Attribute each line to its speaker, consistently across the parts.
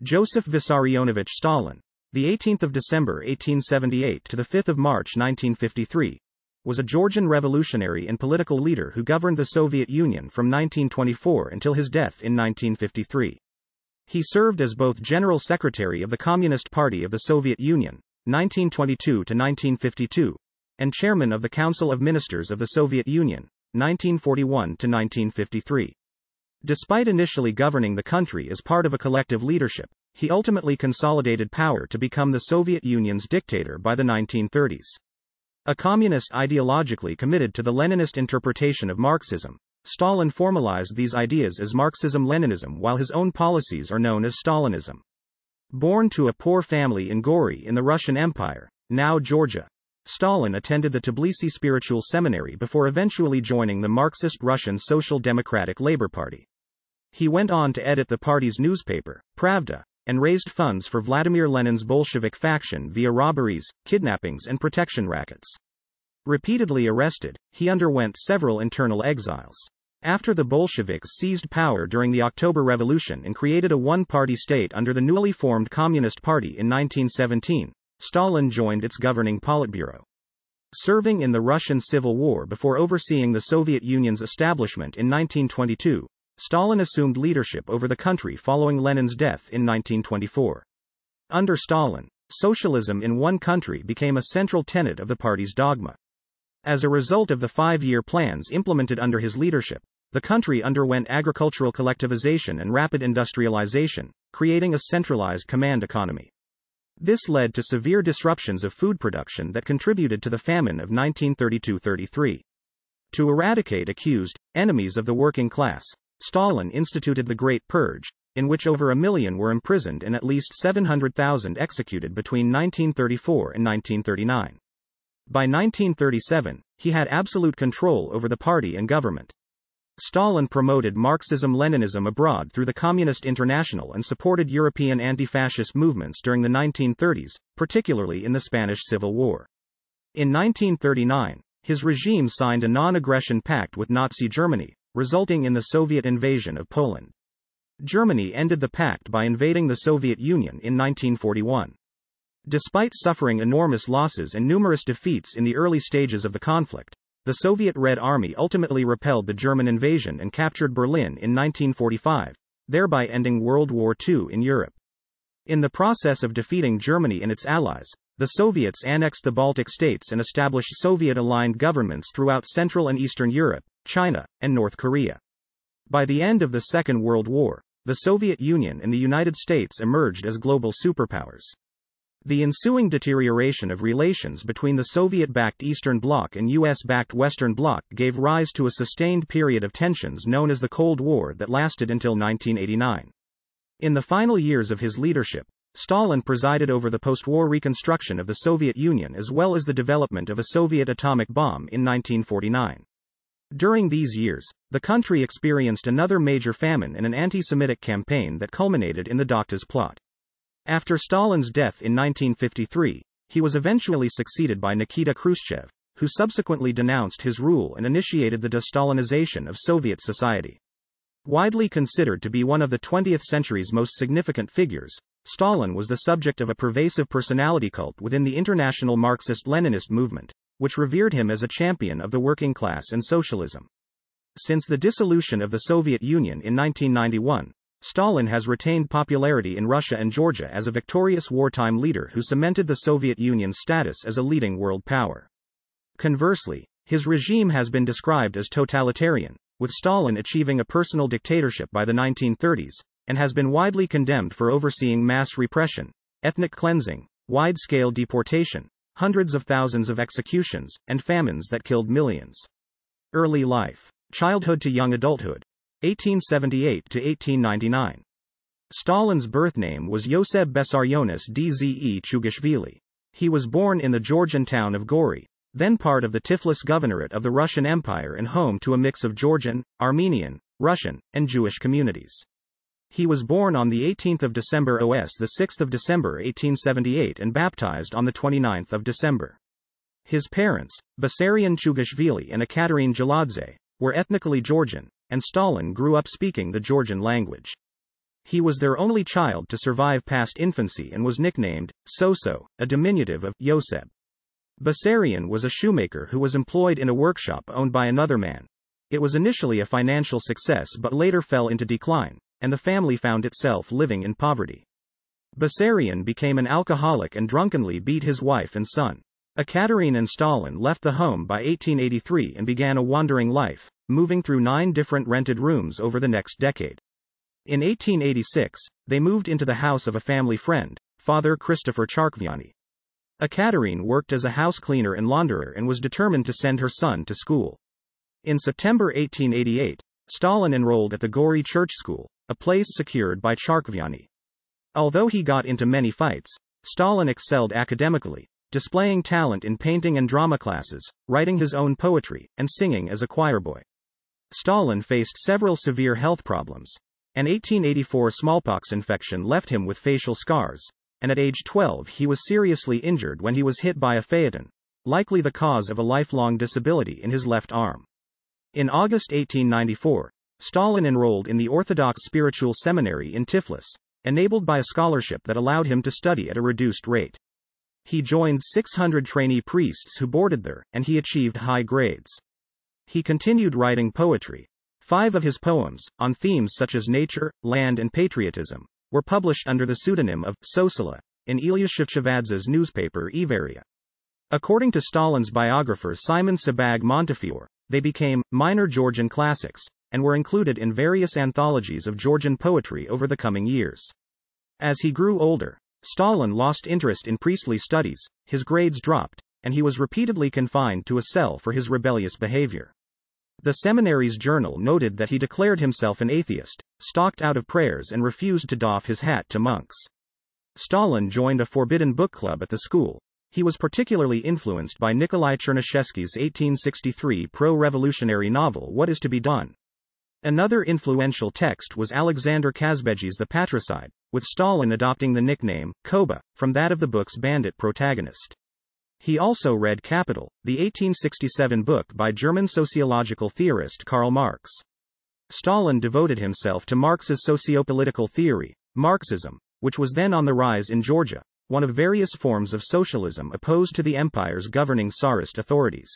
Speaker 1: Joseph Vissarionovich Stalin, the 18th of December 1878 to the 5th of March 1953, was a Georgian revolutionary and political leader who governed the Soviet Union from 1924 until his death in 1953. He served as both General Secretary of the Communist Party of the Soviet Union, 1922 to 1952, and Chairman of the Council of Ministers of the Soviet Union, 1941 to 1953. Despite initially governing the country as part of a collective leadership, he ultimately consolidated power to become the Soviet Union's dictator by the 1930s. A communist ideologically committed to the Leninist interpretation of Marxism, Stalin formalized these ideas as Marxism Leninism while his own policies are known as Stalinism. Born to a poor family in Gori in the Russian Empire, now Georgia, Stalin attended the Tbilisi Spiritual Seminary before eventually joining the Marxist Russian Social Democratic Labor Party. He went on to edit the party's newspaper, Pravda, and raised funds for Vladimir Lenin's Bolshevik faction via robberies, kidnappings, and protection rackets. Repeatedly arrested, he underwent several internal exiles. After the Bolsheviks seized power during the October Revolution and created a one party state under the newly formed Communist Party in 1917, Stalin joined its governing Politburo. Serving in the Russian Civil War before overseeing the Soviet Union's establishment in 1922, Stalin assumed leadership over the country following Lenin's death in 1924. Under Stalin, socialism in one country became a central tenet of the party's dogma. As a result of the five year plans implemented under his leadership, the country underwent agricultural collectivization and rapid industrialization, creating a centralized command economy. This led to severe disruptions of food production that contributed to the famine of 1932 33. To eradicate accused enemies of the working class, Stalin instituted the Great Purge, in which over a million were imprisoned and at least 700,000 executed between 1934 and 1939. By 1937, he had absolute control over the party and government. Stalin promoted Marxism-Leninism abroad through the Communist International and supported European anti-fascist movements during the 1930s, particularly in the Spanish Civil War. In 1939, his regime signed a non-aggression pact with Nazi Germany, resulting in the Soviet invasion of Poland. Germany ended the pact by invading the Soviet Union in 1941. Despite suffering enormous losses and numerous defeats in the early stages of the conflict, the Soviet Red Army ultimately repelled the German invasion and captured Berlin in 1945, thereby ending World War II in Europe. In the process of defeating Germany and its allies, the Soviets annexed the Baltic states and established Soviet aligned governments throughout Central and Eastern Europe, China, and North Korea. By the end of the Second World War, the Soviet Union and the United States emerged as global superpowers. The ensuing deterioration of relations between the Soviet backed Eastern Bloc and US backed Western Bloc gave rise to a sustained period of tensions known as the Cold War that lasted until 1989. In the final years of his leadership, Stalin presided over the post war reconstruction of the Soviet Union as well as the development of a Soviet atomic bomb in 1949. During these years, the country experienced another major famine and an anti Semitic campaign that culminated in the Doctors Plot. After Stalin's death in 1953, he was eventually succeeded by Nikita Khrushchev, who subsequently denounced his rule and initiated the de-Stalinization of Soviet society. Widely considered to be one of the 20th century's most significant figures, Stalin was the subject of a pervasive personality cult within the international Marxist-Leninist movement, which revered him as a champion of the working class and socialism. Since the dissolution of the Soviet Union in 1991, Stalin has retained popularity in Russia and Georgia as a victorious wartime leader who cemented the Soviet Union's status as a leading world power. Conversely, his regime has been described as totalitarian, with Stalin achieving a personal dictatorship by the 1930s, and has been widely condemned for overseeing mass repression, ethnic cleansing, wide scale deportation, hundreds of thousands of executions, and famines that killed millions. Early life, childhood to young adulthood, 1878 to 1899. Stalin's birth name was Yosef Bessaryonis Dze Chugashvili. He was born in the Georgian town of Gori, then part of the Tiflis Governorate of the Russian Empire and home to a mix of Georgian, Armenian, Russian, and Jewish communities. He was born on the 18th of December OS the 6th of December 1878 and baptized on the 29th of December. His parents, Bessarion Chugashvili and Ekaterine Geladze, were ethnically Georgian, and Stalin grew up speaking the Georgian language. He was their only child to survive past infancy and was nicknamed Soso, a diminutive of Yoseb. Bessarian was a shoemaker who was employed in a workshop owned by another man. It was initially a financial success but later fell into decline, and the family found itself living in poverty. Bessarian became an alcoholic and drunkenly beat his wife and son. Ekaterine and Stalin left the home by 1883 and began a wandering life, moving through nine different rented rooms over the next decade. In 1886, they moved into the house of a family friend, Father Christopher Charkviani. Ekaterine worked as a house cleaner and launderer and was determined to send her son to school. In September 1888, Stalin enrolled at the Gori Church School, a place secured by Charkviani. Although he got into many fights, Stalin excelled academically, displaying talent in painting and drama classes, writing his own poetry, and singing as a choir boy. Stalin faced several severe health problems. An 1884 smallpox infection left him with facial scars, and at age 12 he was seriously injured when he was hit by a phaeton, likely the cause of a lifelong disability in his left arm. In August 1894, Stalin enrolled in the Orthodox Spiritual Seminary in Tiflis, enabled by a scholarship that allowed him to study at a reduced rate. He joined 600 trainee priests who boarded there, and he achieved high grades. He continued writing poetry. Five of his poems, on themes such as nature, land, and patriotism, were published under the pseudonym of Sosala in Ilya Shevchevadze's newspaper Evaria. According to Stalin's biographer Simon Sebag Montefiore, they became minor Georgian classics and were included in various anthologies of Georgian poetry over the coming years. As he grew older, Stalin lost interest in priestly studies, his grades dropped, and he was repeatedly confined to a cell for his rebellious behavior. The seminary's journal noted that he declared himself an atheist, stalked out of prayers, and refused to doff his hat to monks. Stalin joined a forbidden book club at the school. He was particularly influenced by Nikolai Chernyshevsky's 1863 pro revolutionary novel What Is to Be Done. Another influential text was Alexander Kazbegi's The Patricide, with Stalin adopting the nickname, Koba, from that of the book's bandit protagonist. He also read Capital, the 1867 book by German sociological theorist Karl Marx. Stalin devoted himself to Marx's sociopolitical theory, Marxism, which was then on the rise in Georgia, one of various forms of socialism opposed to the empire's governing Tsarist authorities.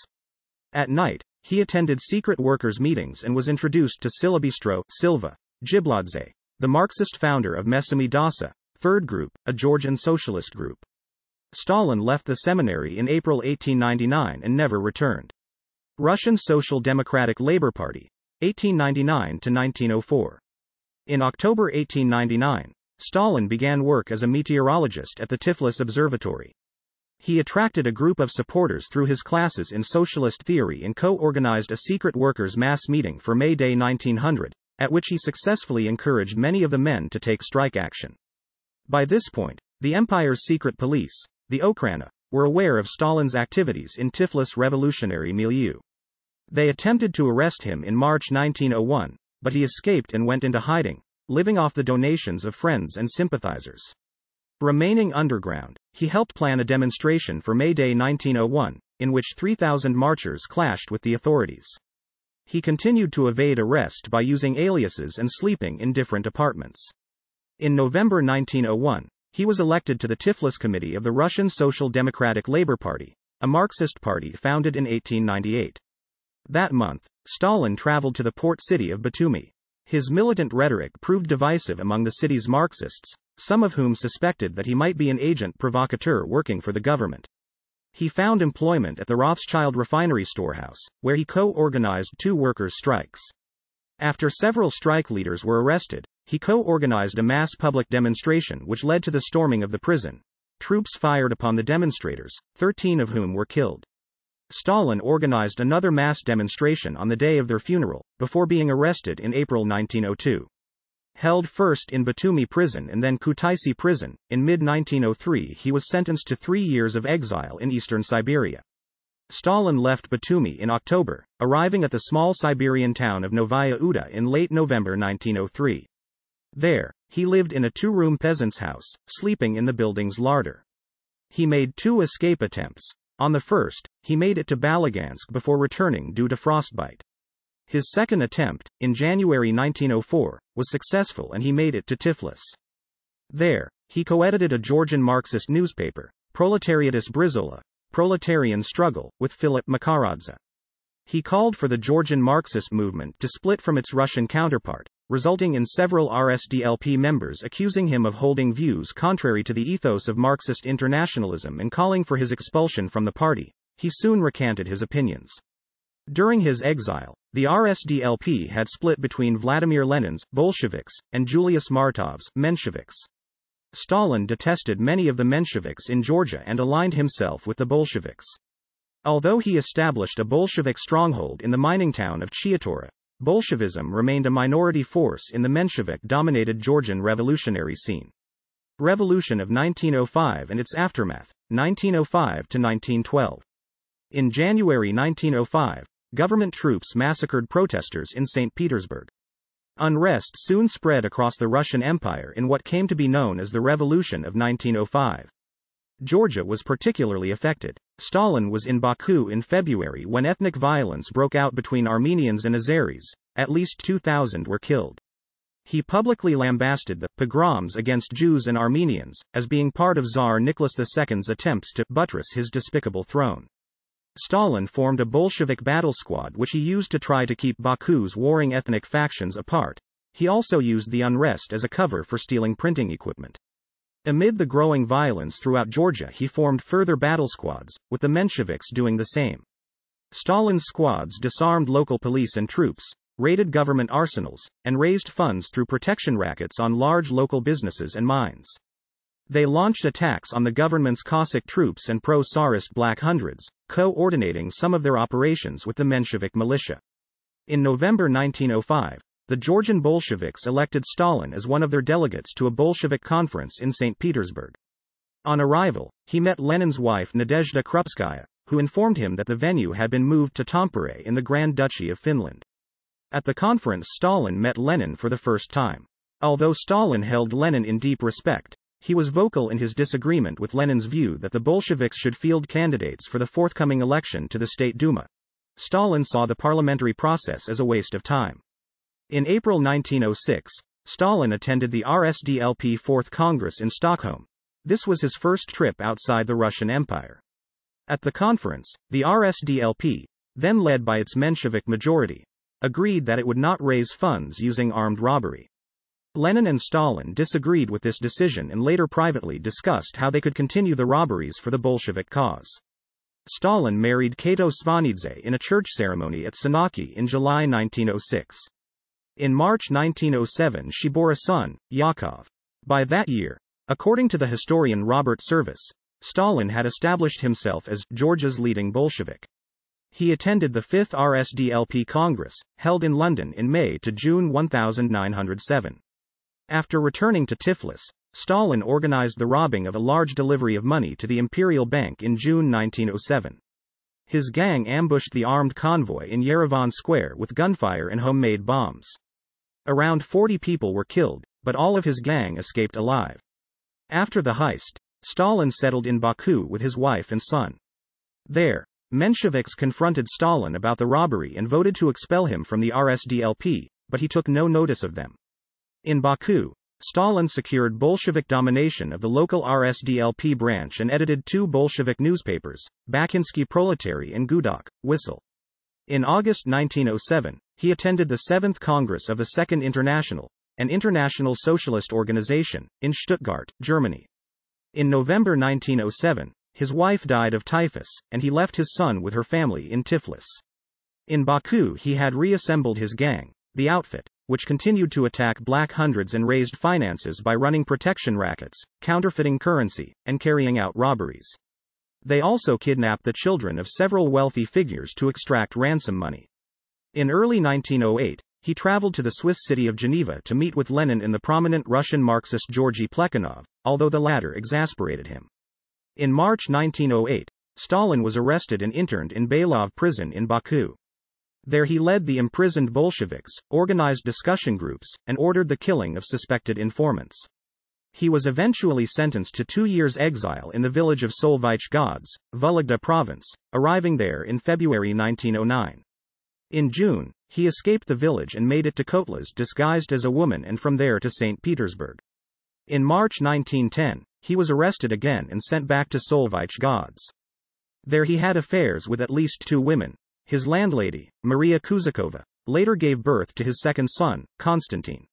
Speaker 1: At night, he attended secret workers' meetings and was introduced to Silabistro Silva Jibladze, the Marxist founder of Mesami Dasa, Third Group, a Georgian socialist group. Stalin left the seminary in April 1899 and never returned. Russian Social Democratic Labor Party, 1899 to 1904. In October 1899, Stalin began work as a meteorologist at the Tiflis Observatory. He attracted a group of supporters through his classes in socialist theory and co-organized a secret workers' mass meeting for May Day 1900, at which he successfully encouraged many of the men to take strike action. By this point, the empire's secret police, the Okhrana, were aware of Stalin's activities in Tiflis revolutionary milieu. They attempted to arrest him in March 1901, but he escaped and went into hiding, living off the donations of friends and sympathizers. Remaining underground, he helped plan a demonstration for May Day 1901, in which 3,000 marchers clashed with the authorities. He continued to evade arrest by using aliases and sleeping in different apartments. In November 1901, he was elected to the Tiflis Committee of the Russian Social Democratic Labor Party, a Marxist party founded in 1898. That month, Stalin traveled to the port city of Batumi. His militant rhetoric proved divisive among the city's Marxists, some of whom suspected that he might be an agent provocateur working for the government. He found employment at the Rothschild refinery storehouse, where he co organized two workers' strikes. After several strike leaders were arrested, he co-organized a mass public demonstration which led to the storming of the prison. Troops fired upon the demonstrators, 13 of whom were killed. Stalin organized another mass demonstration on the day of their funeral, before being arrested in April 1902. Held first in Batumi prison and then Kutaisi prison, in mid-1903 he was sentenced to three years of exile in eastern Siberia. Stalin left Batumi in October, arriving at the small Siberian town of Novaya Uda in late November 1903. There, he lived in a two room peasant's house, sleeping in the building's larder. He made two escape attempts. On the first, he made it to Balagansk before returning due to frostbite. His second attempt, in January 1904, was successful and he made it to Tiflis. There, he co edited a Georgian Marxist newspaper, Proletariatus Brizola, Proletarian Struggle, with Philip Makaradze. He called for the Georgian Marxist movement to split from its Russian counterpart, resulting in several RSDLP members accusing him of holding views contrary to the ethos of Marxist internationalism and calling for his expulsion from the party. He soon recanted his opinions. During his exile, the RSDLP had split between Vladimir Lenin's Bolsheviks and Julius Martov's Mensheviks. Stalin detested many of the Mensheviks in Georgia and aligned himself with the Bolsheviks. Although he established a Bolshevik stronghold in the mining town of Chiatora, Bolshevism remained a minority force in the Menshevik dominated Georgian revolutionary scene. Revolution of 1905 and its aftermath, 1905 to 1912. In January 1905, government troops massacred protesters in St. Petersburg. Unrest soon spread across the Russian Empire in what came to be known as the Revolution of 1905. Georgia was particularly affected. Stalin was in Baku in February when ethnic violence broke out between Armenians and Azeris. At least 2,000 were killed. He publicly lambasted the pogroms against Jews and Armenians as being part of Tsar Nicholas II's attempts to buttress his despicable throne. Stalin formed a Bolshevik battle squad which he used to try to keep Baku's warring ethnic factions apart. He also used the unrest as a cover for stealing printing equipment. Amid the growing violence throughout Georgia, he formed further battle squads, with the Mensheviks doing the same. Stalin's squads disarmed local police and troops, raided government arsenals, and raised funds through protection rackets on large local businesses and mines. They launched attacks on the government's Cossack troops and pro Tsarist Black Hundreds, coordinating some of their operations with the Menshevik militia. In November 1905, the Georgian Bolsheviks elected Stalin as one of their delegates to a Bolshevik conference in St. Petersburg. On arrival, he met Lenin's wife Nadezhda Krupskaya, who informed him that the venue had been moved to Tampere in the Grand Duchy of Finland. At the conference Stalin met Lenin for the first time. Although Stalin held Lenin in deep respect, he was vocal in his disagreement with Lenin's view that the Bolsheviks should field candidates for the forthcoming election to the State Duma. Stalin saw the parliamentary process as a waste of time. In April 1906, Stalin attended the RSDLP Fourth Congress in Stockholm. This was his first trip outside the Russian Empire. At the conference, the RSDLP, then led by its Menshevik majority, agreed that it would not raise funds using armed robbery. Lenin and Stalin disagreed with this decision and later privately discussed how they could continue the robberies for the Bolshevik cause. Stalin married Kato Svanidze in a church ceremony at Sanaki in July 1906. In March 1907, she bore a son, Yakov. By that year, according to the historian Robert Service, Stalin had established himself as Georgia's leading Bolshevik. He attended the 5th RSDLP Congress, held in London in May to June 1907. After returning to Tiflis, Stalin organized the robbing of a large delivery of money to the Imperial Bank in June 1907. His gang ambushed the armed convoy in Yerevan Square with gunfire and homemade bombs. Around 40 people were killed, but all of his gang escaped alive. After the heist, Stalin settled in Baku with his wife and son. There, Mensheviks confronted Stalin about the robbery and voted to expel him from the RSDLP, but he took no notice of them. In Baku, Stalin secured Bolshevik domination of the local RSDLP branch and edited two Bolshevik newspapers, Bakinsky Proletary and Gudok, Whistle. In August 1907, he attended the Seventh Congress of the Second International, an international socialist organization, in Stuttgart, Germany. In November 1907, his wife died of typhus, and he left his son with her family in Tiflis. In Baku, he had reassembled his gang, the outfit, which continued to attack black hundreds and raised finances by running protection rackets, counterfeiting currency, and carrying out robberies. They also kidnapped the children of several wealthy figures to extract ransom money. In early 1908, he traveled to the Swiss city of Geneva to meet with Lenin and the prominent Russian Marxist Georgy Plekhanov, although the latter exasperated him. In March 1908, Stalin was arrested and interned in Baylov prison in Baku. There he led the imprisoned Bolsheviks, organized discussion groups, and ordered the killing of suspected informants. He was eventually sentenced to two years' exile in the village of Solveig Gods, Vologda province, arriving there in February 1909. In June, he escaped the village and made it to Kotlas disguised as a woman and from there to St. Petersburg. In March 1910, he was arrested again and sent back to Solveig Gods. There he had affairs with at least two women. His landlady, Maria Kuzakova, later gave birth to his second son, Konstantin.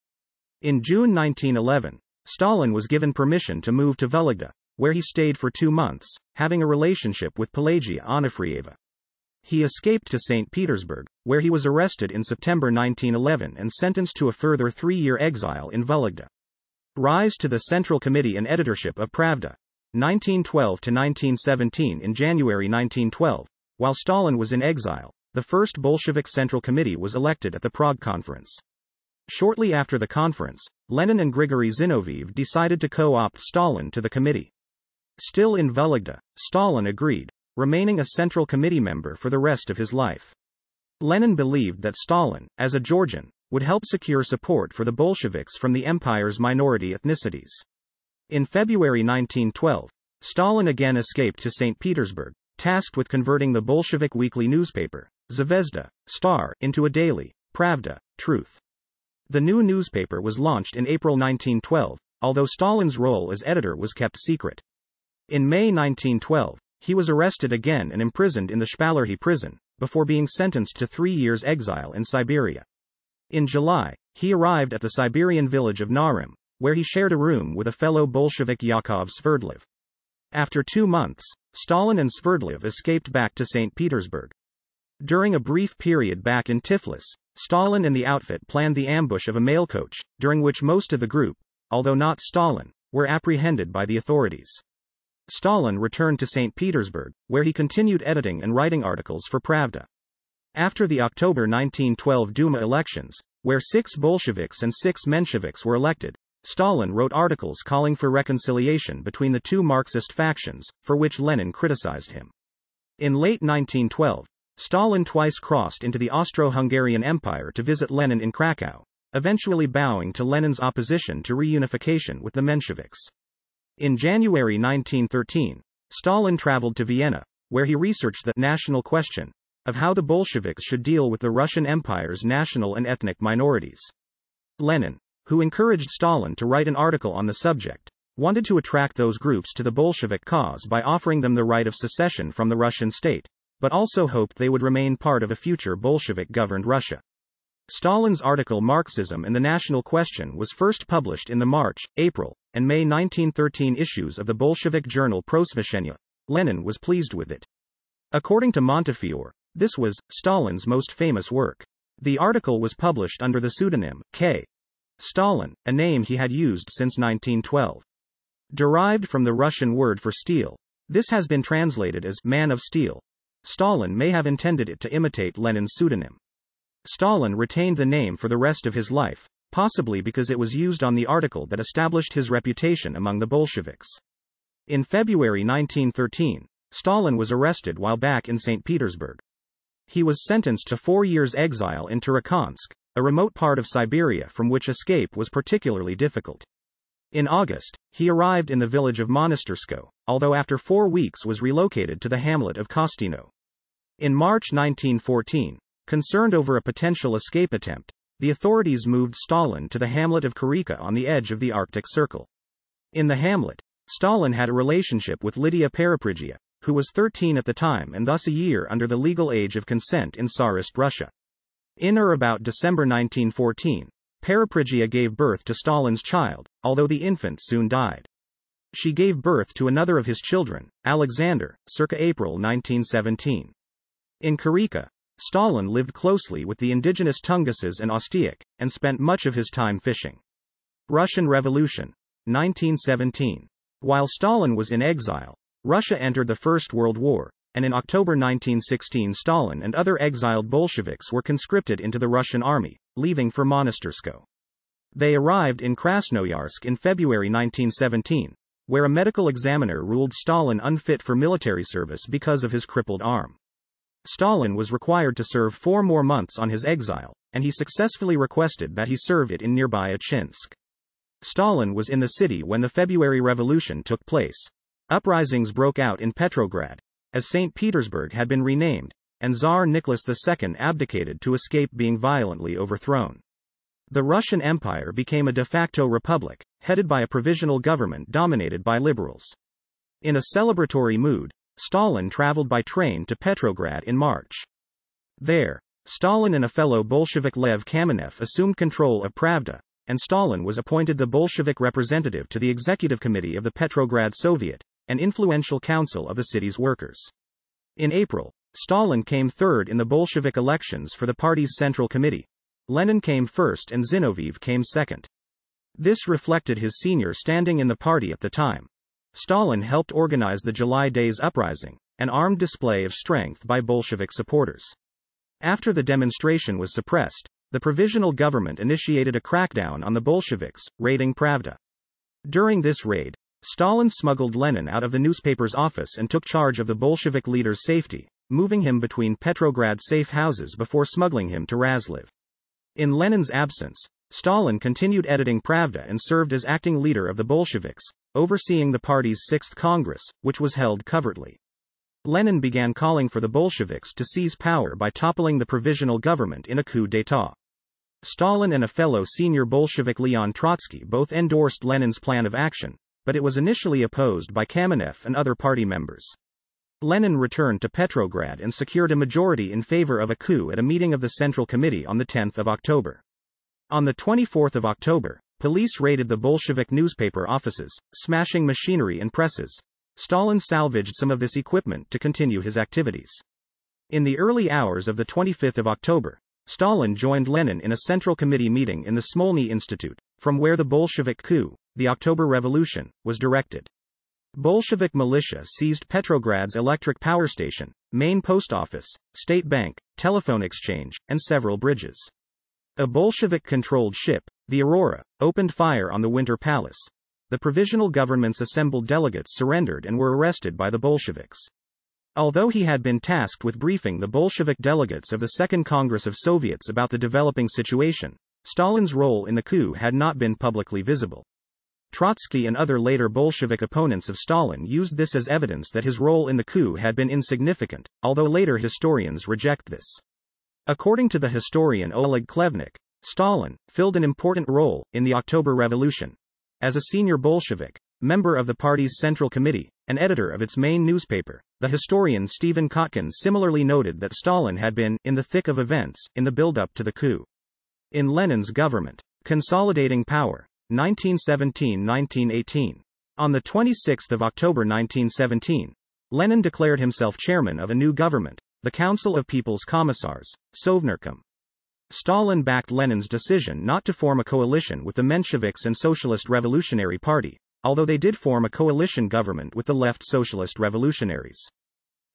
Speaker 1: In June 1911, Stalin was given permission to move to Vologda, where he stayed for two months, having a relationship with Pelagia Onufrieva. He escaped to St. Petersburg, where he was arrested in September 1911 and sentenced to a further three-year exile in Vologda. Rise to the Central Committee and editorship of Pravda. 1912 to 1917 In January 1912, while Stalin was in exile, the first Bolshevik Central Committee was elected at the Prague Conference. Shortly after the conference, Lenin and Grigory Zinoviev decided to co opt Stalin to the committee. Still in Vologda, Stalin agreed, remaining a central committee member for the rest of his life. Lenin believed that Stalin, as a Georgian, would help secure support for the Bolsheviks from the empire's minority ethnicities. In February 1912, Stalin again escaped to St. Petersburg, tasked with converting the Bolshevik weekly newspaper, Zvezda, Star, into a daily, Pravda, Truth. The new newspaper was launched in April 1912, although Stalin's role as editor was kept secret. In May 1912, he was arrested again and imprisoned in the Spalerhi prison, before being sentenced to three years' exile in Siberia. In July, he arrived at the Siberian village of Narim, where he shared a room with a fellow Bolshevik Yakov Sverdlov. After two months, Stalin and Sverdlov escaped back to St. Petersburg. During a brief period back in Tiflis, Stalin and the outfit planned the ambush of a mail coach, during which most of the group, although not Stalin, were apprehended by the authorities. Stalin returned to St. Petersburg, where he continued editing and writing articles for Pravda. After the October 1912 Duma elections, where six Bolsheviks and six Mensheviks were elected, Stalin wrote articles calling for reconciliation between the two Marxist factions, for which Lenin criticized him. In late 1912, Stalin twice crossed into the Austro Hungarian Empire to visit Lenin in Krakow, eventually bowing to Lenin's opposition to reunification with the Mensheviks. In January 1913, Stalin traveled to Vienna, where he researched the national question of how the Bolsheviks should deal with the Russian Empire's national and ethnic minorities. Lenin, who encouraged Stalin to write an article on the subject, wanted to attract those groups to the Bolshevik cause by offering them the right of secession from the Russian state, but also hoped they would remain part of a future Bolshevik governed Russia. Stalin's article Marxism and the National Question was first published in the March, April, and May 1913 issues of the Bolshevik journal Prosveshchenie. Lenin was pleased with it. According to Montefiore, this was Stalin's most famous work. The article was published under the pseudonym K. Stalin, a name he had used since 1912. Derived from the Russian word for steel, this has been translated as man of steel, Stalin may have intended it to imitate Lenin's pseudonym. Stalin retained the name for the rest of his life, possibly because it was used on the article that established his reputation among the Bolsheviks. In February 1913, Stalin was arrested while back in St. Petersburg. He was sentenced to four years' exile in Turakansk, a remote part of Siberia from which escape was particularly difficult. In August, he arrived in the village of Monastersko, although after four weeks was relocated to the hamlet of Kostino. In March 1914, concerned over a potential escape attempt, the authorities moved Stalin to the hamlet of Karika on the edge of the Arctic Circle. In the hamlet, Stalin had a relationship with Lydia Periprigia, who was 13 at the time and thus a year under the legal age of consent in Tsarist Russia. In or about December 1914, Peripregyia gave birth to Stalin's child, although the infant soon died. She gave birth to another of his children, Alexander, circa April 1917. In Karika, Stalin lived closely with the indigenous Tunguses and Ostiak, and spent much of his time fishing. Russian Revolution, 1917. While Stalin was in exile, Russia entered the First World War, and in October 1916 Stalin and other exiled Bolsheviks were conscripted into the Russian army, leaving for Monastirsko. They arrived in Krasnoyarsk in February 1917, where a medical examiner ruled Stalin unfit for military service because of his crippled arm. Stalin was required to serve four more months on his exile, and he successfully requested that he serve it in nearby Achinsk. Stalin was in the city when the February Revolution took place. Uprisings broke out in Petrograd, as St. Petersburg had been renamed, and Tsar Nicholas II abdicated to escape being violently overthrown. The Russian Empire became a de facto republic, headed by a provisional government dominated by liberals. In a celebratory mood, Stalin traveled by train to Petrograd in March. There, Stalin and a fellow Bolshevik Lev Kamenev assumed control of Pravda, and Stalin was appointed the Bolshevik representative to the executive committee of the Petrograd Soviet, an influential council of the city's workers. In April, Stalin came third in the Bolshevik elections for the party's Central Committee. Lenin came first and Zinoviev came second. This reflected his senior standing in the party at the time. Stalin helped organize the July Days uprising, an armed display of strength by Bolshevik supporters. After the demonstration was suppressed, the provisional government initiated a crackdown on the Bolsheviks, raiding Pravda. During this raid, Stalin smuggled Lenin out of the newspaper's office and took charge of the Bolshevik leader's safety, moving him between Petrograd safe houses before smuggling him to Razlov. In Lenin's absence, Stalin continued editing Pravda and served as acting leader of the Bolsheviks, overseeing the party's Sixth Congress, which was held covertly. Lenin began calling for the Bolsheviks to seize power by toppling the provisional government in a coup d'état. Stalin and a fellow senior Bolshevik Leon Trotsky both endorsed Lenin's plan of action, but it was initially opposed by Kamenev and other party members. Lenin returned to Petrograd and secured a majority in favor of a coup at a meeting of the Central Committee on 10 October. On 24 October, police raided the Bolshevik newspaper offices, smashing machinery and presses. Stalin salvaged some of this equipment to continue his activities. In the early hours of 25 October, Stalin joined Lenin in a Central Committee meeting in the Smolny Institute, from where the Bolshevik coup, the October Revolution, was directed. Bolshevik militia seized Petrograd's electric power station, main post office, state bank, telephone exchange, and several bridges. A Bolshevik controlled ship, the Aurora, opened fire on the Winter Palace. The provisional government's assembled delegates surrendered and were arrested by the Bolsheviks. Although he had been tasked with briefing the Bolshevik delegates of the Second Congress of Soviets about the developing situation, Stalin's role in the coup had not been publicly visible. Trotsky and other later Bolshevik opponents of Stalin used this as evidence that his role in the coup had been insignificant, although later historians reject this. According to the historian Oleg Klevnik, Stalin filled an important role in the October Revolution. As a senior Bolshevik, member of the party's Central Committee, and editor of its main newspaper, the historian Stephen Kotkin similarly noted that Stalin had been in the thick of events in the build-up to the coup. In Lenin's government, consolidating power, 1917-1918. On 26 October 1917, Lenin declared himself chairman of a new government, the Council of People's Commissars, Sovnarkom. Stalin backed Lenin's decision not to form a coalition with the Mensheviks and Socialist Revolutionary Party, although they did form a coalition government with the left Socialist Revolutionaries.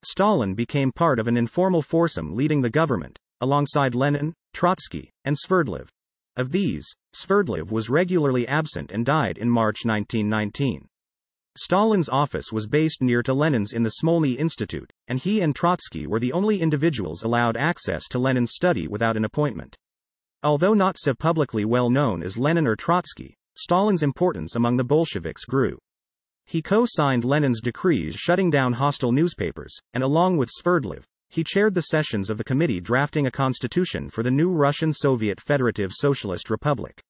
Speaker 1: Stalin became part of an informal foursome leading the government, alongside Lenin, Trotsky, and Sverdlov. Of these, Sverdlov was regularly absent and died in March 1919. Stalin's office was based near to Lenin's in the Smolny Institute, and he and Trotsky were the only individuals allowed access to Lenin's study without an appointment. Although not so publicly well known as Lenin or Trotsky, Stalin's importance among the Bolsheviks grew. He co-signed Lenin's decrees shutting down hostile newspapers, and along with Sverdlov, he chaired the sessions of the committee drafting a constitution for the new Russian Soviet Federative Socialist Republic.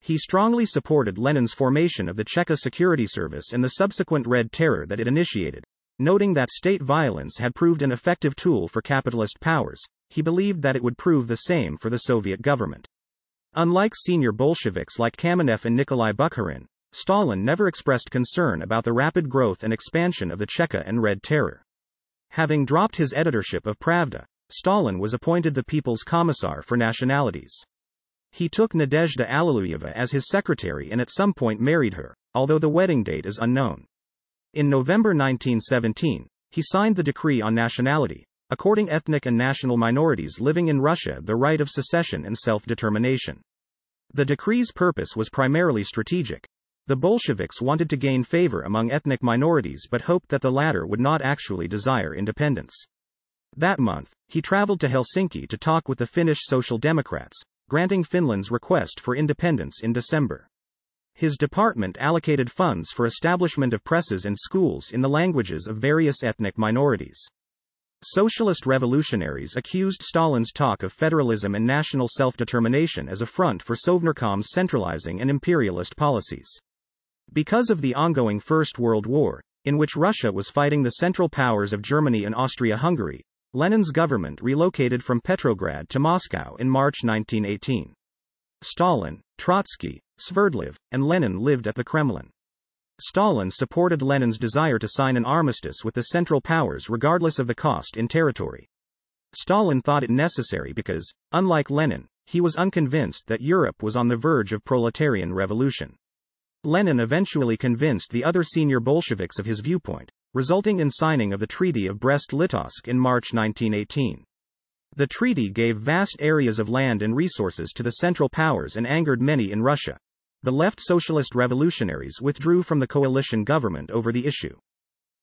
Speaker 1: He strongly supported Lenin's formation of the Cheka Security Service and the subsequent Red Terror that it initiated. Noting that state violence had proved an effective tool for capitalist powers, he believed that it would prove the same for the Soviet government. Unlike senior Bolsheviks like Kamenev and Nikolai Bukharin, Stalin never expressed concern about the rapid growth and expansion of the Cheka and Red Terror. Having dropped his editorship of Pravda, Stalin was appointed the People's Commissar for Nationalities. He took Nadezhda Aliluyeva as his secretary and at some point married her, although the wedding date is unknown. In November 1917, he signed the Decree on Nationality, according ethnic and national minorities living in Russia the right of secession and self-determination. The decree's purpose was primarily strategic, the Bolsheviks wanted to gain favor among ethnic minorities but hoped that the latter would not actually desire independence. That month, he traveled to Helsinki to talk with the Finnish Social Democrats, granting Finland's request for independence in December. His department allocated funds for establishment of presses and schools in the languages of various ethnic minorities. Socialist revolutionaries accused Stalin's talk of federalism and national self-determination as a front for Sovnarkom's centralizing and imperialist policies. Because of the ongoing First World War, in which Russia was fighting the Central Powers of Germany and Austria Hungary, Lenin's government relocated from Petrograd to Moscow in March 1918. Stalin, Trotsky, Sverdlov, and Lenin lived at the Kremlin. Stalin supported Lenin's desire to sign an armistice with the Central Powers regardless of the cost in territory. Stalin thought it necessary because, unlike Lenin, he was unconvinced that Europe was on the verge of proletarian revolution. Lenin eventually convinced the other senior Bolsheviks of his viewpoint, resulting in signing of the Treaty of Brest-Litovsk in March 1918. The treaty gave vast areas of land and resources to the Central Powers and angered many in Russia. The left socialist revolutionaries withdrew from the coalition government over the issue.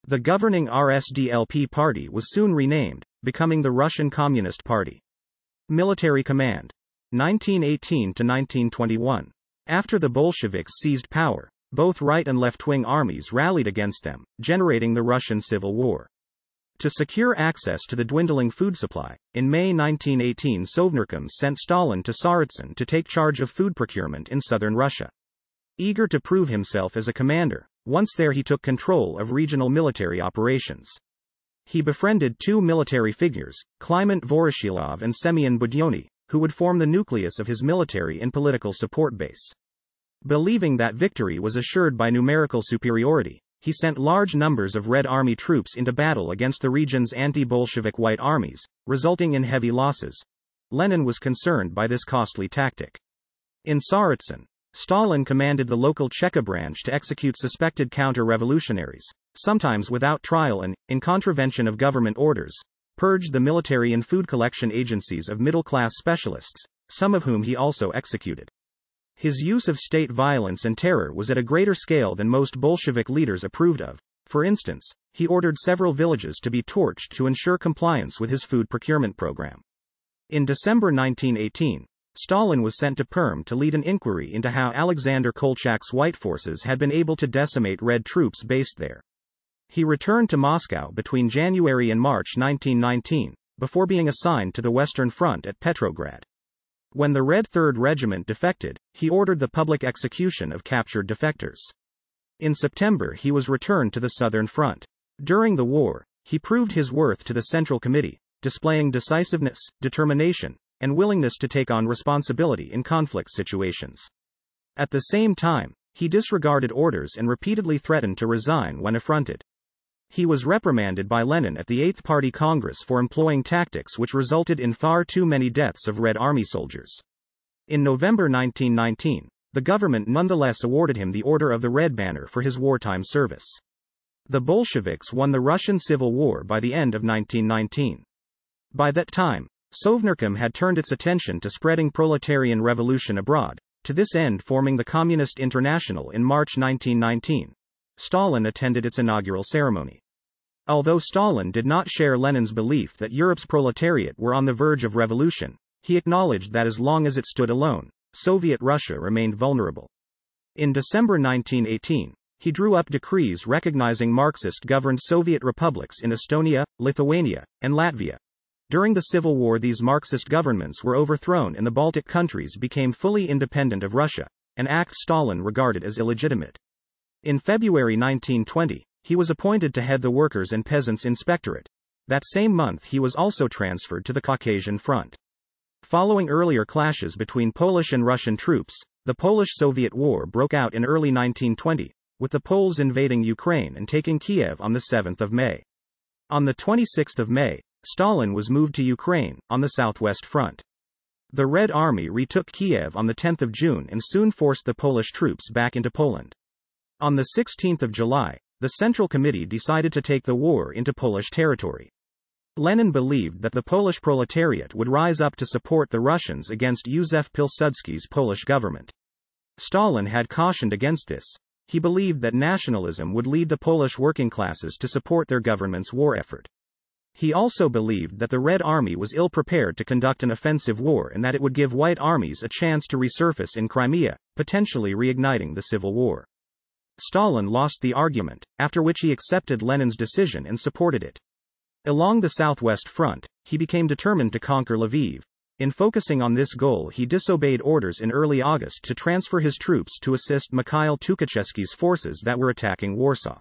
Speaker 1: The governing RSDLP party was soon renamed, becoming the Russian Communist Party. Military Command 1918 to 1921. After the Bolsheviks seized power, both right and left wing armies rallied against them, generating the Russian Civil War. To secure access to the dwindling food supply, in May 1918 Sovnarkom sent Stalin to Tsaritsyn to take charge of food procurement in southern Russia. Eager to prove himself as a commander, once there he took control of regional military operations. He befriended two military figures, Kliment Voroshilov and Semyon Budyony, who would form the nucleus of his military and political support base. Believing that victory was assured by numerical superiority, he sent large numbers of Red Army troops into battle against the region's anti Bolshevik White armies, resulting in heavy losses. Lenin was concerned by this costly tactic. In Tsaritsyn, Stalin commanded the local Cheka branch to execute suspected counter revolutionaries, sometimes without trial and, in contravention of government orders, purged the military and food collection agencies of middle class specialists, some of whom he also executed. His use of state violence and terror was at a greater scale than most Bolshevik leaders approved of. For instance, he ordered several villages to be torched to ensure compliance with his food procurement program. In December 1918, Stalin was sent to Perm to lead an inquiry into how Alexander Kolchak's white forces had been able to decimate Red troops based there. He returned to Moscow between January and March 1919, before being assigned to the Western Front at Petrograd. When the Red 3rd Regiment defected, he ordered the public execution of captured defectors. In September, he was returned to the Southern Front. During the war, he proved his worth to the Central Committee, displaying decisiveness, determination, and willingness to take on responsibility in conflict situations. At the same time, he disregarded orders and repeatedly threatened to resign when affronted he was reprimanded by Lenin at the Eighth Party Congress for employing tactics which resulted in far too many deaths of Red Army soldiers. In November 1919, the government nonetheless awarded him the Order of the Red Banner for his wartime service. The Bolsheviks won the Russian Civil War by the end of 1919. By that time, Sovnarkom had turned its attention to spreading proletarian revolution abroad, to this end forming the Communist International in March 1919. Stalin attended its inaugural ceremony. Although Stalin did not share Lenin's belief that Europe's proletariat were on the verge of revolution, he acknowledged that as long as it stood alone, Soviet Russia remained vulnerable. In December 1918, he drew up decrees recognizing Marxist governed Soviet republics in Estonia, Lithuania, and Latvia. During the Civil War, these Marxist governments were overthrown and the Baltic countries became fully independent of Russia, an act Stalin regarded as illegitimate. In February 1920, he was appointed to head the Workers' and Peasants' Inspectorate. That same month, he was also transferred to the Caucasian Front. Following earlier clashes between Polish and Russian troops, the Polish Soviet War broke out in early 1920, with the Poles invading Ukraine and taking Kiev on the 7th of May. On the 26th of May, Stalin was moved to Ukraine, on the southwest front. The Red Army retook Kiev on the 10th of June and soon forced the Polish troops back into Poland. On the 16th of July, the Central Committee decided to take the war into Polish territory. Lenin believed that the Polish proletariat would rise up to support the Russians against Józef Pilsudski's Polish government. Stalin had cautioned against this. He believed that nationalism would lead the Polish working classes to support their government's war effort. He also believed that the Red Army was ill prepared to conduct an offensive war and that it would give white armies a chance to resurface in Crimea, potentially reigniting the civil war. Stalin lost the argument, after which he accepted Lenin's decision and supported it. Along the Southwest Front, he became determined to conquer Lviv. In focusing on this goal he disobeyed orders in early August to transfer his troops to assist Mikhail Tukhachevsky's forces that were attacking Warsaw.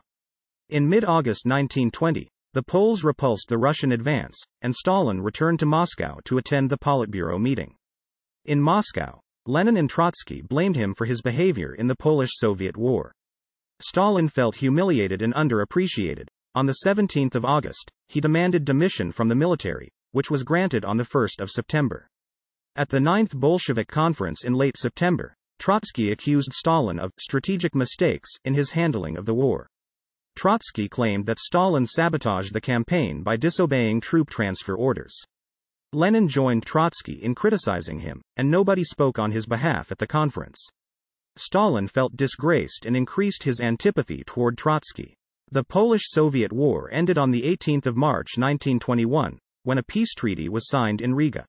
Speaker 1: In mid-August 1920, the Poles repulsed the Russian advance, and Stalin returned to Moscow to attend the Politburo meeting. In Moscow, Lenin and Trotsky blamed him for his behavior in the Polish-Soviet War. Stalin felt humiliated and underappreciated. On the 17th of August, he demanded demission from the military, which was granted on the 1st of September. At the 9th Bolshevik conference in late September, Trotsky accused Stalin of strategic mistakes in his handling of the war. Trotsky claimed that Stalin sabotaged the campaign by disobeying troop transfer orders. Lenin joined Trotsky in criticizing him, and nobody spoke on his behalf at the conference. Stalin felt disgraced and increased his antipathy toward Trotsky. The Polish-Soviet War ended on 18 March 1921, when a peace treaty was signed in Riga.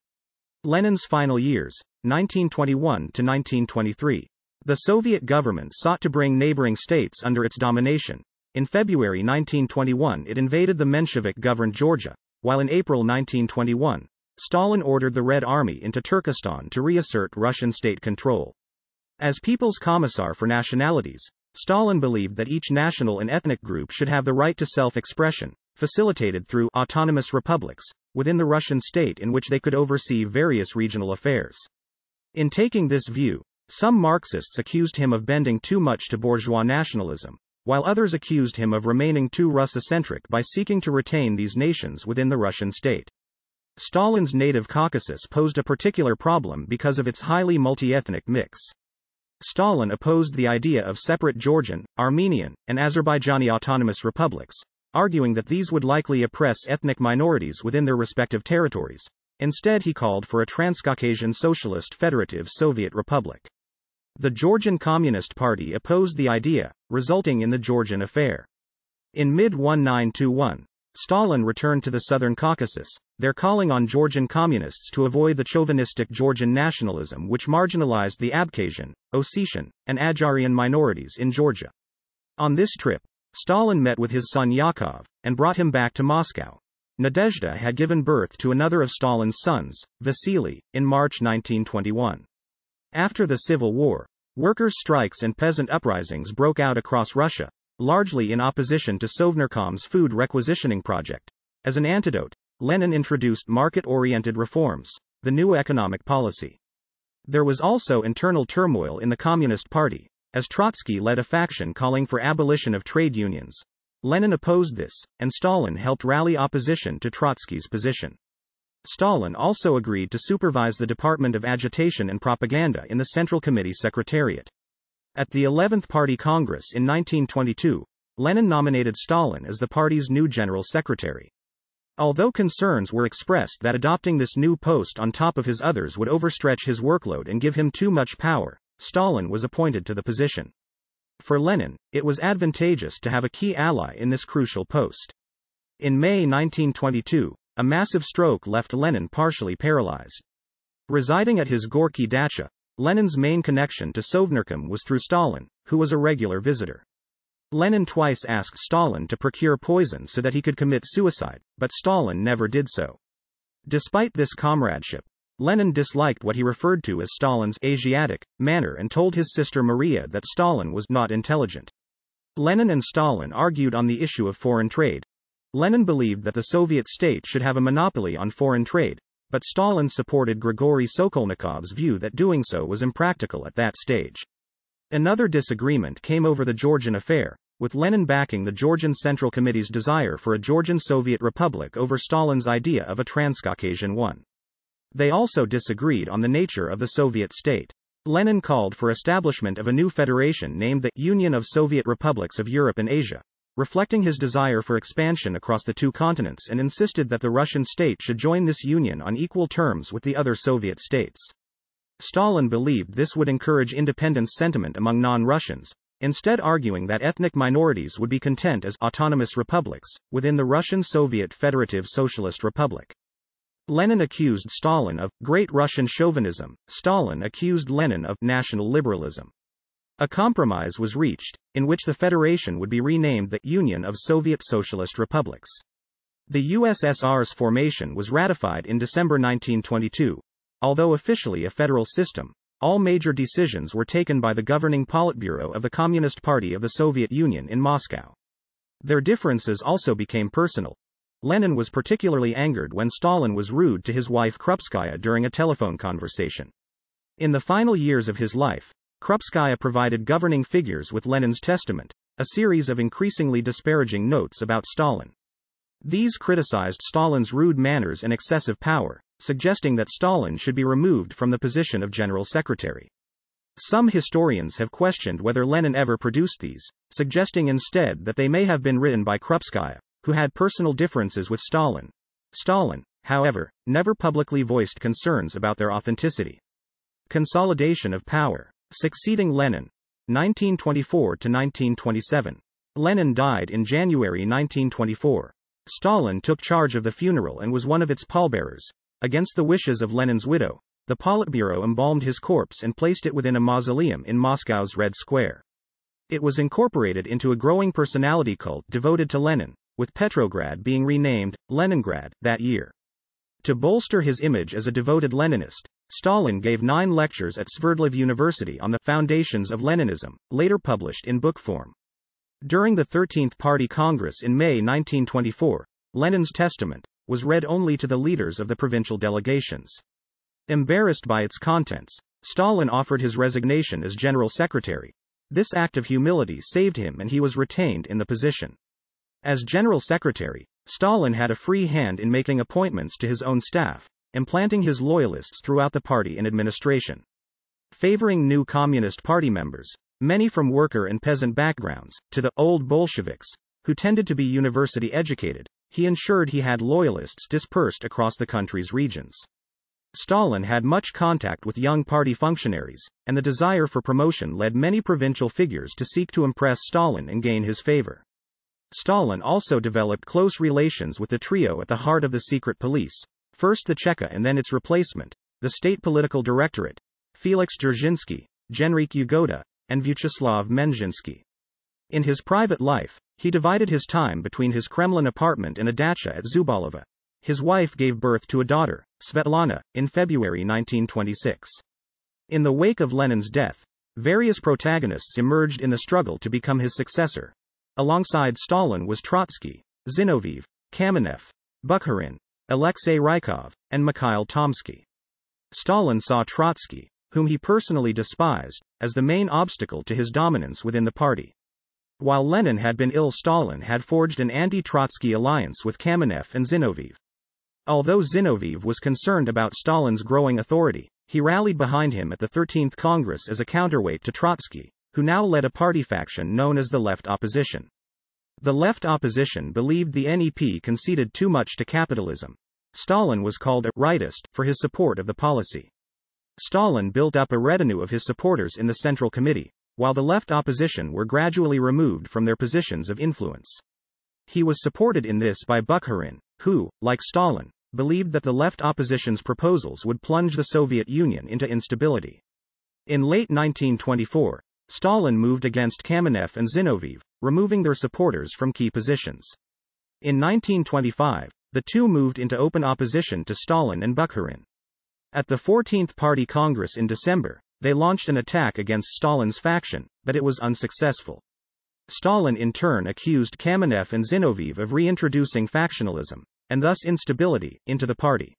Speaker 1: Lenin's final years, 1921 to 1923. The Soviet government sought to bring neighboring states under its domination. In February 1921 it invaded the Menshevik-governed Georgia, while in April 1921, Stalin ordered the Red Army into Turkestan to reassert Russian state control. As People's Commissar for Nationalities, Stalin believed that each national and ethnic group should have the right to self expression, facilitated through autonomous republics within the Russian state in which they could oversee various regional affairs. In taking this view, some Marxists accused him of bending too much to bourgeois nationalism, while others accused him of remaining too Russocentric by seeking to retain these nations within the Russian state. Stalin's native Caucasus posed a particular problem because of its highly multi-ethnic mix. Stalin opposed the idea of separate Georgian, Armenian, and Azerbaijani autonomous republics, arguing that these would likely oppress ethnic minorities within their respective territories. Instead, he called for a Transcaucasian Socialist Federative Soviet Republic. The Georgian Communist Party opposed the idea, resulting in the Georgian Affair. In mid 1921, Stalin returned to the Southern Caucasus, they're calling on Georgian communists to avoid the chauvinistic Georgian nationalism which marginalized the Abkhazian, Ossetian, and Ajarian minorities in Georgia. On this trip, Stalin met with his son Yakov and brought him back to Moscow. Nadezhda had given birth to another of Stalin's sons, Vasily, in March 1921. After the Civil War, workers' strikes and peasant uprisings broke out across Russia, largely in opposition to Sovnarkom's food requisitioning project. As an antidote, Lenin introduced market oriented reforms, the new economic policy. There was also internal turmoil in the Communist Party, as Trotsky led a faction calling for abolition of trade unions. Lenin opposed this, and Stalin helped rally opposition to Trotsky's position. Stalin also agreed to supervise the Department of Agitation and Propaganda in the Central Committee Secretariat. At the 11th Party Congress in 1922, Lenin nominated Stalin as the party's new General Secretary. Although concerns were expressed that adopting this new post on top of his others would overstretch his workload and give him too much power, Stalin was appointed to the position. For Lenin, it was advantageous to have a key ally in this crucial post. In May 1922, a massive stroke left Lenin partially paralyzed. Residing at his Gorky dacha, Lenin's main connection to Sovnarkom was through Stalin, who was a regular visitor. Lenin twice asked Stalin to procure poison so that he could commit suicide, but Stalin never did so. Despite this comradeship, Lenin disliked what he referred to as Stalin's Asiatic manner and told his sister Maria that Stalin was not intelligent. Lenin and Stalin argued on the issue of foreign trade. Lenin believed that the Soviet state should have a monopoly on foreign trade, but Stalin supported Grigory Sokolnikov's view that doing so was impractical at that stage. Another disagreement came over the Georgian affair, with Lenin backing the Georgian Central Committee's desire for a Georgian Soviet Republic over Stalin's idea of a Transcaucasian one. They also disagreed on the nature of the Soviet state. Lenin called for establishment of a new federation named the Union of Soviet Republics of Europe and Asia, reflecting his desire for expansion across the two continents and insisted that the Russian state should join this union on equal terms with the other Soviet states. Stalin believed this would encourage independence sentiment among non-Russians, instead arguing that ethnic minorities would be content as autonomous republics within the Russian Soviet Federative Socialist Republic. Lenin accused Stalin of great Russian chauvinism, Stalin accused Lenin of national liberalism. A compromise was reached, in which the federation would be renamed the Union of Soviet Socialist Republics. The USSR's formation was ratified in December 1922, although officially a federal system, all major decisions were taken by the governing Politburo of the Communist Party of the Soviet Union in Moscow. Their differences also became personal. Lenin was particularly angered when Stalin was rude to his wife Krupskaya during a telephone conversation. In the final years of his life, Krupskaya provided governing figures with Lenin's testament, a series of increasingly disparaging notes about Stalin. These criticized Stalin's rude manners and excessive power, suggesting that Stalin should be removed from the position of General Secretary. Some historians have questioned whether Lenin ever produced these, suggesting instead that they may have been written by Krupskaya, who had personal differences with Stalin. Stalin, however, never publicly voiced concerns about their authenticity. Consolidation of power. Succeeding Lenin. 1924 1927. Lenin died in January 1924. Stalin took charge of the funeral and was one of its pallbearers, Against the wishes of Lenin's widow, the Politburo embalmed his corpse and placed it within a mausoleum in Moscow's Red Square. It was incorporated into a growing personality cult devoted to Lenin, with Petrograd being renamed Leningrad that year. To bolster his image as a devoted Leninist, Stalin gave nine lectures at Sverdlov University on the foundations of Leninism, later published in book form. During the 13th Party Congress in May 1924, Lenin's testament, was read only to the leaders of the provincial delegations. Embarrassed by its contents, Stalin offered his resignation as general secretary. This act of humility saved him and he was retained in the position. As general secretary, Stalin had a free hand in making appointments to his own staff, implanting his loyalists throughout the party and administration. Favoring new Communist Party members, many from worker and peasant backgrounds, to the old Bolsheviks, who tended to be university educated, he ensured he had loyalists dispersed across the country's regions. Stalin had much contact with young party functionaries, and the desire for promotion led many provincial figures to seek to impress Stalin and gain his favor. Stalin also developed close relations with the trio at the heart of the secret police, first the Cheka and then its replacement, the State Political Directorate, Felix Dzerzhinsky, Genrik Ugoda, and Vyacheslav Menzhinsky. In his private life, he divided his time between his Kremlin apartment and a dacha at Zubalova. His wife gave birth to a daughter, Svetlana, in February 1926. In the wake of Lenin's death, various protagonists emerged in the struggle to become his successor. Alongside Stalin was Trotsky, Zinoviev, Kamenev, Bukharin, Alexei Rykov, and Mikhail Tomsky. Stalin saw Trotsky, whom he personally despised, as the main obstacle to his dominance within the party. While Lenin had been ill, Stalin had forged an anti Trotsky alliance with Kamenev and Zinoviev. Although Zinoviev was concerned about Stalin's growing authority, he rallied behind him at the 13th Congress as a counterweight to Trotsky, who now led a party faction known as the Left Opposition. The Left Opposition believed the NEP conceded too much to capitalism. Stalin was called a rightist for his support of the policy. Stalin built up a retinue of his supporters in the Central Committee, while the left opposition were gradually removed from their positions of influence. He was supported in this by Bukharin, who, like Stalin, believed that the left opposition's proposals would plunge the Soviet Union into instability. In late 1924, Stalin moved against Kamenev and Zinoviev, removing their supporters from key positions. In 1925, the two moved into open opposition to Stalin and Bukharin. At the 14th Party Congress in December, they launched an attack against Stalin's faction, but it was unsuccessful. Stalin in turn accused Kamenev and Zinoviev of reintroducing factionalism, and thus instability, into the party.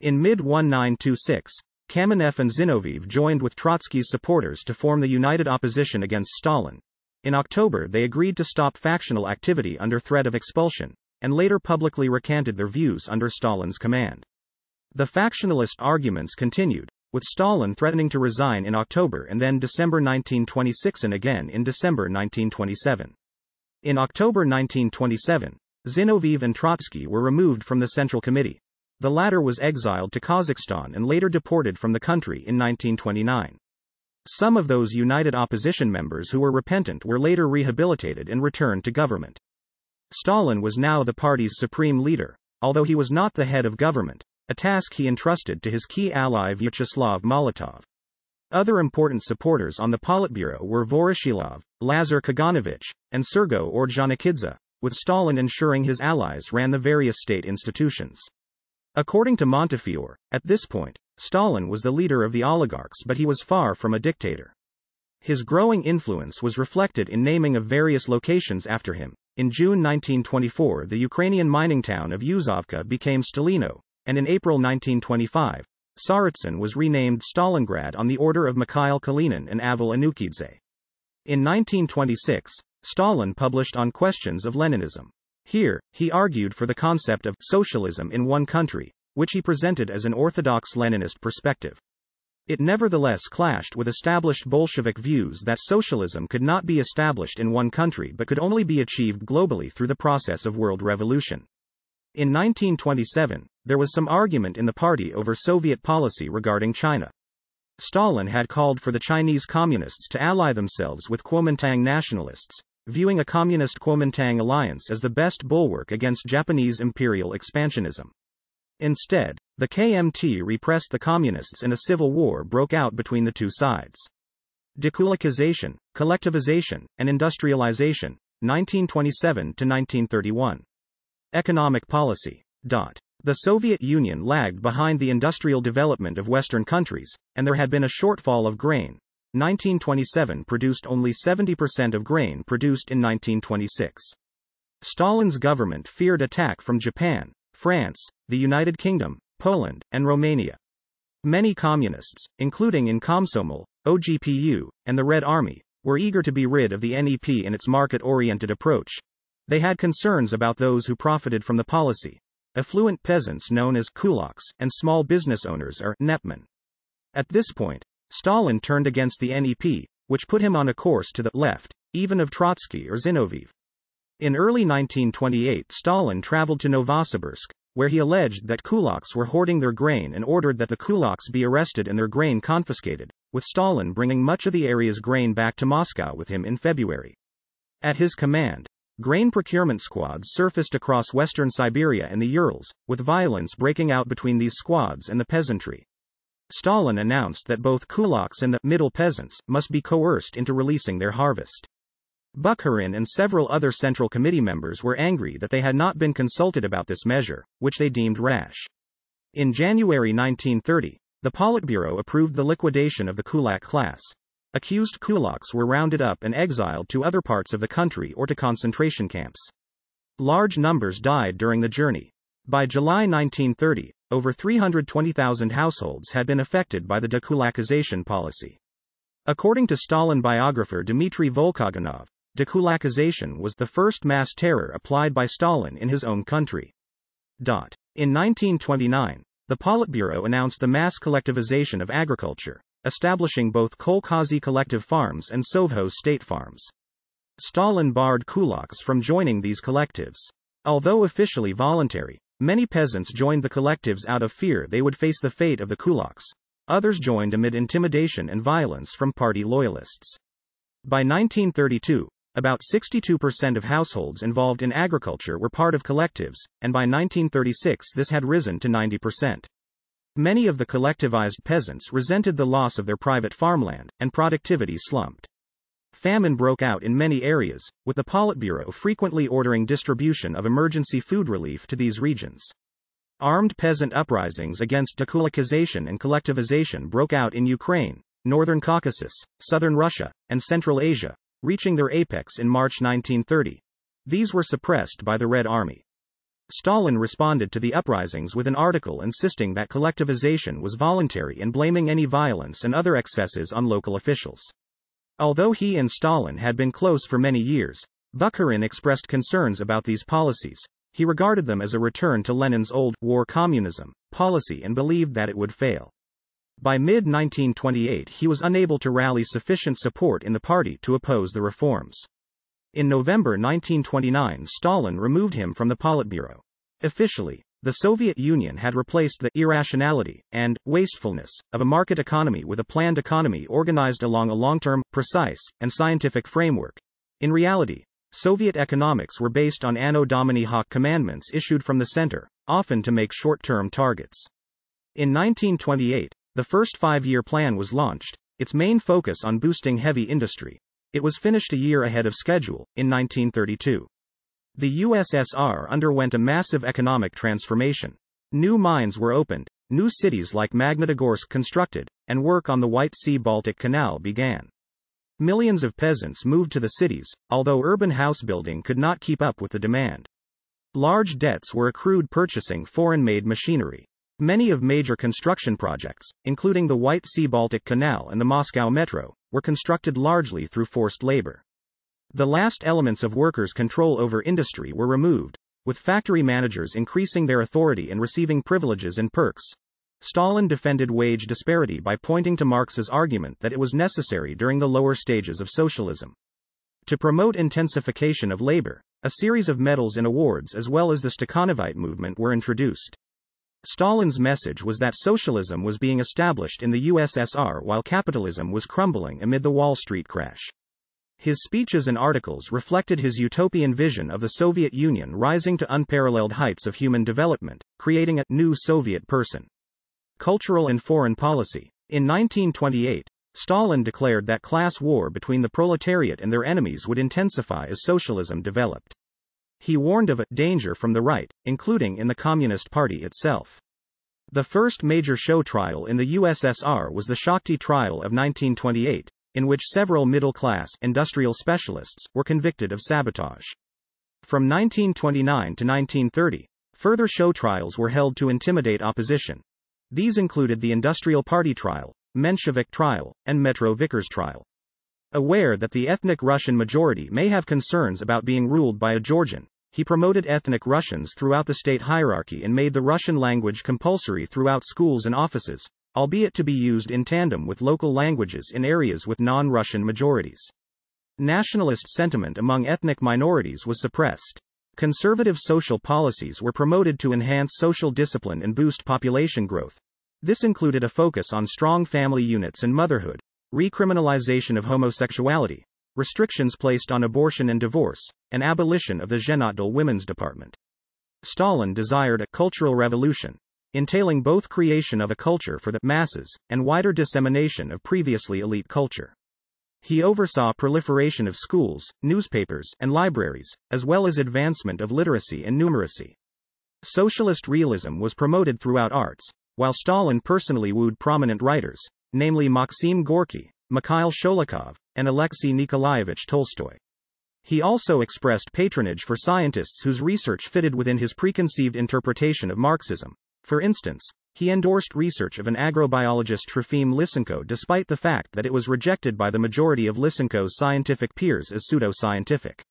Speaker 1: In mid-1926, Kamenev and Zinoviev joined with Trotsky's supporters to form the United Opposition against Stalin. In October they agreed to stop factional activity under threat of expulsion, and later publicly recanted their views under Stalin's command. The factionalist arguments continued, with Stalin threatening to resign in October and then December 1926 and again in December 1927. In October 1927, Zinoviev and Trotsky were removed from the Central Committee. The latter was exiled to Kazakhstan and later deported from the country in 1929. Some of those united opposition members who were repentant were later rehabilitated and returned to government. Stalin was now the party's supreme leader, although he was not the head of government, a task he entrusted to his key ally Vyacheslav Molotov. Other important supporters on the Politburo were Voroshilov, Lazar Kaganovich, and Sergo Orjanikidze, with Stalin ensuring his allies ran the various state institutions. According to Montefiore, at this point, Stalin was the leader of the oligarchs but he was far from a dictator. His growing influence was reflected in naming of various locations after him. In June 1924 the Ukrainian mining town of Yuzovka became Stalino, and in April 1925, Saritsyn was renamed Stalingrad on the order of Mikhail Kalinin and Avil Anukidze. In 1926, Stalin published On Questions of Leninism. Here, he argued for the concept of socialism in one country, which he presented as an orthodox Leninist perspective. It nevertheless clashed with established Bolshevik views that socialism could not be established in one country but could only be achieved globally through the process of world revolution. In 1927, there was some argument in the party over Soviet policy regarding China. Stalin had called for the Chinese communists to ally themselves with Kuomintang nationalists, viewing a communist Kuomintang alliance as the best bulwark against Japanese imperial expansionism. Instead, the KMT repressed the communists and a civil war broke out between the two sides. Dekulakization, collectivization, and industrialization, 1927 to 1931. Economic policy. Dot. The Soviet Union lagged behind the industrial development of Western countries, and there had been a shortfall of grain. 1927 produced only 70% of grain produced in 1926. Stalin's government feared attack from Japan, France, the United Kingdom, Poland, and Romania. Many communists, including in Komsomol, OGPU, and the Red Army, were eager to be rid of the NEP and its market oriented approach. They had concerns about those who profited from the policy, Affluent peasants known as kulaks and small business owners are netmen. At this point, Stalin turned against the NEP, which put him on a course to the left, even of Trotsky or Zinoviev. In early 1928, Stalin traveled to Novosibirsk, where he alleged that kulaks were hoarding their grain and ordered that the kulaks be arrested and their grain confiscated, with Stalin bringing much of the area's grain back to Moscow with him in February. At his command, Grain procurement squads surfaced across western Siberia and the Urals, with violence breaking out between these squads and the peasantry. Stalin announced that both kulaks and the middle peasants must be coerced into releasing their harvest. Bukharin and several other Central Committee members were angry that they had not been consulted about this measure, which they deemed rash. In January 1930, the Politburo approved the liquidation of the kulak class, Accused kulaks were rounded up and exiled to other parts of the country or to concentration camps. Large numbers died during the journey. By July 1930, over 320,000 households had been affected by the dekulakization policy. According to Stalin biographer Dmitry Volkogonov, dekulakization was the first mass terror applied by Stalin in his own country. In 1929, the Politburo announced the mass collectivization of agriculture establishing both Kolkhazi collective farms and Sovho state farms. Stalin barred kulaks from joining these collectives. Although officially voluntary, many peasants joined the collectives out of fear they would face the fate of the kulaks. Others joined amid intimidation and violence from party loyalists. By 1932, about 62% of households involved in agriculture were part of collectives, and by 1936 this had risen to 90%. Many of the collectivized peasants resented the loss of their private farmland, and productivity slumped. Famine broke out in many areas, with the Politburo frequently ordering distribution of emergency food relief to these regions. Armed peasant uprisings against dekulakization and collectivization broke out in Ukraine, northern Caucasus, southern Russia, and Central Asia, reaching their apex in March 1930. These were suppressed by the Red Army. Stalin responded to the uprisings with an article insisting that collectivization was voluntary and blaming any violence and other excesses on local officials. Although he and Stalin had been close for many years, Bukharin expressed concerns about these policies. He regarded them as a return to Lenin's old war communism policy and believed that it would fail. By mid 1928, he was unable to rally sufficient support in the party to oppose the reforms. In November 1929, Stalin removed him from the Politburo. Officially, the Soviet Union had replaced the irrationality and wastefulness of a market economy with a planned economy organized along a long term, precise, and scientific framework. In reality, Soviet economics were based on Anno Domini Hoc commandments issued from the center, often to make short term targets. In 1928, the first five year plan was launched, its main focus on boosting heavy industry, it was finished a year ahead of schedule, in 1932. The USSR underwent a massive economic transformation. New mines were opened, new cities like Magnitogorsk constructed, and work on the White Sea Baltic Canal began. Millions of peasants moved to the cities, although urban house building could not keep up with the demand. Large debts were accrued purchasing foreign made machinery. Many of major construction projects, including the White Sea Baltic Canal and the Moscow Metro, were constructed largely through forced labor. The last elements of workers' control over industry were removed, with factory managers increasing their authority and receiving privileges and perks. Stalin defended wage disparity by pointing to Marx's argument that it was necessary during the lower stages of socialism. To promote intensification of labor, a series of medals and awards as well as the Stakhanovite movement were introduced. Stalin's message was that socialism was being established in the USSR while capitalism was crumbling amid the Wall Street crash. His speeches and articles reflected his utopian vision of the Soviet Union rising to unparalleled heights of human development, creating a new Soviet person. Cultural and foreign policy. In 1928, Stalin declared that class war between the proletariat and their enemies would intensify as socialism developed. He warned of a danger from the right, including in the Communist Party itself. The first major show trial in the USSR was the Shakti trial of 1928, in which several middle-class industrial specialists were convicted of sabotage. From 1929 to 1930, further show trials were held to intimidate opposition. These included the Industrial Party trial, Menshevik trial, and Metro Vickers trial. Aware that the ethnic Russian majority may have concerns about being ruled by a Georgian, he promoted ethnic Russians throughout the state hierarchy and made the Russian language compulsory throughout schools and offices, albeit to be used in tandem with local languages in areas with non Russian majorities. Nationalist sentiment among ethnic minorities was suppressed. Conservative social policies were promoted to enhance social discipline and boost population growth. This included a focus on strong family units and motherhood, recriminalization of homosexuality, restrictions placed on abortion and divorce, and abolition of the Zhenotdal Women's Department. Stalin desired a cultural revolution, entailing both creation of a culture for the masses and wider dissemination of previously elite culture. He oversaw proliferation of schools, newspapers, and libraries, as well as advancement of literacy and numeracy. Socialist realism was promoted throughout arts, while Stalin personally wooed prominent writers, namely Maxim Gorky, Mikhail Sholokov, and Alexei Nikolaevich Tolstoy. He also expressed patronage for scientists whose research fitted within his preconceived interpretation of Marxism. For instance, he endorsed research of an agrobiologist Trofim Lysenko despite the fact that it was rejected by the majority of Lysenko's scientific peers as pseudo-scientific.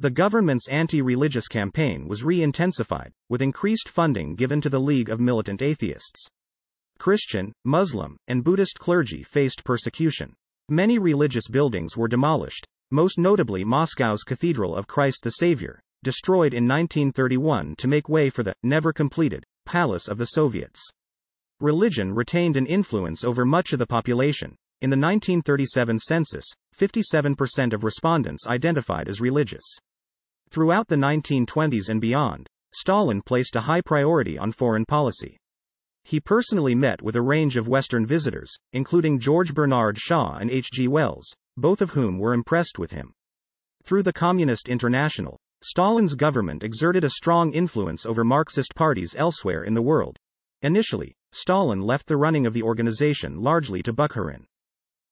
Speaker 1: The government's anti-religious campaign was re-intensified, with increased funding given to the League of Militant Atheists. Christian, Muslim, and Buddhist clergy faced persecution. Many religious buildings were demolished, most notably Moscow's Cathedral of Christ the Savior, destroyed in 1931 to make way for the never completed Palace of the Soviets. Religion retained an influence over much of the population. In the 1937 census, 57% of respondents identified as religious. Throughout the 1920s and beyond, Stalin placed a high priority on foreign policy. He personally met with a range of Western visitors, including George Bernard Shaw and H.G. Wells, both of whom were impressed with him. Through the Communist International, Stalin's government exerted a strong influence over Marxist parties elsewhere in the world. Initially, Stalin left the running of the organization largely to Bukharin.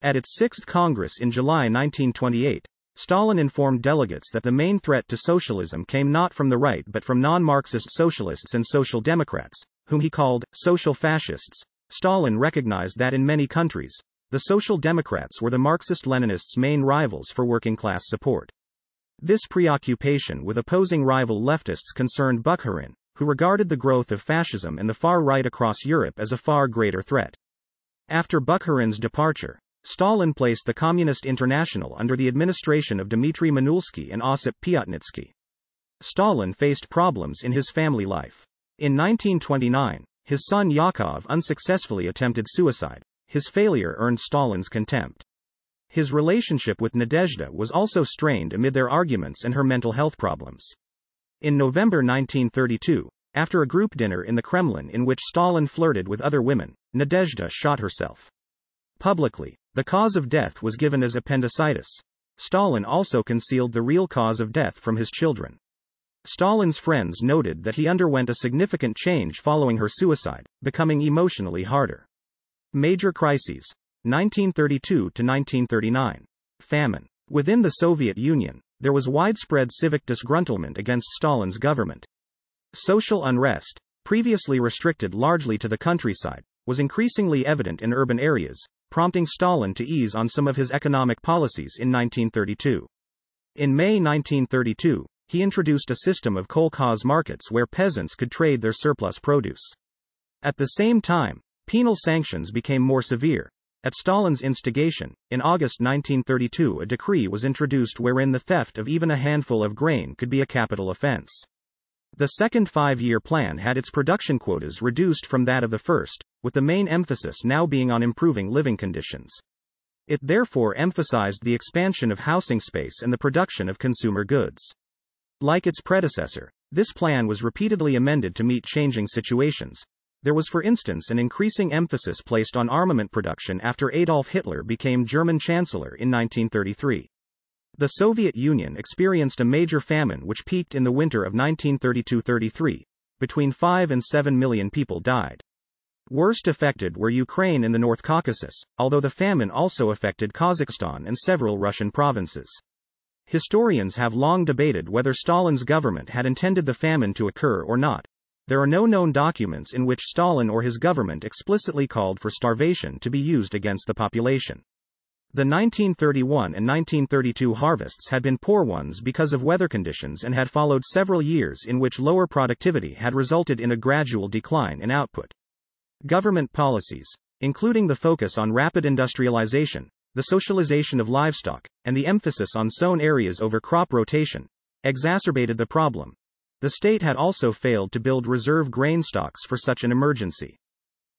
Speaker 1: At its sixth Congress in July 1928, Stalin informed delegates that the main threat to socialism came not from the right but from non Marxist socialists and social democrats, whom he called social fascists, Stalin recognized that in many countries, the Social Democrats were the Marxist Leninists' main rivals for working class support. This preoccupation with opposing rival leftists concerned Bukharin, who regarded the growth of fascism and the far right across Europe as a far greater threat. After Bukharin's departure, Stalin placed the Communist International under the administration of Dmitry Manilsky and Osip Piatnitsky. Stalin faced problems in his family life. In 1929, his son Yakov unsuccessfully attempted suicide. His failure earned Stalin's contempt. His relationship with Nadezhda was also strained amid their arguments and her mental health problems. In November 1932, after a group dinner in the Kremlin in which Stalin flirted with other women, Nadezhda shot herself. Publicly, the cause of death was given as appendicitis. Stalin also concealed the real cause of death from his children. Stalin's friends noted that he underwent a significant change following her suicide, becoming emotionally harder. Major crises 1932 to 1939. Famine. Within the Soviet Union, there was widespread civic disgruntlement against Stalin's government. Social unrest, previously restricted largely to the countryside, was increasingly evident in urban areas, prompting Stalin to ease on some of his economic policies in 1932. In May 1932, he introduced a system of kolkhoz markets where peasants could trade their surplus produce. At the same time, penal sanctions became more severe. At Stalin's instigation, in August 1932 a decree was introduced wherein the theft of even a handful of grain could be a capital offense. The second five-year plan had its production quotas reduced from that of the first, with the main emphasis now being on improving living conditions. It therefore emphasized the expansion of housing space and the production of consumer goods. Like its predecessor, this plan was repeatedly amended to meet changing situations. There was, for instance, an increasing emphasis placed on armament production after Adolf Hitler became German Chancellor in 1933. The Soviet Union experienced a major famine which peaked in the winter of 1932 33. Between 5 and 7 million people died. Worst affected were Ukraine and the North Caucasus, although the famine also affected Kazakhstan and several Russian provinces. Historians have long debated whether Stalin's government had intended the famine to occur or not. There are no known documents in which Stalin or his government explicitly called for starvation to be used against the population. The 1931 and 1932 harvests had been poor ones because of weather conditions and had followed several years in which lower productivity had resulted in a gradual decline in output. Government policies, including the focus on rapid industrialization, the socialization of livestock, and the emphasis on sown areas over crop rotation, exacerbated the problem. The state had also failed to build reserve grain stocks for such an emergency.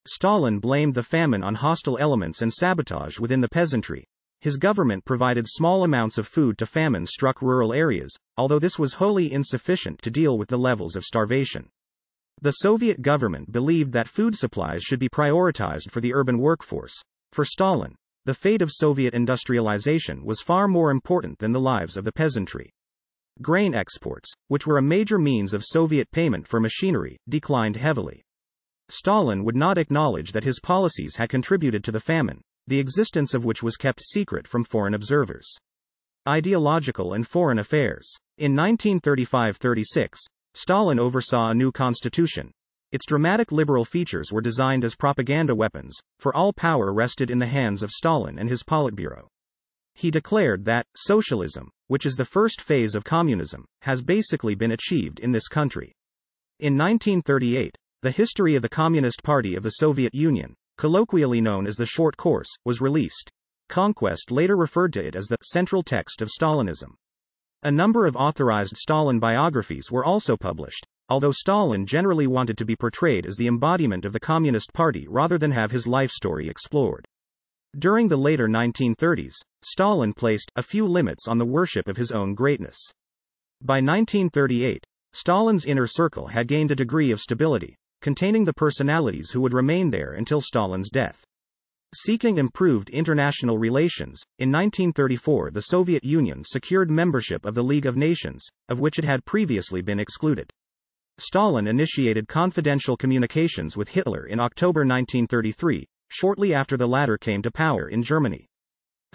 Speaker 1: Stalin blamed the famine on hostile elements and sabotage within the peasantry. His government provided small amounts of food to famine struck rural areas, although this was wholly insufficient to deal with the levels of starvation. The Soviet government believed that food supplies should be prioritized for the urban workforce. For Stalin, the fate of Soviet industrialization was far more important than the lives of the peasantry. Grain exports, which were a major means of Soviet payment for machinery, declined heavily. Stalin would not acknowledge that his policies had contributed to the famine, the existence of which was kept secret from foreign observers. Ideological and Foreign Affairs. In 1935 36, Stalin oversaw a new constitution, its dramatic liberal features were designed as propaganda weapons, for all power rested in the hands of Stalin and his Politburo. He declared that socialism, which is the first phase of communism, has basically been achieved in this country. In 1938, the History of the Communist Party of the Soviet Union, colloquially known as the Short Course, was released. Conquest later referred to it as the central text of Stalinism. A number of authorized Stalin biographies were also published, Although Stalin generally wanted to be portrayed as the embodiment of the Communist Party rather than have his life story explored. During the later 1930s, Stalin placed a few limits on the worship of his own greatness. By 1938, Stalin's inner circle had gained a degree of stability, containing the personalities who would remain there until Stalin's death. Seeking improved international relations, in 1934 the Soviet Union secured membership of the League of Nations, of which it had previously been excluded. Stalin initiated confidential communications with Hitler in October 1933, shortly after the latter came to power in Germany.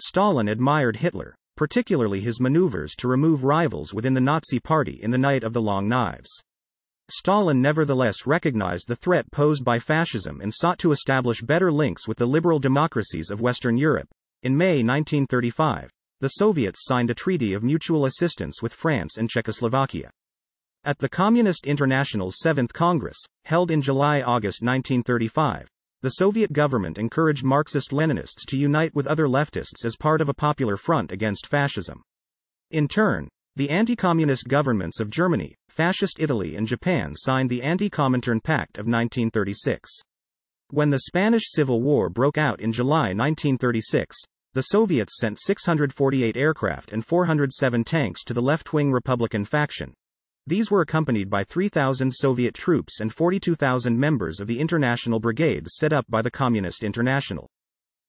Speaker 1: Stalin admired Hitler, particularly his maneuvers to remove rivals within the Nazi party in the Night of the Long Knives. Stalin nevertheless recognized the threat posed by fascism and sought to establish better links with the liberal democracies of Western Europe. In May 1935, the Soviets signed a treaty of mutual assistance with France and Czechoslovakia. At the Communist International's Seventh Congress, held in July August 1935, the Soviet government encouraged Marxist Leninists to unite with other leftists as part of a popular front against fascism. In turn, the anti communist governments of Germany, Fascist Italy, and Japan signed the Anti Comintern Pact of 1936. When the Spanish Civil War broke out in July 1936, the Soviets sent 648 aircraft and 407 tanks to the left wing Republican faction, these were accompanied by 3,000 Soviet troops and 42,000 members of the international brigades set up by the Communist International.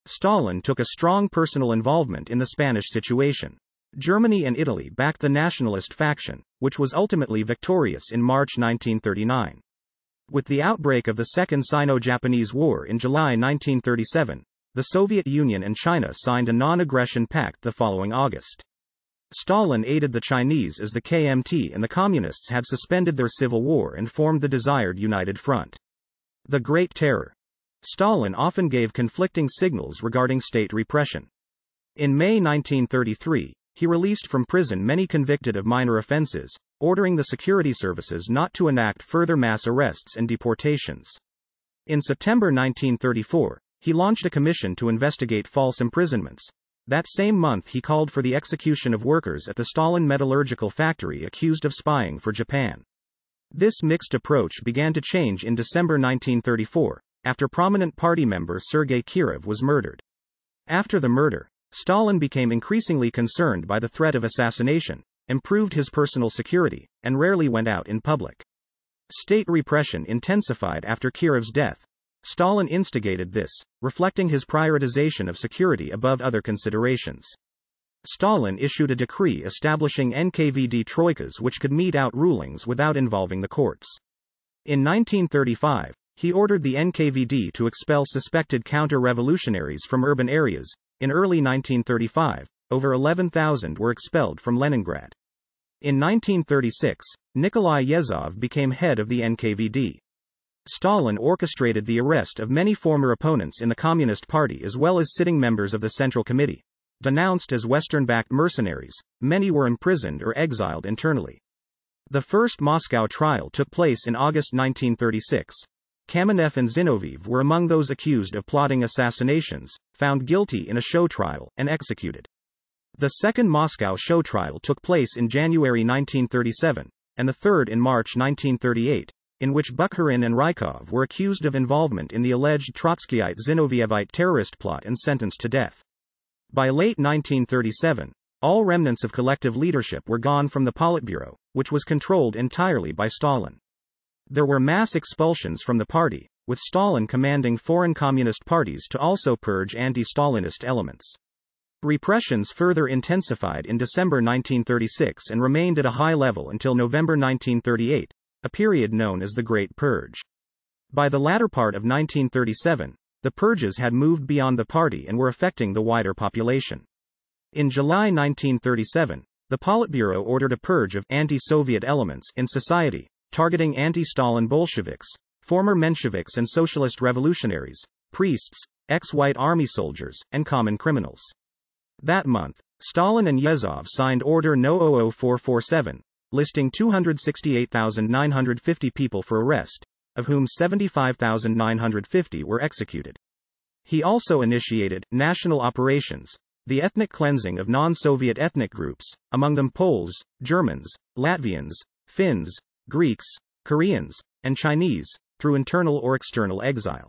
Speaker 1: Stalin took a strong personal involvement in the Spanish situation. Germany and Italy backed the nationalist faction, which was ultimately victorious in March 1939. With the outbreak of the Second Sino-Japanese War in July 1937, the Soviet Union and China signed a non-aggression pact the following August. Stalin aided the Chinese as the KMT and the Communists had suspended their civil war and formed the desired united front. The Great Terror. Stalin often gave conflicting signals regarding state repression. In May 1933, he released from prison many convicted of minor offenses, ordering the security services not to enact further mass arrests and deportations. In September 1934, he launched a commission to investigate false imprisonments, that same month he called for the execution of workers at the Stalin metallurgical factory accused of spying for Japan. This mixed approach began to change in December 1934, after prominent party member Sergei Kirov was murdered. After the murder, Stalin became increasingly concerned by the threat of assassination, improved his personal security, and rarely went out in public. State repression intensified after Kirov's death, Stalin instigated this, reflecting his prioritization of security above other considerations. Stalin issued a decree establishing NKVD troikas which could mete out rulings without involving the courts. In 1935, he ordered the NKVD to expel suspected counter-revolutionaries from urban areas. In early 1935, over 11,000 were expelled from Leningrad. In 1936, Nikolai Yezov became head of the NKVD. Stalin orchestrated the arrest of many former opponents in the Communist Party as well as sitting members of the Central Committee. Denounced as Western backed mercenaries, many were imprisoned or exiled internally. The first Moscow trial took place in August 1936. Kamenev and Zinoviev were among those accused of plotting assassinations, found guilty in a show trial, and executed. The second Moscow show trial took place in January 1937, and the third in March 1938, in which Bukharin and Rykov were accused of involvement in the alleged Trotskyite Zinovievite terrorist plot and sentenced to death. By late 1937, all remnants of collective leadership were gone from the Politburo, which was controlled entirely by Stalin. There were mass expulsions from the party, with Stalin commanding foreign communist parties to also purge anti-Stalinist elements. Repressions further intensified in December 1936 and remained at a high level until November 1938, a period known as the Great Purge. By the latter part of 1937, the purges had moved beyond the party and were affecting the wider population. In July 1937, the Politburo ordered a purge of anti Soviet elements in society, targeting anti Stalin Bolsheviks, former Mensheviks and socialist revolutionaries, priests, ex White Army soldiers, and common criminals. That month, Stalin and Yezov signed Order No 00447, listing 268,950 people for arrest, of whom 75,950 were executed. He also initiated national operations, the ethnic cleansing of non Soviet ethnic groups, among them Poles, Germans, Latvians, Finns, Greeks, Koreans, and Chinese, through internal or external exile.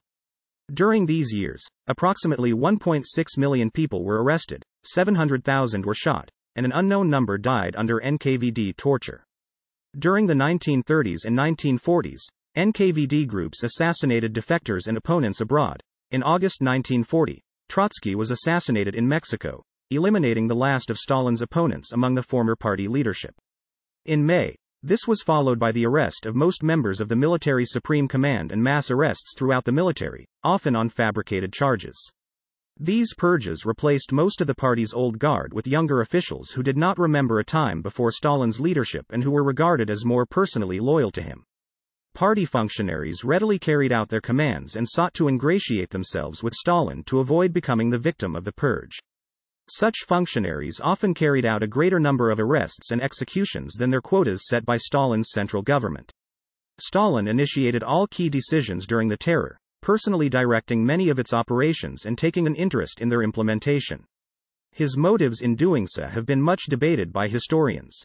Speaker 1: During these years, approximately 1.6 million people were arrested, 700,000 were shot, and an unknown number died under NKVD torture. During the 1930s and 1940s, NKVD groups assassinated defectors and opponents abroad. In August 1940, Trotsky was assassinated in Mexico, eliminating the last of Stalin's opponents among the former party leadership. In May, this was followed by the arrest of most members of the military Supreme Command and mass arrests throughout the military, often on fabricated charges. These purges replaced most of the party's old guard with younger officials who did not remember a time before Stalin's leadership and who were regarded as more personally loyal to him. Party functionaries readily carried out their commands and sought to ingratiate themselves with Stalin to avoid becoming the victim of the purge. Such functionaries often carried out a greater number of arrests and executions than their quotas set by Stalin's central government. Stalin initiated all key decisions during the terror, personally directing many of its operations and taking an interest in their implementation. His motives in doing so have been much debated by historians.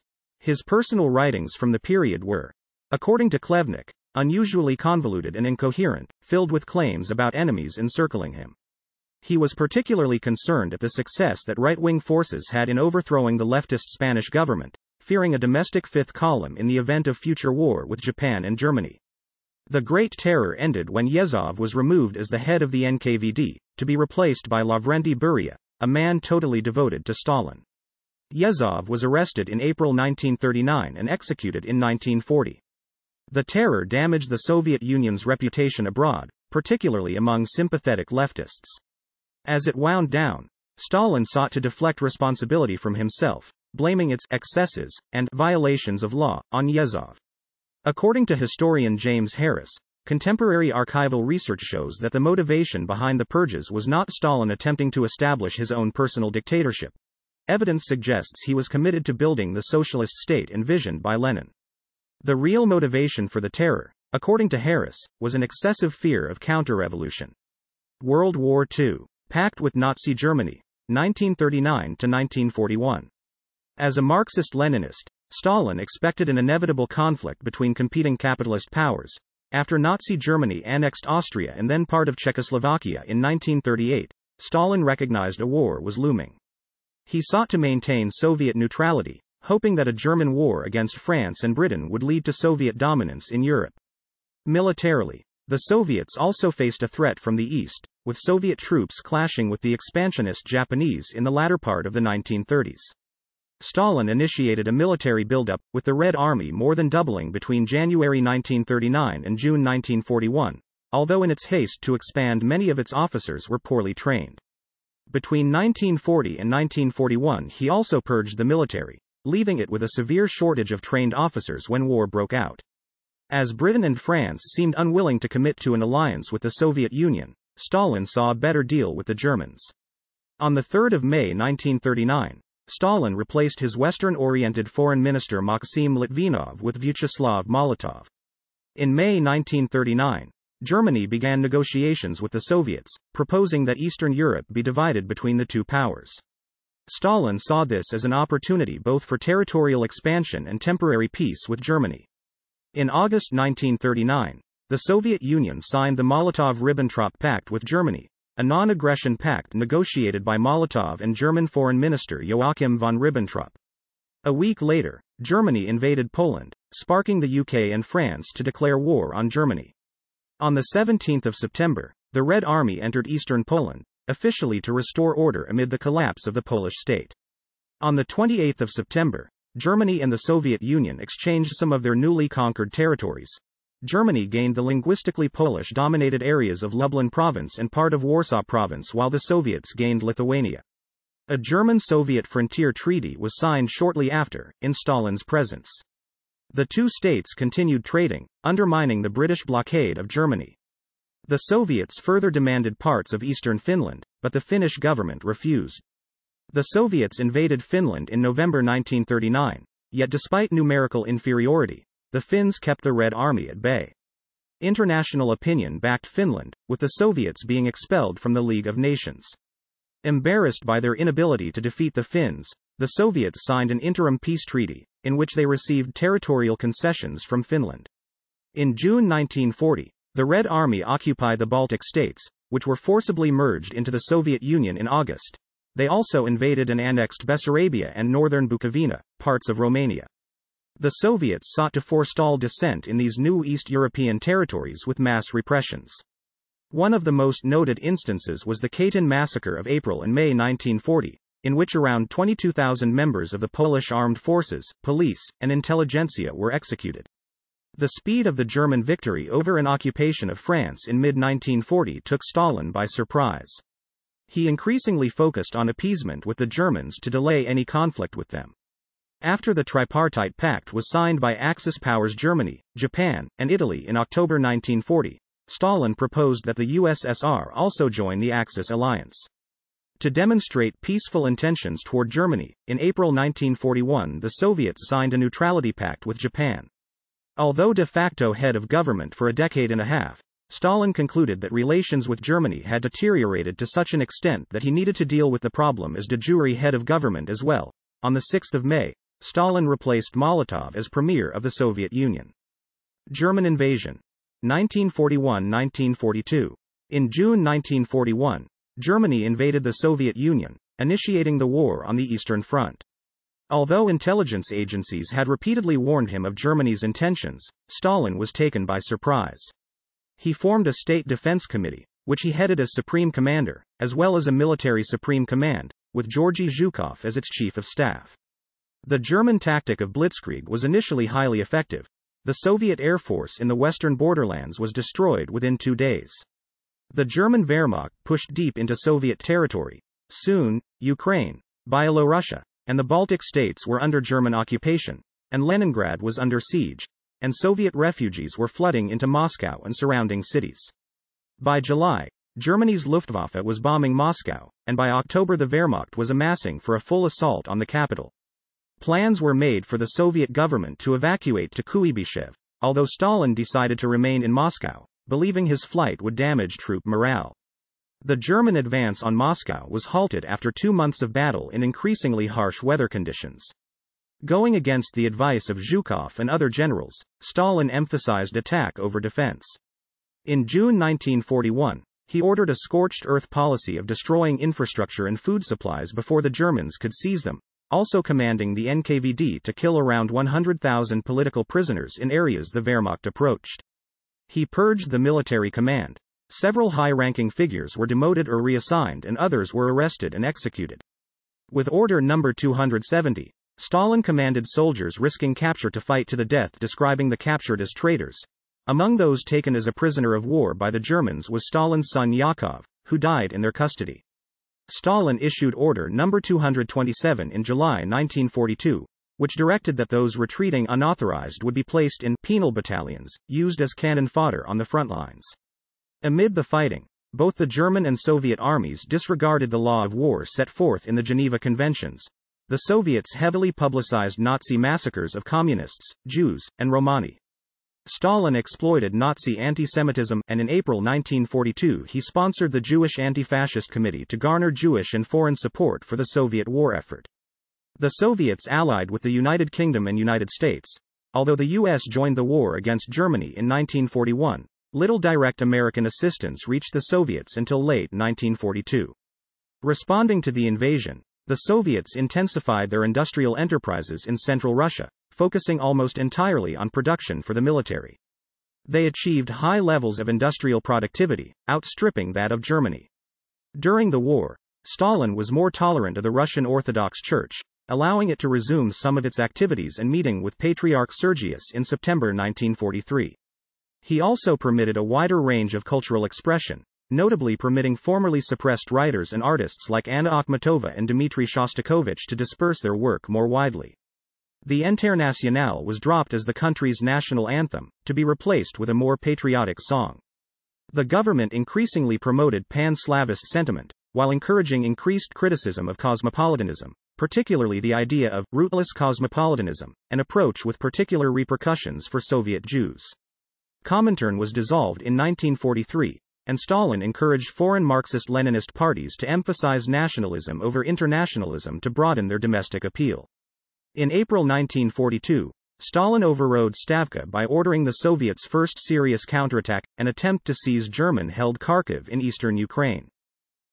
Speaker 1: His personal writings from the period were, according to Klevnik, unusually convoluted and incoherent, filled with claims about enemies encircling him. He was particularly concerned at the success that right wing forces had in overthrowing the leftist Spanish government, fearing a domestic fifth column in the event of future war with Japan and Germany. The Great Terror ended when Yezov was removed as the head of the NKVD, to be replaced by Lavrenti Beria, a man totally devoted to Stalin. Yezov was arrested in April 1939 and executed in 1940. The terror damaged the Soviet Union's reputation abroad, particularly among sympathetic leftists. As it wound down, Stalin sought to deflect responsibility from himself, blaming its excesses and violations of law on Yezov. According to historian James Harris, contemporary archival research shows that the motivation behind the purges was not Stalin attempting to establish his own personal dictatorship. Evidence suggests he was committed to building the socialist state envisioned by Lenin. The real motivation for the terror, according to Harris, was an excessive fear of counter-revolution. World War II. Pact with Nazi Germany, 1939 to 1941. As a Marxist-Leninist, Stalin expected an inevitable conflict between competing capitalist powers. After Nazi Germany annexed Austria and then part of Czechoslovakia in 1938, Stalin recognized a war was looming. He sought to maintain Soviet neutrality, hoping that a German war against France and Britain would lead to Soviet dominance in Europe. Militarily, the Soviets also faced a threat from the East, with Soviet troops clashing with the expansionist Japanese in the latter part of the 1930s. Stalin initiated a military buildup, with the Red Army more than doubling between January 1939 and June 1941, although in its haste to expand many of its officers were poorly trained. Between 1940 and 1941 he also purged the military, leaving it with a severe shortage of trained officers when war broke out. As Britain and France seemed unwilling to commit to an alliance with the Soviet Union, Stalin saw a better deal with the Germans. On 3 May 1939, Stalin replaced his Western-oriented foreign minister Maxim Litvinov with Vyacheslav Molotov. In May 1939, Germany began negotiations with the Soviets, proposing that Eastern Europe be divided between the two powers. Stalin saw this as an opportunity both for territorial expansion and temporary peace with Germany. In August 1939, the Soviet Union signed the Molotov-Ribbentrop Pact with Germany, a non aggression pact negotiated by Molotov and German Foreign Minister Joachim von Ribbentrop. A week later, Germany invaded Poland, sparking the UK and France to declare war on Germany. On the 17th of September, the Red Army entered eastern Poland, officially to restore order amid the collapse of the Polish state. On the 28th of September, Germany and the Soviet Union exchanged some of their newly conquered territories, Germany gained the linguistically Polish-dominated areas of Lublin province and part of Warsaw province while the Soviets gained Lithuania. A German-Soviet frontier treaty was signed shortly after, in Stalin's presence. The two states continued trading, undermining the British blockade of Germany. The Soviets further demanded parts of eastern Finland, but the Finnish government refused. The Soviets invaded Finland in November 1939, yet despite numerical inferiority, the Finns kept the Red Army at bay. International opinion backed Finland, with the Soviets being expelled from the League of Nations. Embarrassed by their inability to defeat the Finns, the Soviets signed an interim peace treaty, in which they received territorial concessions from Finland. In June 1940, the Red Army occupied the Baltic states, which were forcibly merged into the Soviet Union in August. They also invaded and annexed Bessarabia and northern Bukovina, parts of Romania. The Soviets sought to forestall dissent in these new East European territories with mass repressions. One of the most noted instances was the Katyn massacre of April and May 1940, in which around 22,000 members of the Polish armed forces, police, and intelligentsia were executed. The speed of the German victory over an occupation of France in mid 1940 took Stalin by surprise. He increasingly focused on appeasement with the Germans to delay any conflict with them. After the Tripartite Pact was signed by Axis powers Germany, Japan, and Italy in October 1940, Stalin proposed that the USSR also join the Axis alliance. To demonstrate peaceful intentions toward Germany, in April 1941 the Soviets signed a neutrality pact with Japan. Although de facto head of government for a decade and a half, Stalin concluded that relations with Germany had deteriorated to such an extent that he needed to deal with the problem as de jure head of government as well. On 6 May, Stalin replaced Molotov as premier of the Soviet Union. German invasion. 1941-1942. In June 1941, Germany invaded the Soviet Union, initiating the war on the Eastern Front. Although intelligence agencies had repeatedly warned him of Germany's intentions, Stalin was taken by surprise. He formed a state defense committee, which he headed as supreme commander, as well as a military supreme command, with Georgy Zhukov as its chief of staff. The German tactic of blitzkrieg was initially highly effective. The Soviet air force in the western borderlands was destroyed within two days. The German Wehrmacht pushed deep into Soviet territory. Soon, Ukraine, Bielorussia, and the Baltic states were under German occupation, and Leningrad was under siege, and Soviet refugees were flooding into Moscow and surrounding cities. By July, Germany's Luftwaffe was bombing Moscow, and by October the Wehrmacht was amassing for a full assault on the capital. Plans were made for the Soviet government to evacuate to Kuibyshev, although Stalin decided to remain in Moscow, believing his flight would damage troop morale. The German advance on Moscow was halted after two months of battle in increasingly harsh weather conditions. Going against the advice of Zhukov and other generals, Stalin emphasized attack over defense. In June 1941, he ordered a scorched earth policy of destroying infrastructure and food supplies before the Germans could seize them, also commanding the NKVD to kill around 100,000 political prisoners in areas the Wehrmacht approached. He purged the military command. Several high-ranking figures were demoted or reassigned and others were arrested and executed. With order number 270, Stalin commanded soldiers risking capture to fight to the death describing the captured as traitors. Among those taken as a prisoner of war by the Germans was Stalin's son Yakov, who died in their custody. Stalin issued Order No. 227 in July 1942, which directed that those retreating unauthorized would be placed in penal battalions, used as cannon fodder on the front lines. Amid the fighting, both the German and Soviet armies disregarded the law of war set forth in the Geneva Conventions. The Soviets heavily publicized Nazi massacres of communists, Jews, and Romani. Stalin exploited Nazi anti-Semitism, and in April 1942 he sponsored the Jewish Anti-Fascist Committee to garner Jewish and foreign support for the Soviet war effort. The Soviets allied with the United Kingdom and United States, although the U.S. joined the war against Germany in 1941, little direct American assistance reached the Soviets until late 1942. Responding to the invasion, the Soviets intensified their industrial enterprises in central Russia, focusing almost entirely on production for the military. They achieved high levels of industrial productivity, outstripping that of Germany. During the war, Stalin was more tolerant of the Russian Orthodox Church, allowing it to resume some of its activities and meeting with Patriarch Sergius in September 1943. He also permitted a wider range of cultural expression, notably permitting formerly suppressed writers and artists like Anna Akhmatova and Dmitry Shostakovich to disperse their work more widely. The Internationale was dropped as the country's national anthem, to be replaced with a more patriotic song. The government increasingly promoted pan Slavist sentiment, while encouraging increased criticism of cosmopolitanism, particularly the idea of rootless cosmopolitanism, an approach with particular repercussions for Soviet Jews. Comintern was dissolved in 1943, and Stalin encouraged foreign Marxist Leninist parties to emphasize nationalism over internationalism to broaden their domestic appeal. In April 1942, Stalin overrode Stavka by ordering the Soviets' first serious counterattack, an attempt to seize German held Kharkiv in eastern Ukraine.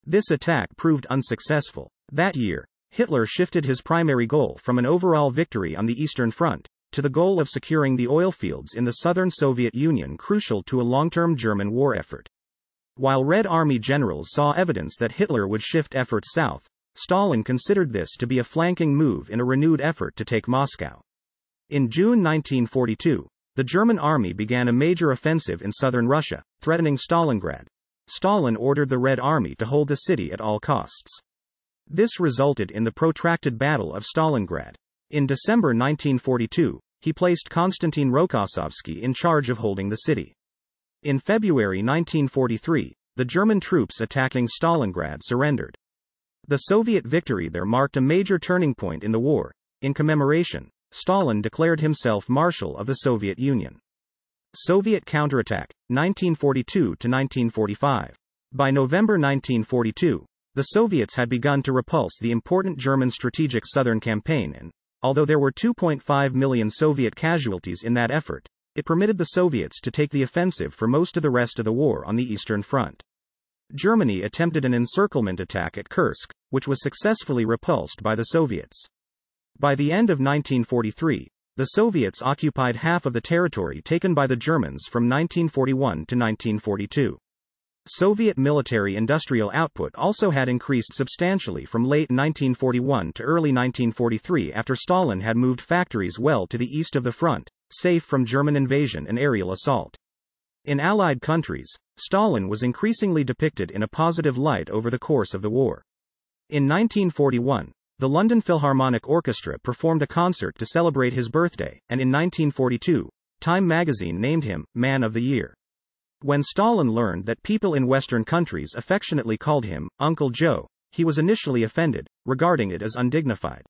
Speaker 1: This attack proved unsuccessful. That year, Hitler shifted his primary goal from an overall victory on the Eastern Front to the goal of securing the oil fields in the southern Soviet Union crucial to a long term German war effort. While Red Army generals saw evidence that Hitler would shift efforts south, Stalin considered this to be a flanking move in a renewed effort to take Moscow. In June 1942, the German army began a major offensive in southern Russia, threatening Stalingrad. Stalin ordered the Red Army to hold the city at all costs. This resulted in the protracted Battle of Stalingrad. In December 1942, he placed Konstantin Rokossovsky in charge of holding the city. In February 1943, the German troops attacking Stalingrad surrendered. The Soviet victory there marked a major turning point in the war. In commemoration, Stalin declared himself Marshal of the Soviet Union. Soviet counterattack, 1942 to 1945. By November 1942, the Soviets had begun to repulse the important German strategic southern campaign and, although there were 2.5 million Soviet casualties in that effort, it permitted the Soviets to take the offensive for most of the rest of the war on the Eastern Front. Germany attempted an encirclement attack at Kursk, which was successfully repulsed by the Soviets. By the end of 1943, the Soviets occupied half of the territory taken by the Germans from 1941 to 1942. Soviet military industrial output also had increased substantially from late 1941 to early 1943 after Stalin had moved factories well to the east of the front, safe from German invasion and aerial assault. In Allied countries, Stalin was increasingly depicted in a positive light over the course of the war. In 1941, the London Philharmonic Orchestra performed a concert to celebrate his birthday, and in 1942, Time magazine named him Man of the Year. When Stalin learned that people in Western countries affectionately called him Uncle Joe, he was initially offended, regarding it as undignified.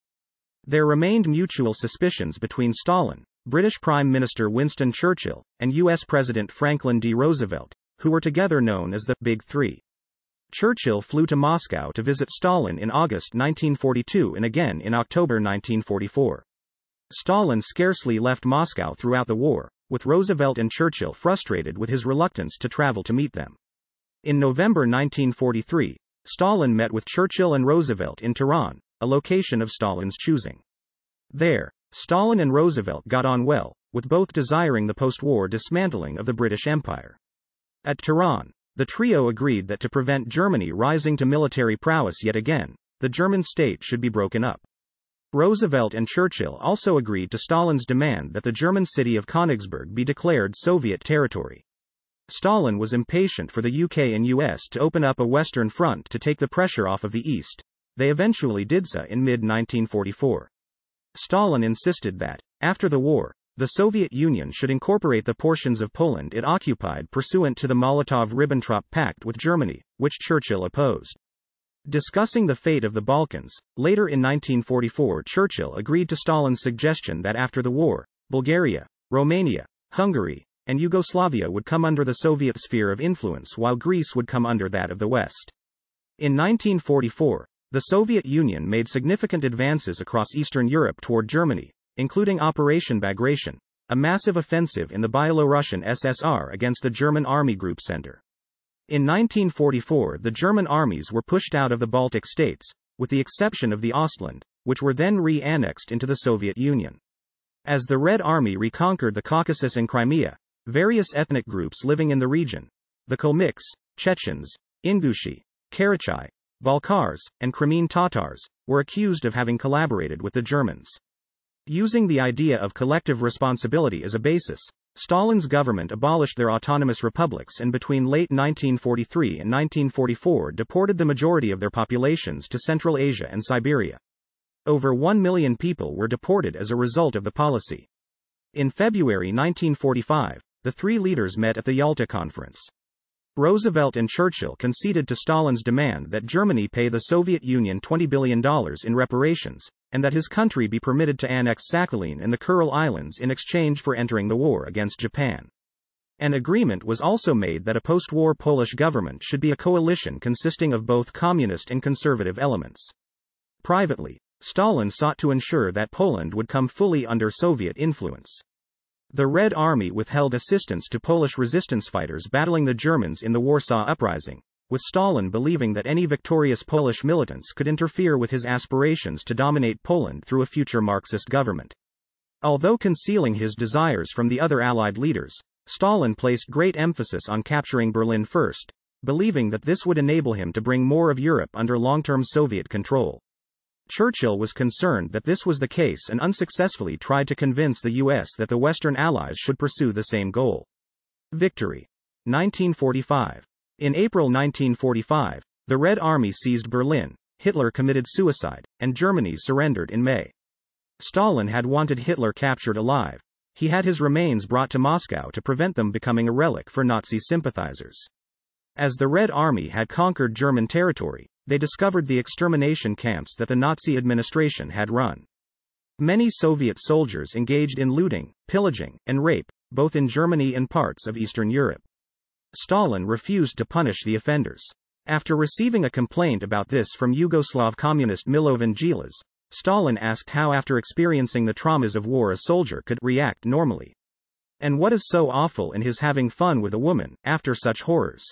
Speaker 1: There remained mutual suspicions between Stalin, British Prime Minister Winston Churchill, and U.S. President Franklin D. Roosevelt, who were together known as the Big Three. Churchill flew to Moscow to visit Stalin in August 1942 and again in October 1944. Stalin scarcely left Moscow throughout the war, with Roosevelt and Churchill frustrated with his reluctance to travel to meet them. In November 1943, Stalin met with Churchill and Roosevelt in Tehran, a location of Stalin's choosing. There, Stalin and Roosevelt got on well, with both desiring the post war dismantling of the British Empire. At Tehran, the trio agreed that to prevent Germany rising to military prowess yet again, the German state should be broken up. Roosevelt and Churchill also agreed to Stalin's demand that the German city of Königsberg be declared Soviet territory. Stalin was impatient for the UK and US to open up a Western front to take the pressure off of the East. They eventually did so in mid 1944. Stalin insisted that, after the war, the Soviet Union should incorporate the portions of Poland it occupied pursuant to the Molotov-Ribbentrop Pact with Germany, which Churchill opposed. Discussing the fate of the Balkans, later in 1944 Churchill agreed to Stalin's suggestion that after the war, Bulgaria, Romania, Hungary, and Yugoslavia would come under the Soviet sphere of influence while Greece would come under that of the West. In 1944, the Soviet Union made significant advances across Eastern Europe toward Germany, including Operation Bagration, a massive offensive in the Byelorussian SSR against the German Army Group Center. In 1944, the German armies were pushed out of the Baltic states, with the exception of the Ostland, which were then re annexed into the Soviet Union. As the Red Army reconquered the Caucasus and Crimea, various ethnic groups living in the region, the Kalmyks, Chechens, Ingushi, Karachai, Balkars, and Crimean Tatars, were accused of having collaborated with the Germans. Using the idea of collective responsibility as a basis, Stalin's government abolished their autonomous republics and between late 1943 and 1944 deported the majority of their populations to Central Asia and Siberia. Over 1 million people were deported as a result of the policy. In February 1945, the three leaders met at the Yalta Conference. Roosevelt and Churchill conceded to Stalin's demand that Germany pay the Soviet Union $20 billion in reparations, and that his country be permitted to annex Sakhalin and the Kuril Islands in exchange for entering the war against Japan. An agreement was also made that a post-war Polish government should be a coalition consisting of both communist and conservative elements. Privately, Stalin sought to ensure that Poland would come fully under Soviet influence. The Red Army withheld assistance to Polish resistance fighters battling the Germans in the Warsaw Uprising, with Stalin believing that any victorious Polish militants could interfere with his aspirations to dominate Poland through a future Marxist government. Although concealing his desires from the other Allied leaders, Stalin placed great emphasis on capturing Berlin first, believing that this would enable him to bring more of Europe under long-term Soviet control. Churchill was concerned that this was the case and unsuccessfully tried to convince the US that the Western Allies should pursue the same goal. Victory. 1945. In April 1945, the Red Army seized Berlin, Hitler committed suicide, and Germany surrendered in May. Stalin had wanted Hitler captured alive. He had his remains brought to Moscow to prevent them becoming a relic for Nazi sympathizers. As the Red Army had conquered German territory, they discovered the extermination camps that the Nazi administration had run. Many Soviet soldiers engaged in looting, pillaging, and rape, both in Germany and parts of Eastern Europe. Stalin refused to punish the offenders. After receiving a complaint about this from Yugoslav communist Milovan Gilas, Stalin asked how after experiencing the traumas of war a soldier could react normally. And what is so awful in his having fun with a woman, after such horrors?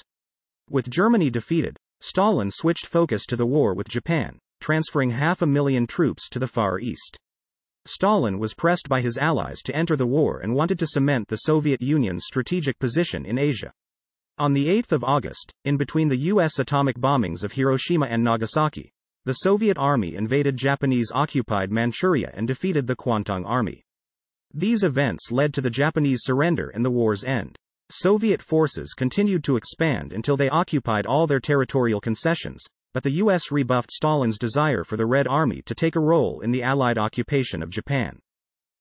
Speaker 1: With Germany defeated, Stalin switched focus to the war with Japan, transferring half a million troops to the Far East. Stalin was pressed by his allies to enter the war and wanted to cement the Soviet Union's strategic position in Asia. On the 8th of August, in between the U.S. atomic bombings of Hiroshima and Nagasaki, the Soviet army invaded Japanese-occupied Manchuria and defeated the Kwantung Army. These events led to the Japanese surrender and the war's end. Soviet forces continued to expand until they occupied all their territorial concessions, but the U.S. rebuffed Stalin's desire for the Red Army to take a role in the Allied occupation of Japan.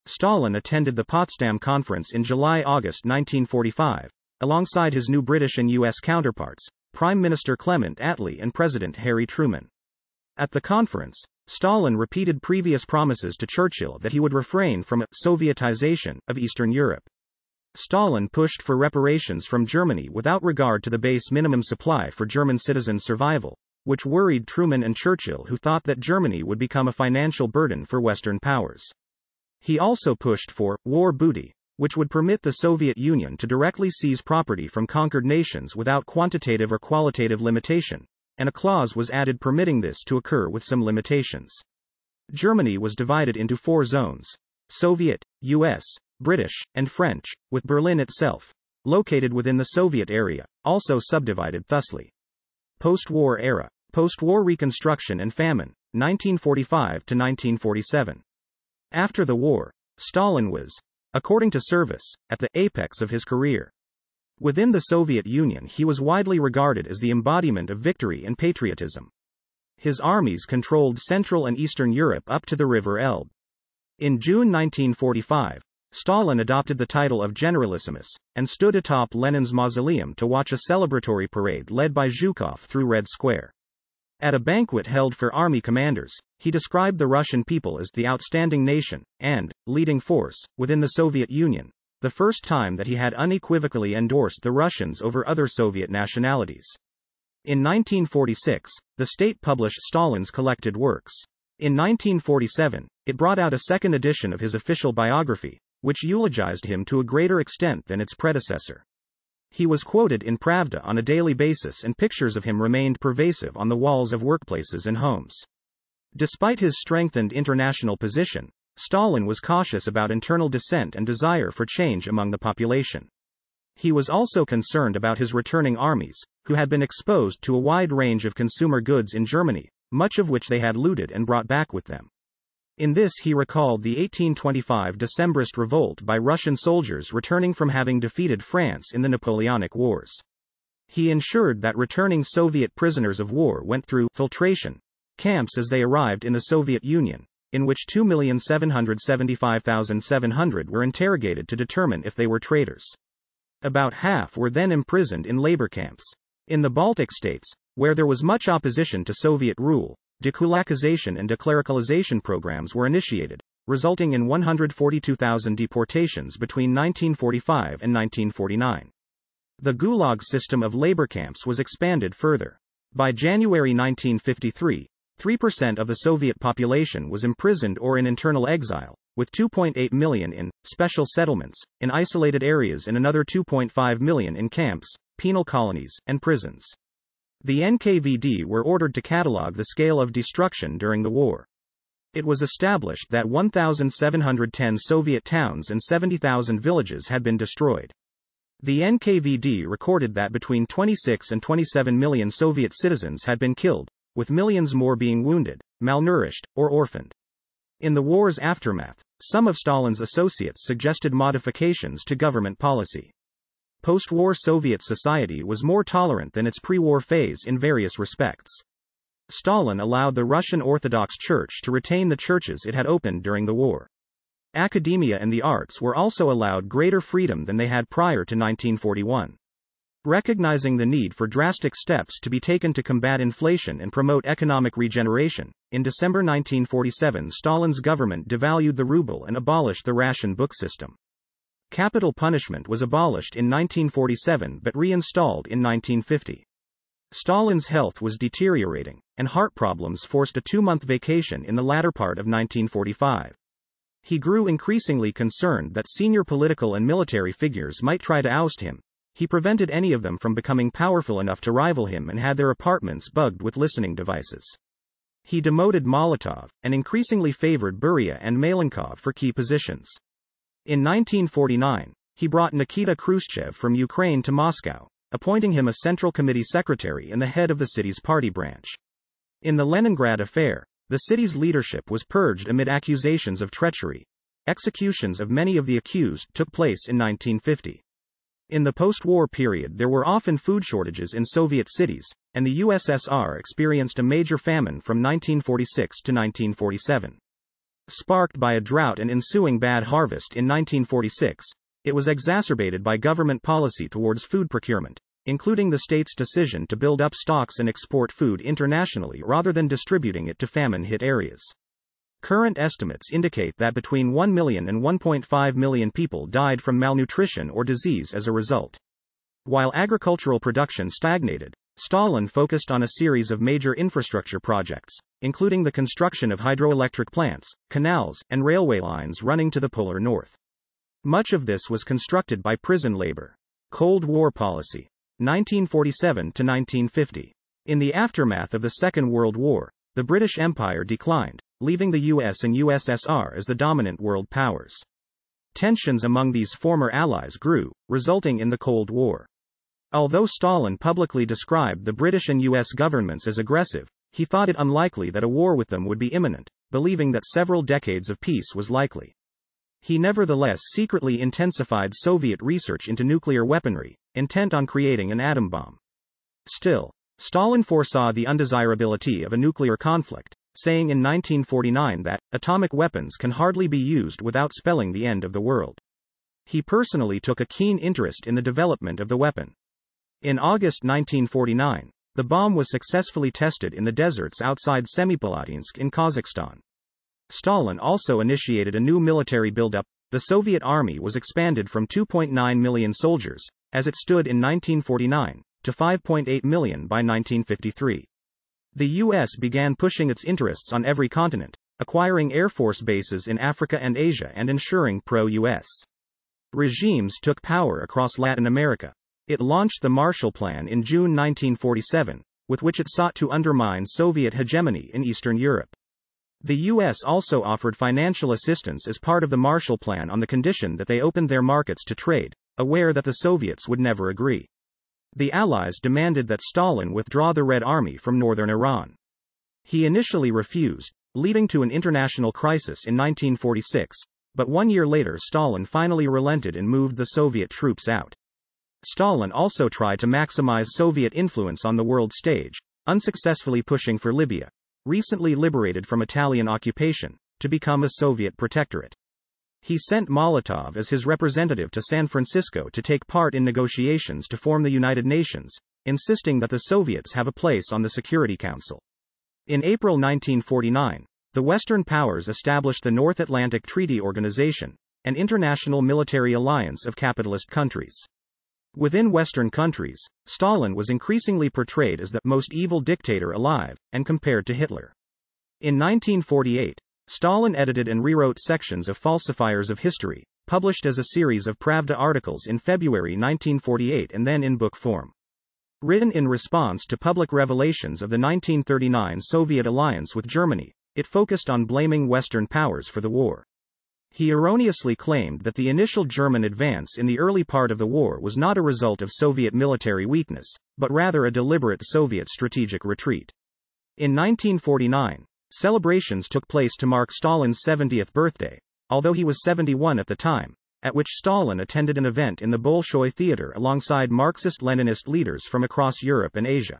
Speaker 1: Stalin attended the Potsdam Conference in July-August 1945, alongside his new British and U.S. counterparts, Prime Minister Clement Attlee and President Harry Truman. At the conference, Stalin repeated previous promises to Churchill that he would refrain from a Sovietization of Eastern Europe. Stalin pushed for reparations from Germany without regard to the base minimum supply for German citizens' survival, which worried Truman and Churchill, who thought that Germany would become a financial burden for Western powers. He also pushed for war booty, which would permit the Soviet Union to directly seize property from conquered nations without quantitative or qualitative limitation, and a clause was added permitting this to occur with some limitations. Germany was divided into four zones Soviet, US, British, and French, with Berlin itself, located within the Soviet area, also subdivided thusly. Post war era, post war reconstruction and famine, 1945 to 1947. After the war, Stalin was, according to Service, at the apex of his career. Within the Soviet Union, he was widely regarded as the embodiment of victory and patriotism. His armies controlled Central and Eastern Europe up to the River Elbe. In June 1945, Stalin adopted the title of Generalissimus and stood atop Lenin's mausoleum to watch a celebratory parade led by Zhukov through Red Square. At a banquet held for army commanders, he described the Russian people as the outstanding nation and leading force within the Soviet Union, the first time that he had unequivocally endorsed the Russians over other Soviet nationalities. In 1946, the state published Stalin's collected works. In 1947, it brought out a second edition of his official biography, which eulogized him to a greater extent than its predecessor. He was quoted in Pravda on a daily basis and pictures of him remained pervasive on the walls of workplaces and homes. Despite his strengthened international position, Stalin was cautious about internal dissent and desire for change among the population. He was also concerned about his returning armies, who had been exposed to a wide range of consumer goods in Germany, much of which they had looted and brought back with them. In this he recalled the 1825 Decembrist revolt by Russian soldiers returning from having defeated France in the Napoleonic Wars. He ensured that returning Soviet prisoners of war went through filtration camps as they arrived in the Soviet Union, in which 2,775,700 were interrogated to determine if they were traitors. About half were then imprisoned in labor camps. In the Baltic states, where there was much opposition to Soviet rule, dekulakization and declericalization programs were initiated, resulting in 142,000 deportations between 1945 and 1949. The Gulag system of labor camps was expanded further. By January 1953, 3% of the Soviet population was imprisoned or in internal exile, with 2.8 million in special settlements, in isolated areas and another 2.5 million in camps, penal colonies, and prisons. The NKVD were ordered to catalog the scale of destruction during the war. It was established that 1,710 Soviet towns and 70,000 villages had been destroyed. The NKVD recorded that between 26 and 27 million Soviet citizens had been killed, with millions more being wounded, malnourished, or orphaned. In the war's aftermath, some of Stalin's associates suggested modifications to government policy post war Soviet society was more tolerant than its pre war phase in various respects. Stalin allowed the Russian Orthodox Church to retain the churches it had opened during the war. Academia and the arts were also allowed greater freedom than they had prior to 1941. Recognizing the need for drastic steps to be taken to combat inflation and promote economic regeneration, in December 1947 Stalin's government devalued the ruble and abolished the ration book system. Capital punishment was abolished in 1947 but reinstalled in 1950. Stalin's health was deteriorating, and heart problems forced a two month vacation in the latter part of 1945. He grew increasingly concerned that senior political and military figures might try to oust him. He prevented any of them from becoming powerful enough to rival him and had their apartments bugged with listening devices. He demoted Molotov, and increasingly favored Beria and Malenkov for key positions. In 1949, he brought Nikita Khrushchev from Ukraine to Moscow, appointing him a Central Committee secretary and the head of the city's party branch. In the Leningrad affair, the city's leadership was purged amid accusations of treachery. Executions of many of the accused took place in 1950. In the post war period, there were often food shortages in Soviet cities, and the USSR experienced a major famine from 1946 to 1947. Sparked by a drought and ensuing bad harvest in 1946, it was exacerbated by government policy towards food procurement, including the state's decision to build up stocks and export food internationally rather than distributing it to famine hit areas. Current estimates indicate that between 1 million and 1.5 million people died from malnutrition or disease as a result. While agricultural production stagnated, Stalin focused on a series of major infrastructure projects, including the construction of hydroelectric plants, canals, and railway lines running to the polar north. Much of this was constructed by prison labor. Cold War policy, 1947 to 1950. In the aftermath of the Second World War, the British Empire declined, leaving the US and USSR as the dominant world powers. Tensions among these former allies grew, resulting in the Cold War. Although Stalin publicly described the British and US governments as aggressive, he thought it unlikely that a war with them would be imminent, believing that several decades of peace was likely. He nevertheless secretly intensified Soviet research into nuclear weaponry, intent on creating an atom bomb. Still, Stalin foresaw the undesirability of a nuclear conflict, saying in 1949 that atomic weapons can hardly be used without spelling the end of the world. He personally took a keen interest in the development of the weapon. In August 1949, the bomb was successfully tested in the deserts outside Semipalatinsk in Kazakhstan. Stalin also initiated a new military buildup. The Soviet army was expanded from 2.9 million soldiers, as it stood in 1949, to 5.8 million by 1953. The U.S. began pushing its interests on every continent, acquiring air force bases in Africa and Asia and ensuring pro U.S. regimes took power across Latin America. It launched the Marshall Plan in June 1947, with which it sought to undermine Soviet hegemony in Eastern Europe. The U.S. also offered financial assistance as part of the Marshall Plan on the condition that they opened their markets to trade, aware that the Soviets would never agree. The Allies demanded that Stalin withdraw the Red Army from northern Iran. He initially refused, leading to an international crisis in 1946, but one year later Stalin finally relented and moved the Soviet troops out. Stalin also tried to maximize Soviet influence on the world stage, unsuccessfully pushing for Libya, recently liberated from Italian occupation, to become a Soviet protectorate. He sent Molotov as his representative to San Francisco to take part in negotiations to form the United Nations, insisting that the Soviets have a place on the Security Council. In April 1949, the Western powers established the North Atlantic Treaty Organization, an international military alliance of capitalist countries. Within Western countries, Stalin was increasingly portrayed as the most evil dictator alive, and compared to Hitler. In 1948, Stalin edited and rewrote sections of Falsifiers of History, published as a series of Pravda articles in February 1948 and then in book form. Written in response to public revelations of the 1939 Soviet alliance with Germany, it focused on blaming Western powers for the war. He erroneously claimed that the initial German advance in the early part of the war was not a result of Soviet military weakness, but rather a deliberate Soviet strategic retreat. In 1949, celebrations took place to mark Stalin's 70th birthday, although he was 71 at the time, at which Stalin attended an event in the Bolshoi Theater alongside Marxist-Leninist leaders from across Europe and Asia.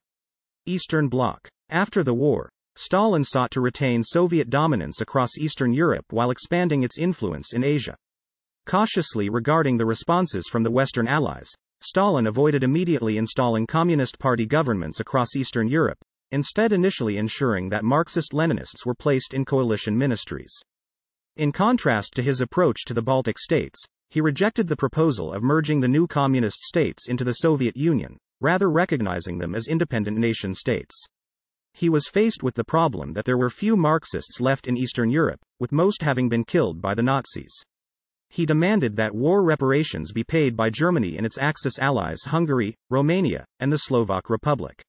Speaker 1: Eastern Bloc. After the war, Stalin sought to retain Soviet dominance across Eastern Europe while expanding its influence in Asia. Cautiously regarding the responses from the Western allies, Stalin avoided immediately installing Communist Party governments across Eastern Europe, instead, initially ensuring that Marxist Leninists were placed in coalition ministries. In contrast to his approach to the Baltic states, he rejected the proposal of merging the new communist states into the Soviet Union, rather recognizing them as independent nation states. He was faced with the problem that there were few Marxists left in Eastern Europe, with most having been killed by the Nazis. He demanded that war reparations be paid by Germany and its Axis allies Hungary, Romania, and the Slovak Republic.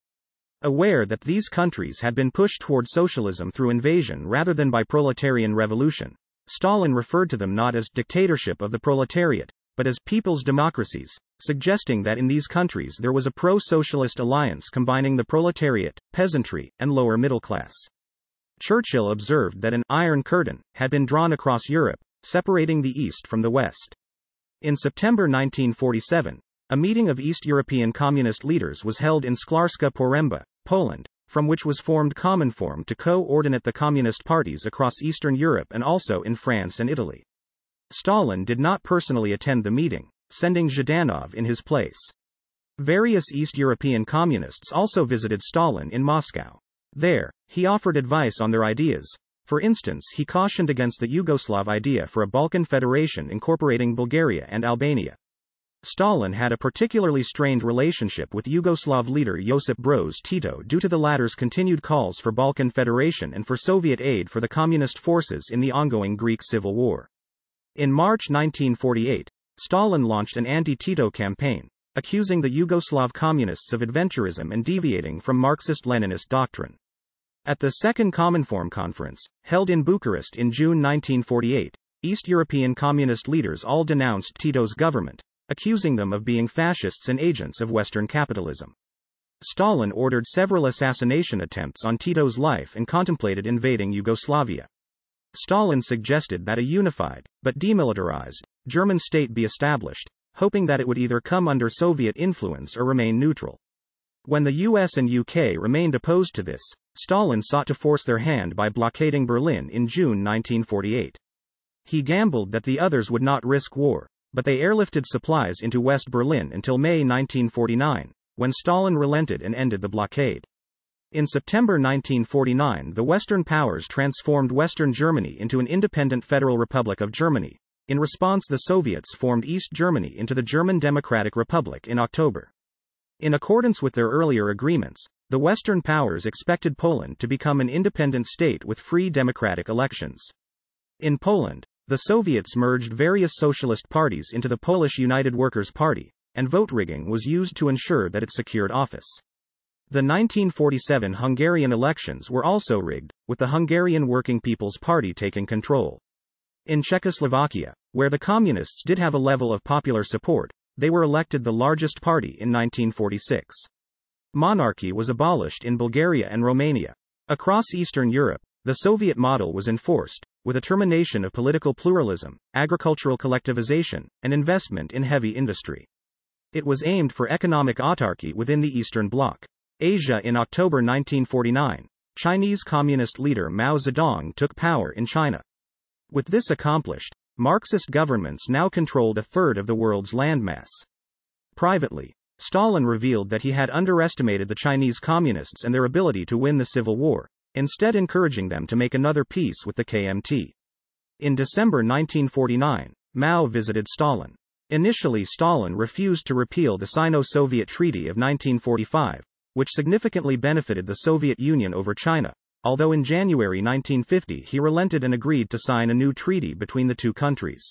Speaker 1: Aware that these countries had been pushed toward socialism through invasion rather than by proletarian revolution, Stalin referred to them not as dictatorship of the proletariat, but as people's democracies, suggesting that in these countries there was a pro socialist alliance combining the proletariat, peasantry, and lower middle class. Churchill observed that an iron curtain had been drawn across Europe, separating the East from the West. In September 1947, a meeting of East European communist leaders was held in Sklarska Poremba, Poland, from which was formed Cominform to coordinate the communist parties across Eastern Europe and also in France and Italy. Stalin did not personally attend the meeting, sending Zhdanov in his place. Various East European communists also visited Stalin in Moscow. There, he offered advice on their ideas. For instance, he cautioned against the Yugoslav idea for a Balkan federation incorporating Bulgaria and Albania. Stalin had a particularly strained relationship with Yugoslav leader Josip Broz Tito due to the latter's continued calls for Balkan federation and for Soviet aid for the communist forces in the ongoing Greek civil war. In March 1948, Stalin launched an anti-Tito campaign, accusing the Yugoslav communists of adventurism and deviating from Marxist-Leninist doctrine. At the Second Cominform Conference, held in Bucharest in June 1948, East European communist leaders all denounced Tito's government, accusing them of being fascists and agents of Western capitalism. Stalin ordered several assassination attempts on Tito's life and contemplated invading Yugoslavia. Stalin suggested that a unified, but demilitarized, German state be established, hoping that it would either come under Soviet influence or remain neutral. When the US and UK remained opposed to this, Stalin sought to force their hand by blockading Berlin in June 1948. He gambled that the others would not risk war, but they airlifted supplies into West Berlin until May 1949, when Stalin relented and ended the blockade. In September 1949, the Western powers transformed Western Germany into an independent Federal Republic of Germany, in response, the Soviets formed East Germany into the German Democratic Republic in October. In accordance with their earlier agreements, the Western powers expected Poland to become an independent state with free democratic elections. In Poland, the Soviets merged various socialist parties into the Polish United Workers' Party, and vote rigging was used to ensure that it secured office. The 1947 Hungarian elections were also rigged, with the Hungarian Working People's Party taking control. In Czechoslovakia, where the communists did have a level of popular support, they were elected the largest party in 1946. Monarchy was abolished in Bulgaria and Romania. Across Eastern Europe, the Soviet model was enforced, with a termination of political pluralism, agricultural collectivization, and investment in heavy industry. It was aimed for economic autarky within the Eastern Bloc. Asia in October 1949, Chinese Communist leader Mao Zedong took power in China. With this accomplished, Marxist governments now controlled a third of the world's landmass. Privately, Stalin revealed that he had underestimated the Chinese communists and their ability to win the Civil War, instead, encouraging them to make another peace with the KMT. In December 1949, Mao visited Stalin. Initially, Stalin refused to repeal the Sino Soviet Treaty of 1945, which significantly benefited the Soviet Union over China, although in January 1950 he relented and agreed to sign a new treaty between the two countries.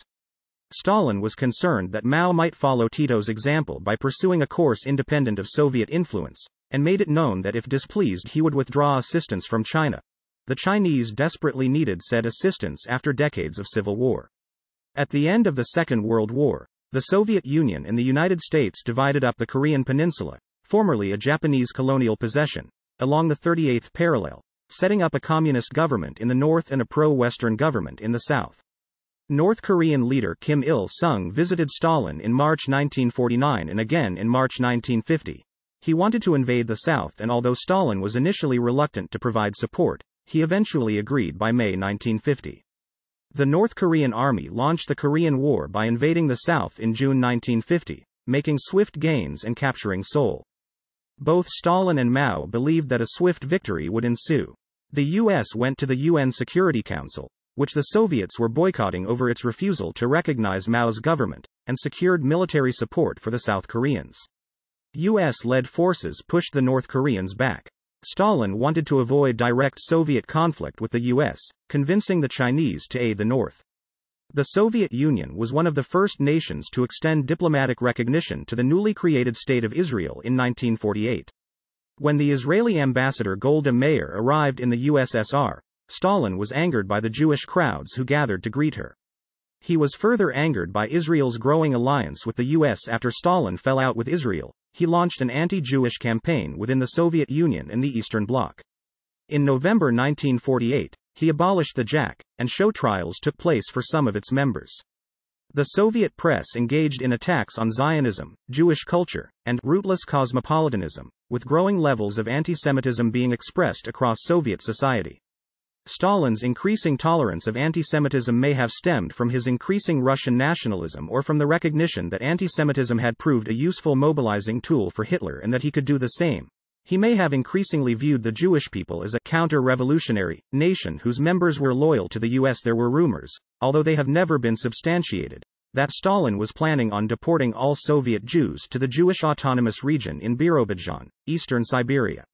Speaker 1: Stalin was concerned that Mao might follow Tito's example by pursuing a course independent of Soviet influence, and made it known that if displeased he would withdraw assistance from China. The Chinese desperately needed said assistance after decades of civil war. At the end of the Second World War, the Soviet Union and the United States divided up the Korean Peninsula, formerly a Japanese colonial possession, along the 38th parallel, setting up a communist government in the north and a pro Western government in the south. North Korean leader Kim Il sung visited Stalin in March 1949 and again in March 1950. He wanted to invade the South, and although Stalin was initially reluctant to provide support, he eventually agreed by May 1950. The North Korean army launched the Korean War by invading the South in June 1950, making swift gains and capturing Seoul. Both Stalin and Mao believed that a swift victory would ensue. The U.S. went to the UN Security Council, which the Soviets were boycotting over its refusal to recognize Mao's government, and secured military support for the South Koreans. U.S. led forces pushed the North Koreans back. Stalin wanted to avoid direct Soviet conflict with the U.S., convincing the Chinese to aid the North. The Soviet Union was one of the first nations to extend diplomatic recognition to the newly created State of Israel in 1948. When the Israeli ambassador Golda Meir arrived in the USSR, Stalin was angered by the Jewish crowds who gathered to greet her. He was further angered by Israel's growing alliance with the US after Stalin fell out with Israel. He launched an anti-Jewish campaign within the Soviet Union and the Eastern Bloc. In November 1948, he abolished the jack, and show trials took place for some of its members. The Soviet press engaged in attacks on Zionism, Jewish culture, and rootless cosmopolitanism, with growing levels of anti-Semitism being expressed across Soviet society. Stalin's increasing tolerance of anti-Semitism may have stemmed from his increasing Russian nationalism or from the recognition that anti-Semitism had proved a useful mobilizing tool for Hitler and that he could do the same, he may have increasingly viewed the Jewish people as a counter revolutionary nation whose members were loyal to the U.S. There were rumors, although they have never been substantiated, that Stalin was planning on deporting all Soviet Jews to the Jewish Autonomous Region in Birobidzhan, eastern Siberia.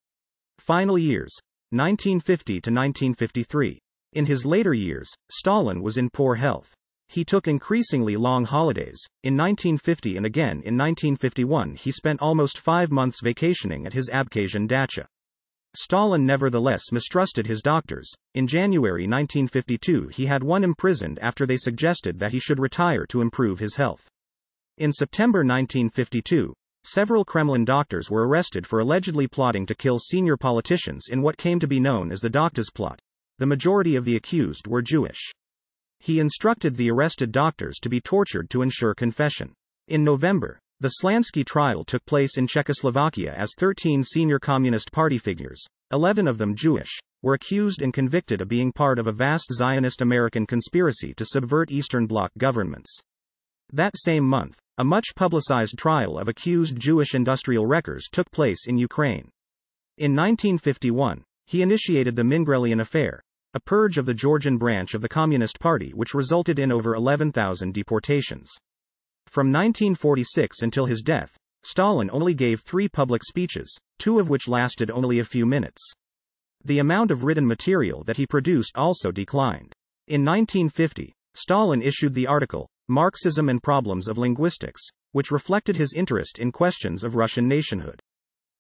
Speaker 1: Final years 1950 to 1953. In his later years, Stalin was in poor health. He took increasingly long holidays. In 1950 and again in 1951, he spent almost five months vacationing at his Abkhazian dacha. Stalin nevertheless mistrusted his doctors. In January 1952, he had one imprisoned after they suggested that he should retire to improve his health. In September 1952, several Kremlin doctors were arrested for allegedly plotting to kill senior politicians in what came to be known as the Doctors Plot. The majority of the accused were Jewish. He instructed the arrested doctors to be tortured to ensure confession. In November, the Slansky trial took place in Czechoslovakia as 13 senior Communist Party figures, 11 of them Jewish, were accused and convicted of being part of a vast Zionist American conspiracy to subvert Eastern Bloc governments. That same month, a much publicized trial of accused Jewish industrial wreckers took place in Ukraine. In 1951, he initiated the Mingrelian Affair, a purge of the Georgian branch of the Communist Party which resulted in over 11,000 deportations. From 1946 until his death, Stalin only gave three public speeches, two of which lasted only a few minutes. The amount of written material that he produced also declined. In 1950, Stalin issued the article, Marxism and Problems of Linguistics, which reflected his interest in questions of Russian nationhood.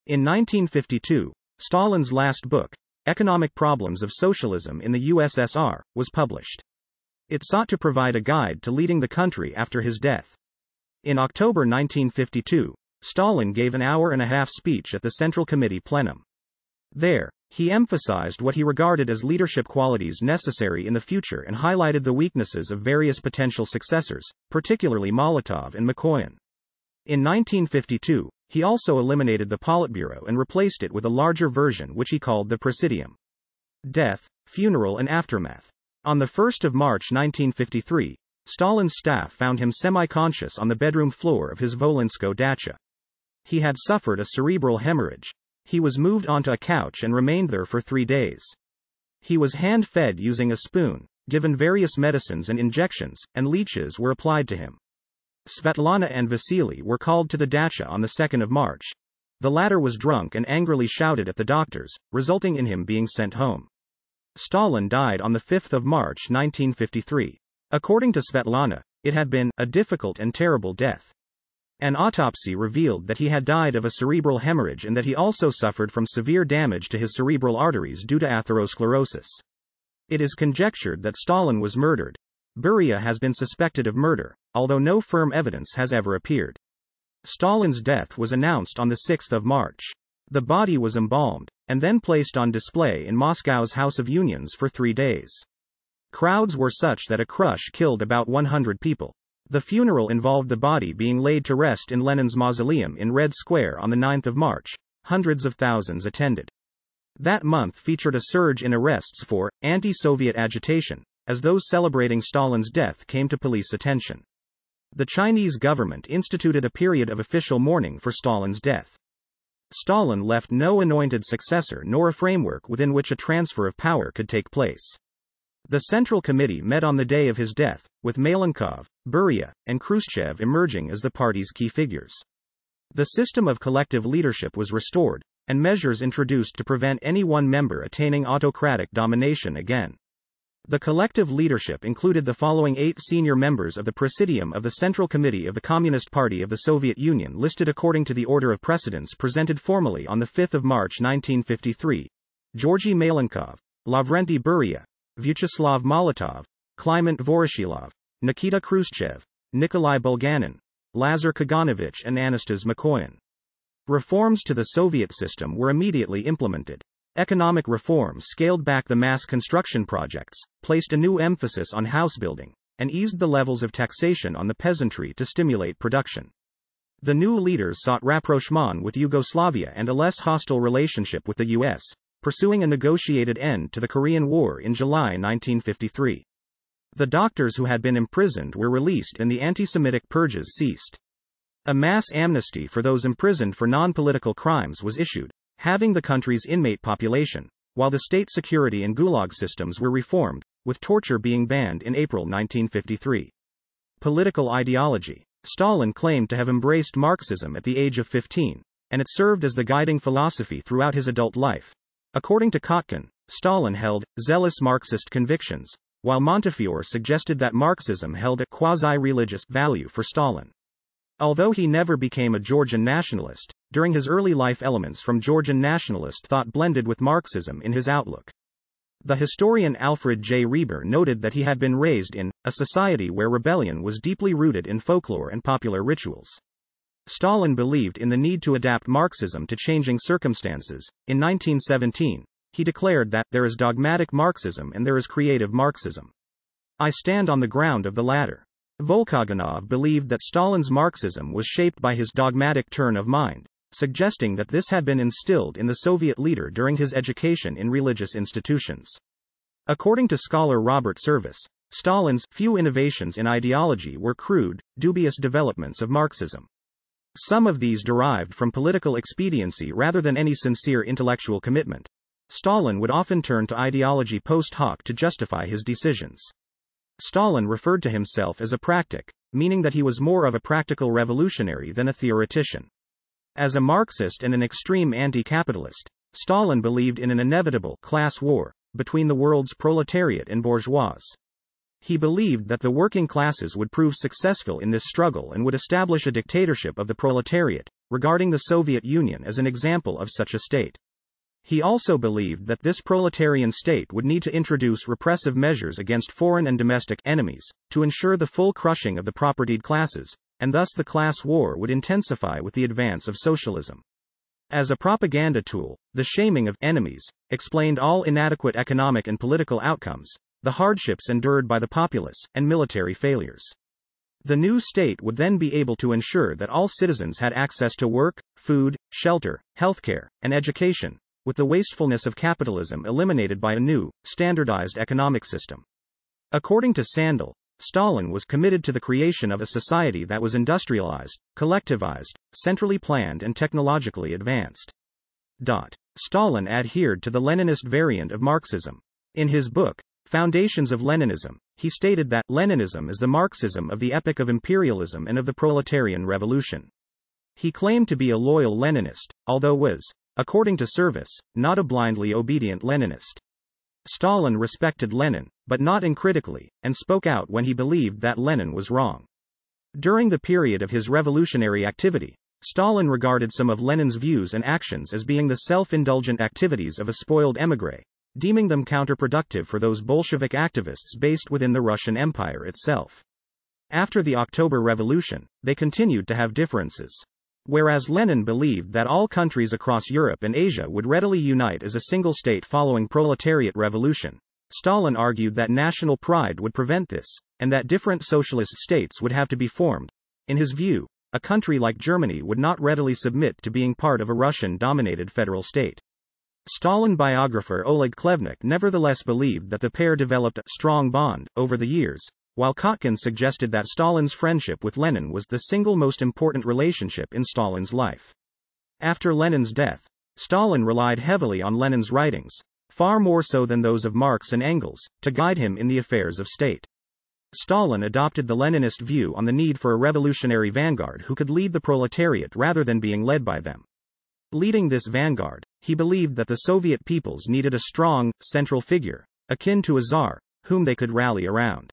Speaker 1: In 1952, Stalin's last book, Economic Problems of Socialism in the USSR, was published. It sought to provide a guide to leading the country after his death. In October 1952, Stalin gave an hour and a half speech at the Central Committee plenum. There, he emphasized what he regarded as leadership qualities necessary in the future and highlighted the weaknesses of various potential successors, particularly Molotov and Mikoyan. In 1952, he also eliminated the Politburo and replaced it with a larger version which he called the Presidium. Death, Funeral and Aftermath. On 1 March 1953, Stalin's staff found him semi-conscious on the bedroom floor of his Volinsko dacha. He had suffered a cerebral hemorrhage. He was moved onto a couch and remained there for three days. He was hand-fed using a spoon, given various medicines and injections, and leeches were applied to him. Svetlana and Vasily were called to the dacha on the 2nd of March. The latter was drunk and angrily shouted at the doctors, resulting in him being sent home. Stalin died on the 5th of March 1953. According to Svetlana, it had been a difficult and terrible death. An autopsy revealed that he had died of a cerebral hemorrhage and that he also suffered from severe damage to his cerebral arteries due to atherosclerosis. It is conjectured that Stalin was murdered. Beria has been suspected of murder, although no firm evidence has ever appeared. Stalin's death was announced on 6 March. The body was embalmed, and then placed on display in Moscow's House of Unions for three days. Crowds were such that a crush killed about 100 people. The funeral involved the body being laid to rest in Lenin's mausoleum in Red Square on 9 March. Hundreds of thousands attended. That month featured a surge in arrests for anti Soviet agitation, as those celebrating Stalin's death came to police attention the Chinese government instituted a period of official mourning for Stalin's death. Stalin left no anointed successor nor a framework within which a transfer of power could take place. The Central Committee met on the day of his death, with Malenkov, Beria, and Khrushchev emerging as the party's key figures. The system of collective leadership was restored, and measures introduced to prevent any one member attaining autocratic domination again. The collective leadership included the following eight senior members of the Presidium of the Central Committee of the Communist Party of the Soviet Union listed according to the order of precedence presented formally on 5 March 1953, Georgy Malenkov, Lavrenti Beria, Vyacheslav Molotov, Kliment Voroshilov, Nikita Khrushchev, Nikolai Bulganin, Lazar Kaganovich and Anastas Mikoyan. Reforms to the Soviet system were immediately implemented. Economic reform scaled back the mass construction projects, placed a new emphasis on house building, and eased the levels of taxation on the peasantry to stimulate production. The new leaders sought rapprochement with Yugoslavia and a less hostile relationship with the U.S., pursuing a negotiated end to the Korean War in July 1953. The doctors who had been imprisoned were released and the anti Semitic purges ceased. A mass amnesty for those imprisoned for non political crimes was issued, halving the country's inmate population, while the state security and gulag systems were reformed, with torture being banned in April 1953. Political ideology Stalin claimed to have embraced Marxism at the age of 15, and it served as the guiding philosophy throughout his adult life. According to Kotkin, Stalin held zealous Marxist convictions, while Montefiore suggested that Marxism held a quasi religious value for Stalin. Although he never became a Georgian nationalist, during his early life, elements from Georgian nationalist thought blended with Marxism in his outlook. The historian Alfred J. Reber noted that he had been raised in a society where rebellion was deeply rooted in folklore and popular rituals. Stalin believed in the need to adapt Marxism to changing circumstances. In 1917, he declared that there is dogmatic Marxism and there is creative Marxism. I stand on the ground of the latter. Volkoganov believed that Stalin's Marxism was shaped by his dogmatic turn of mind, suggesting that this had been instilled in the Soviet leader during his education in religious institutions. According to scholar Robert Service, Stalin's few innovations in ideology were crude, dubious developments of Marxism. Some of these derived from political expediency rather than any sincere intellectual commitment. Stalin would often turn to ideology post hoc to justify his decisions. Stalin referred to himself as a practic, meaning that he was more of a practical revolutionary than a theoretician. As a Marxist and an extreme anti capitalist, Stalin believed in an inevitable class war between the world's proletariat and bourgeois. He believed that the working classes would prove successful in this struggle and would establish a dictatorship of the proletariat, regarding the Soviet Union as an example of such a state. He also believed that this proletarian state would need to introduce repressive measures against foreign and domestic enemies to ensure the full crushing of the propertied classes, and thus the class war would intensify with the advance of socialism. As a propaganda tool, the shaming of enemies explained all inadequate economic and political outcomes, the hardships endured by the populace, and military failures. The new state would then be able to ensure that all citizens had access to work, food, shelter, healthcare, and education, with the wastefulness of capitalism eliminated by a new, standardized economic system. According to Sandel, Stalin was committed to the creation of a society that was industrialized, collectivized, centrally planned, and technologically advanced. Dot. Stalin adhered to the Leninist variant of Marxism. In his book, Foundations of Leninism, he stated that Leninism is the Marxism of the epoch of imperialism and of the proletarian revolution. He claimed to be a loyal Leninist, although was According to Service, not a blindly obedient Leninist. Stalin respected Lenin, but not uncritically, and spoke out when he believed that Lenin was wrong. During the period of his revolutionary activity, Stalin regarded some of Lenin's views and actions as being the self-indulgent activities of a spoiled émigré, deeming them counterproductive for those Bolshevik activists based within the Russian Empire itself. After the October Revolution, they continued to have differences. Whereas Lenin believed that all countries across Europe and Asia would readily unite as a single state following proletariat revolution, Stalin argued that national pride would prevent this, and that different socialist states would have to be formed. In his view, a country like Germany would not readily submit to being part of a Russian dominated federal state. Stalin biographer Oleg Klevnik nevertheless believed that the pair developed a strong bond over the years, while Kotkin suggested that Stalin's friendship with Lenin was the single most important relationship in Stalin's life. After Lenin's death, Stalin relied heavily on Lenin's writings, far more so than those of Marx and Engels, to guide him in the affairs of state. Stalin adopted the Leninist view on the need for a revolutionary vanguard who could lead the proletariat rather than being led by them. Leading this vanguard, he believed that the Soviet peoples needed a strong, central figure, akin to a czar, whom they could rally around.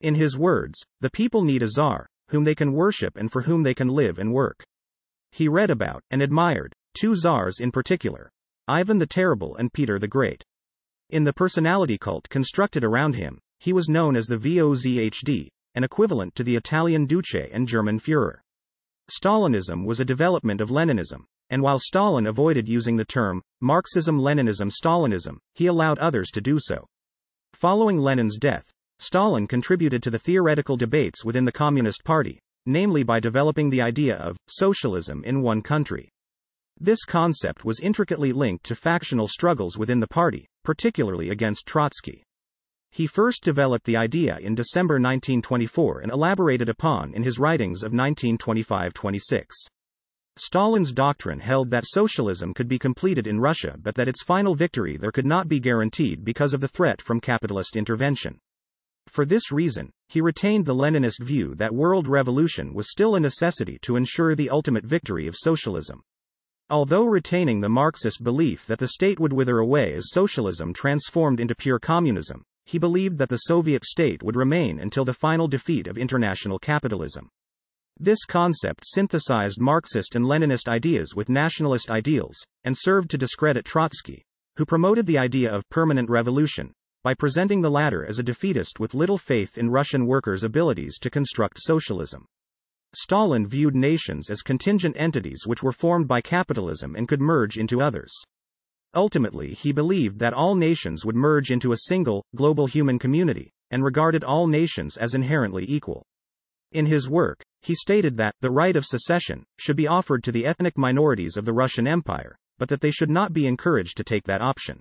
Speaker 1: In his words, the people need a czar, whom they can worship and for whom they can live and work. He read about, and admired, two czars in particular Ivan the Terrible and Peter the Great. In the personality cult constructed around him, he was known as the VOZHD, an equivalent to the Italian Duce and German Fuhrer. Stalinism was a development of Leninism, and while Stalin avoided using the term Marxism Leninism Stalinism, he allowed others to do so. Following Lenin's death, Stalin contributed to the theoretical debates within the Communist Party, namely by developing the idea of socialism in one country. This concept was intricately linked to factional struggles within the party, particularly against Trotsky. He first developed the idea in December 1924 and elaborated upon in his writings of 1925 26. Stalin's doctrine held that socialism could be completed in Russia but that its final victory there could not be guaranteed because of the threat from capitalist intervention. For this reason, he retained the Leninist view that world revolution was still a necessity to ensure the ultimate victory of socialism. Although retaining the Marxist belief that the state would wither away as socialism transformed into pure communism, he believed that the Soviet state would remain until the final defeat of international capitalism. This concept synthesized Marxist and Leninist ideas with nationalist ideals, and served to discredit Trotsky, who promoted the idea of permanent revolution, by presenting the latter as a defeatist with little faith in Russian workers' abilities to construct socialism. Stalin viewed nations as contingent entities which were formed by capitalism and could merge into others. Ultimately, he believed that all nations would merge into a single, global human community, and regarded all nations as inherently equal. In his work, he stated that the right of secession should be offered to the ethnic minorities of the Russian Empire, but that they should not be encouraged to take that option.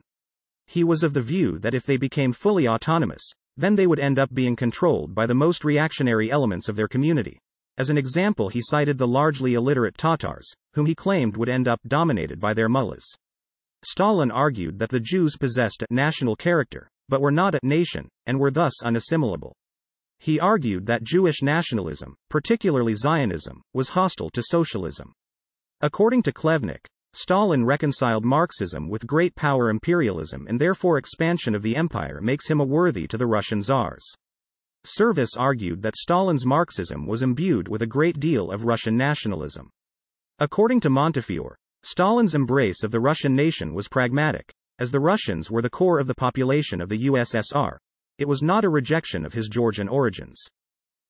Speaker 1: He was of the view that if they became fully autonomous, then they would end up being controlled by the most reactionary elements of their community. As an example, he cited the largely illiterate Tatars, whom he claimed would end up dominated by their mullahs. Stalin argued that the Jews possessed a national character, but were not a nation, and were thus unassimilable. He argued that Jewish nationalism, particularly Zionism, was hostile to socialism. According to Klevnik, Stalin reconciled Marxism with great power imperialism and therefore expansion of the empire makes him a worthy to the Russian czars. Service argued that Stalin's Marxism was imbued with a great deal of Russian nationalism. According to Montefiore, Stalin's embrace of the Russian nation was pragmatic, as the Russians were the core of the population of the USSR. It was not a rejection of his Georgian origins.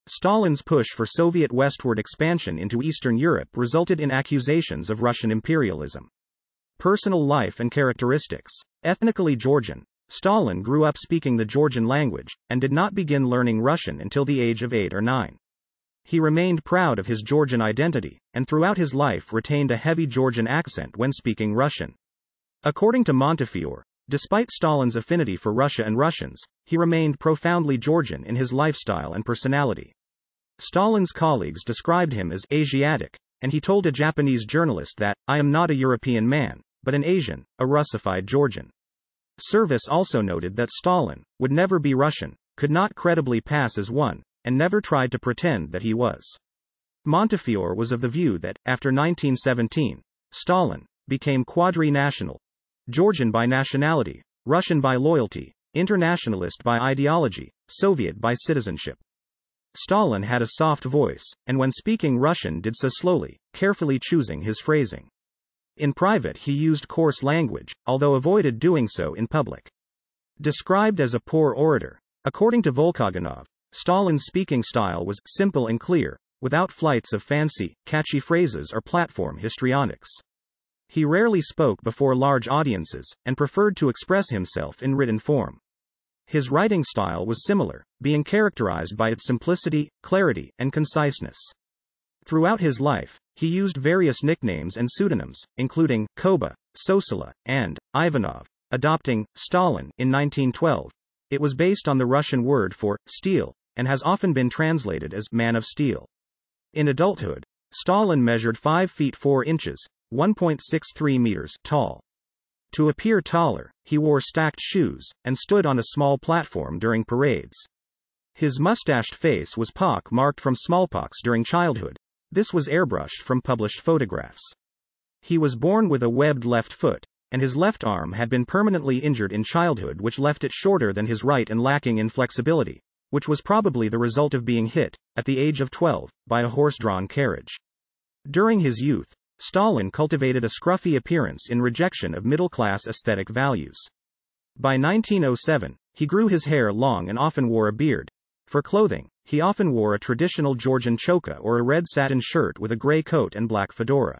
Speaker 1: Stalin's push for Soviet westward expansion into Eastern Europe resulted in accusations of Russian imperialism. Personal life and characteristics. Ethnically Georgian, Stalin grew up speaking the Georgian language and did not begin learning Russian until the age of 8 or 9. He remained proud of his Georgian identity and throughout his life retained a heavy Georgian accent when speaking Russian. According to Montefiore, Despite Stalin's affinity for Russia and Russians, he remained profoundly Georgian in his lifestyle and personality. Stalin's colleagues described him as Asiatic, and he told a Japanese journalist that, I am not a European man, but an Asian, a Russified Georgian. Service also noted that Stalin would never be Russian, could not credibly pass as one, and never tried to pretend that he was. Montefiore was of the view that, after 1917, Stalin became quadri national, Georgian by nationality, Russian by loyalty, internationalist by ideology, Soviet by citizenship. Stalin had a soft voice, and when speaking Russian did so slowly, carefully choosing his phrasing. In private, he used coarse language, although avoided doing so in public. Described as a poor orator, according to Volkoganov, Stalin's speaking style was simple and clear, without flights of fancy, catchy phrases or platform histrionics. He rarely spoke before large audiences, and preferred to express himself in written form. His writing style was similar, being characterized by its simplicity, clarity, and conciseness. Throughout his life, he used various nicknames and pseudonyms, including Koba, Sosola, and Ivanov, adopting Stalin in 1912. It was based on the Russian word for steel, and has often been translated as man of steel. In adulthood, Stalin measured 5 feet 4 inches, 1.63 meters tall. To appear taller, he wore stacked shoes and stood on a small platform during parades. His mustached face was pock marked from smallpox during childhood. This was airbrushed from published photographs. He was born with a webbed left foot, and his left arm had been permanently injured in childhood, which left it shorter than his right and lacking in flexibility, which was probably the result of being hit, at the age of 12, by a horse drawn carriage. During his youth, Stalin cultivated a scruffy appearance in rejection of middle class aesthetic values. By 1907, he grew his hair long and often wore a beard. For clothing, he often wore a traditional Georgian choka or a red satin shirt with a gray coat and black fedora.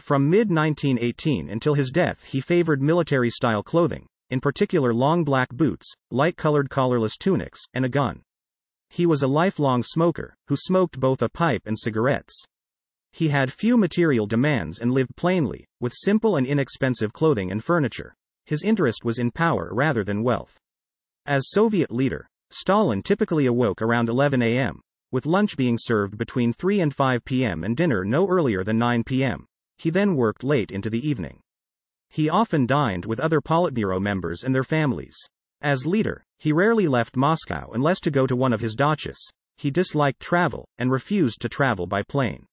Speaker 1: From mid 1918 until his death, he favored military style clothing, in particular long black boots, light colored collarless tunics, and a gun. He was a lifelong smoker, who smoked both a pipe and cigarettes. He had few material demands and lived plainly, with simple and inexpensive clothing and furniture. His interest was in power rather than wealth. As Soviet leader, Stalin typically awoke around 11 a.m., with lunch being served between 3 and 5 p.m. and dinner no earlier than 9 p.m. He then worked late into the evening. He often dined with other Politburo members and their families. As leader, he rarely left Moscow unless to go to one of his dachas. He disliked travel and refused to travel by plane.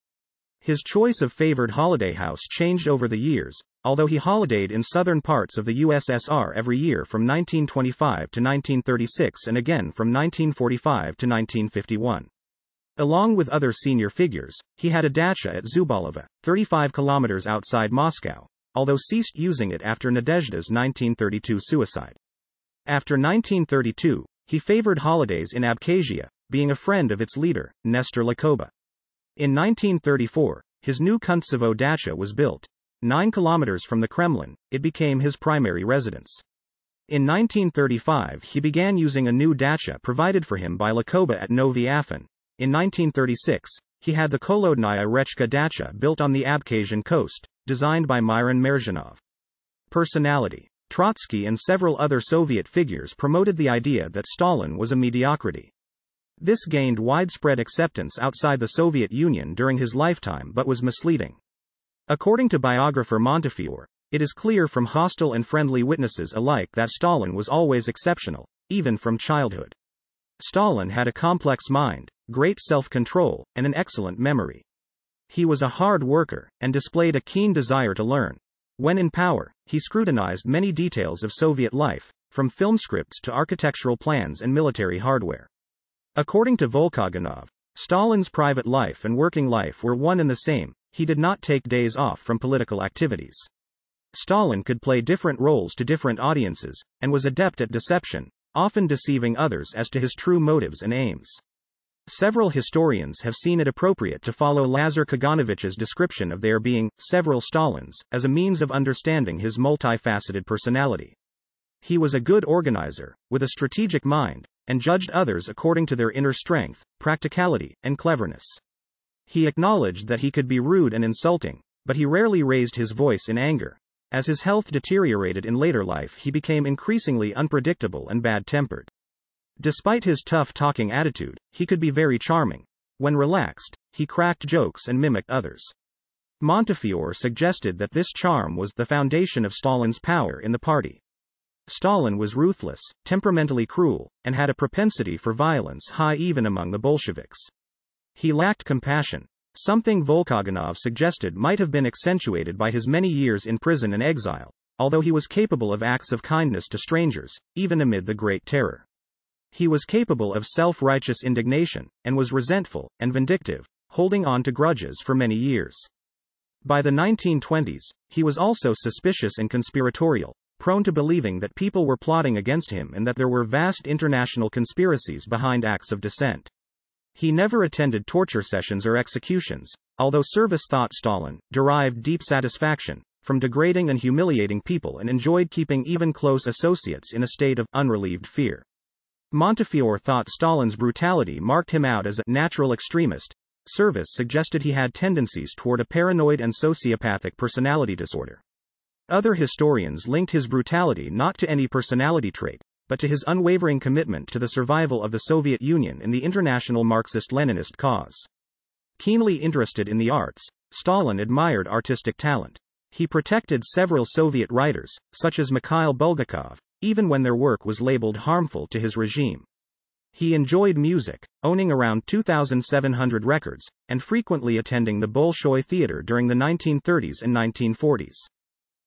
Speaker 1: His choice of favored holiday house changed over the years, although he holidayed in southern parts of the USSR every year from 1925 to 1936 and again from 1945 to 1951. Along with other senior figures, he had a dacha at Zubalova, 35 kilometers outside Moscow, although ceased using it after Nadezhda's 1932 suicide. After 1932, he favored holidays in Abkhazia, being a friend of its leader, Nestor Lakoba. In 1934, his new Kuntsevo dacha was built. Nine kilometers from the Kremlin, it became his primary residence. In 1935, he began using a new dacha provided for him by Lakoba at Novi Afan. In 1936, he had the Kolodnaya Rechka dacha built on the Abkhazian coast, designed by Myron Merzhinov. Personality Trotsky and several other Soviet figures promoted the idea that Stalin was a mediocrity. This gained widespread acceptance outside the Soviet Union during his lifetime but was misleading. According to biographer Montefiore, it is clear from hostile and friendly witnesses alike that Stalin was always exceptional, even from childhood. Stalin had a complex mind, great self control, and an excellent memory. He was a hard worker and displayed a keen desire to learn. When in power, he scrutinized many details of Soviet life, from film scripts to architectural plans and military hardware. According to Volkoganov, Stalin's private life and working life were one and the same, he did not take days off from political activities. Stalin could play different roles to different audiences, and was adept at deception, often deceiving others as to his true motives and aims. Several historians have seen it appropriate to follow Lazar Kaganovich's description of there being several Stalins as a means of understanding his multifaceted personality. He was a good organizer, with a strategic mind, and judged others according to their inner strength, practicality, and cleverness. He acknowledged that he could be rude and insulting, but he rarely raised his voice in anger. As his health deteriorated in later life, he became increasingly unpredictable and bad tempered. Despite his tough talking attitude, he could be very charming. When relaxed, he cracked jokes and mimicked others. Montefiore suggested that this charm was the foundation of Stalin's power in the party. Stalin was ruthless, temperamentally cruel, and had a propensity for violence high even among the Bolsheviks. He lacked compassion, something Volkogonov suggested might have been accentuated by his many years in prison and exile, although he was capable of acts of kindness to strangers, even amid the Great Terror. He was capable of self righteous indignation, and was resentful and vindictive, holding on to grudges for many years. By the 1920s, he was also suspicious and conspiratorial, prone to believing that people were plotting against him and that there were vast international conspiracies behind acts of dissent. He never attended torture sessions or executions, although Service thought Stalin derived deep satisfaction from degrading and humiliating people and enjoyed keeping even close associates in a state of unrelieved fear. Montefiore thought Stalin's brutality marked him out as a natural extremist. Service suggested he had tendencies toward a paranoid and sociopathic personality disorder. Other historians linked his brutality not to any personality trait, but to his unwavering commitment to the survival of the Soviet Union and the international Marxist Leninist cause. Keenly interested in the arts, Stalin admired artistic talent. He protected several Soviet writers, such as Mikhail Bulgakov, even when their work was labeled harmful to his regime. He enjoyed music, owning around 2,700 records, and frequently attending the Bolshoi Theater during the 1930s and 1940s.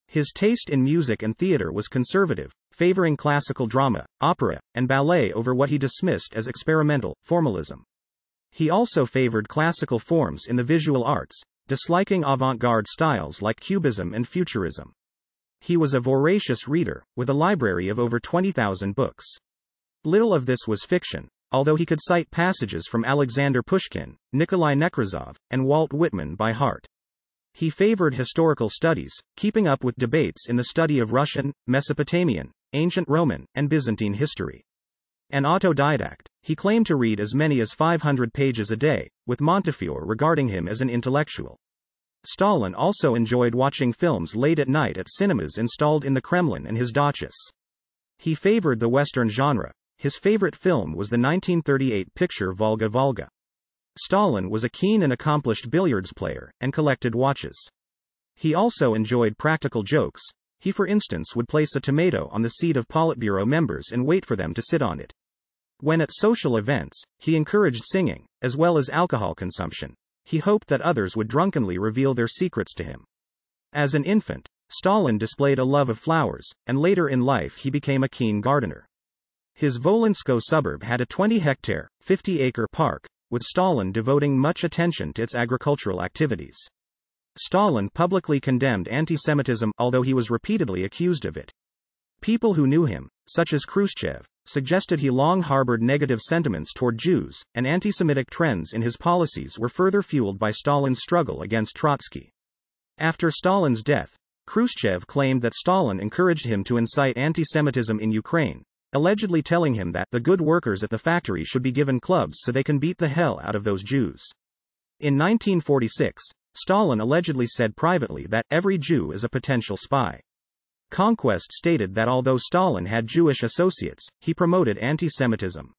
Speaker 1: His taste in music and theater was conservative, favoring classical drama, opera, and ballet over what he dismissed as experimental formalism. He also favored classical forms in the visual arts, disliking avant garde styles like Cubism and Futurism. He was a voracious reader, with a library of over 20,000 books. Little of this was fiction, although he could cite passages from Alexander Pushkin, Nikolai Nekrasov, and Walt Whitman by heart. He favored historical studies, keeping up with debates in the study of Russian, Mesopotamian, ancient Roman, and Byzantine history. An autodidact, he claimed to read as many as 500 pages a day, with Montefiore regarding him as an intellectual. Stalin also enjoyed watching films late at night at cinemas installed in the Kremlin and his dachas. He favored the Western genre. His favorite film was the 1938 picture Volga Volga. Stalin was a keen and accomplished billiards player, and collected watches. He also enjoyed practical jokes. He, for instance, would place a tomato on the seat of Politburo members and wait for them to sit on it. When at social events, he encouraged singing, as well as alcohol consumption. He hoped that others would drunkenly reveal their secrets to him. As an infant, Stalin displayed a love of flowers, and later in life he became a keen gardener. His Volinsko suburb had a 20 hectare, 50 acre park, with Stalin devoting much attention to its agricultural activities. Stalin publicly condemned anti Semitism, although he was repeatedly accused of it. People who knew him, such as Khrushchev, suggested he long harbored negative sentiments toward Jews, and anti Semitic trends in his policies were further fueled by Stalin's struggle against Trotsky. After Stalin's death, Khrushchev claimed that Stalin encouraged him to incite anti Semitism in Ukraine, allegedly telling him that the good workers at the factory should be given clubs so they can beat the hell out of those Jews. In 1946, Stalin allegedly said privately that every Jew is a potential spy. Conquest stated that although Stalin had Jewish associates, he promoted anti Semitism.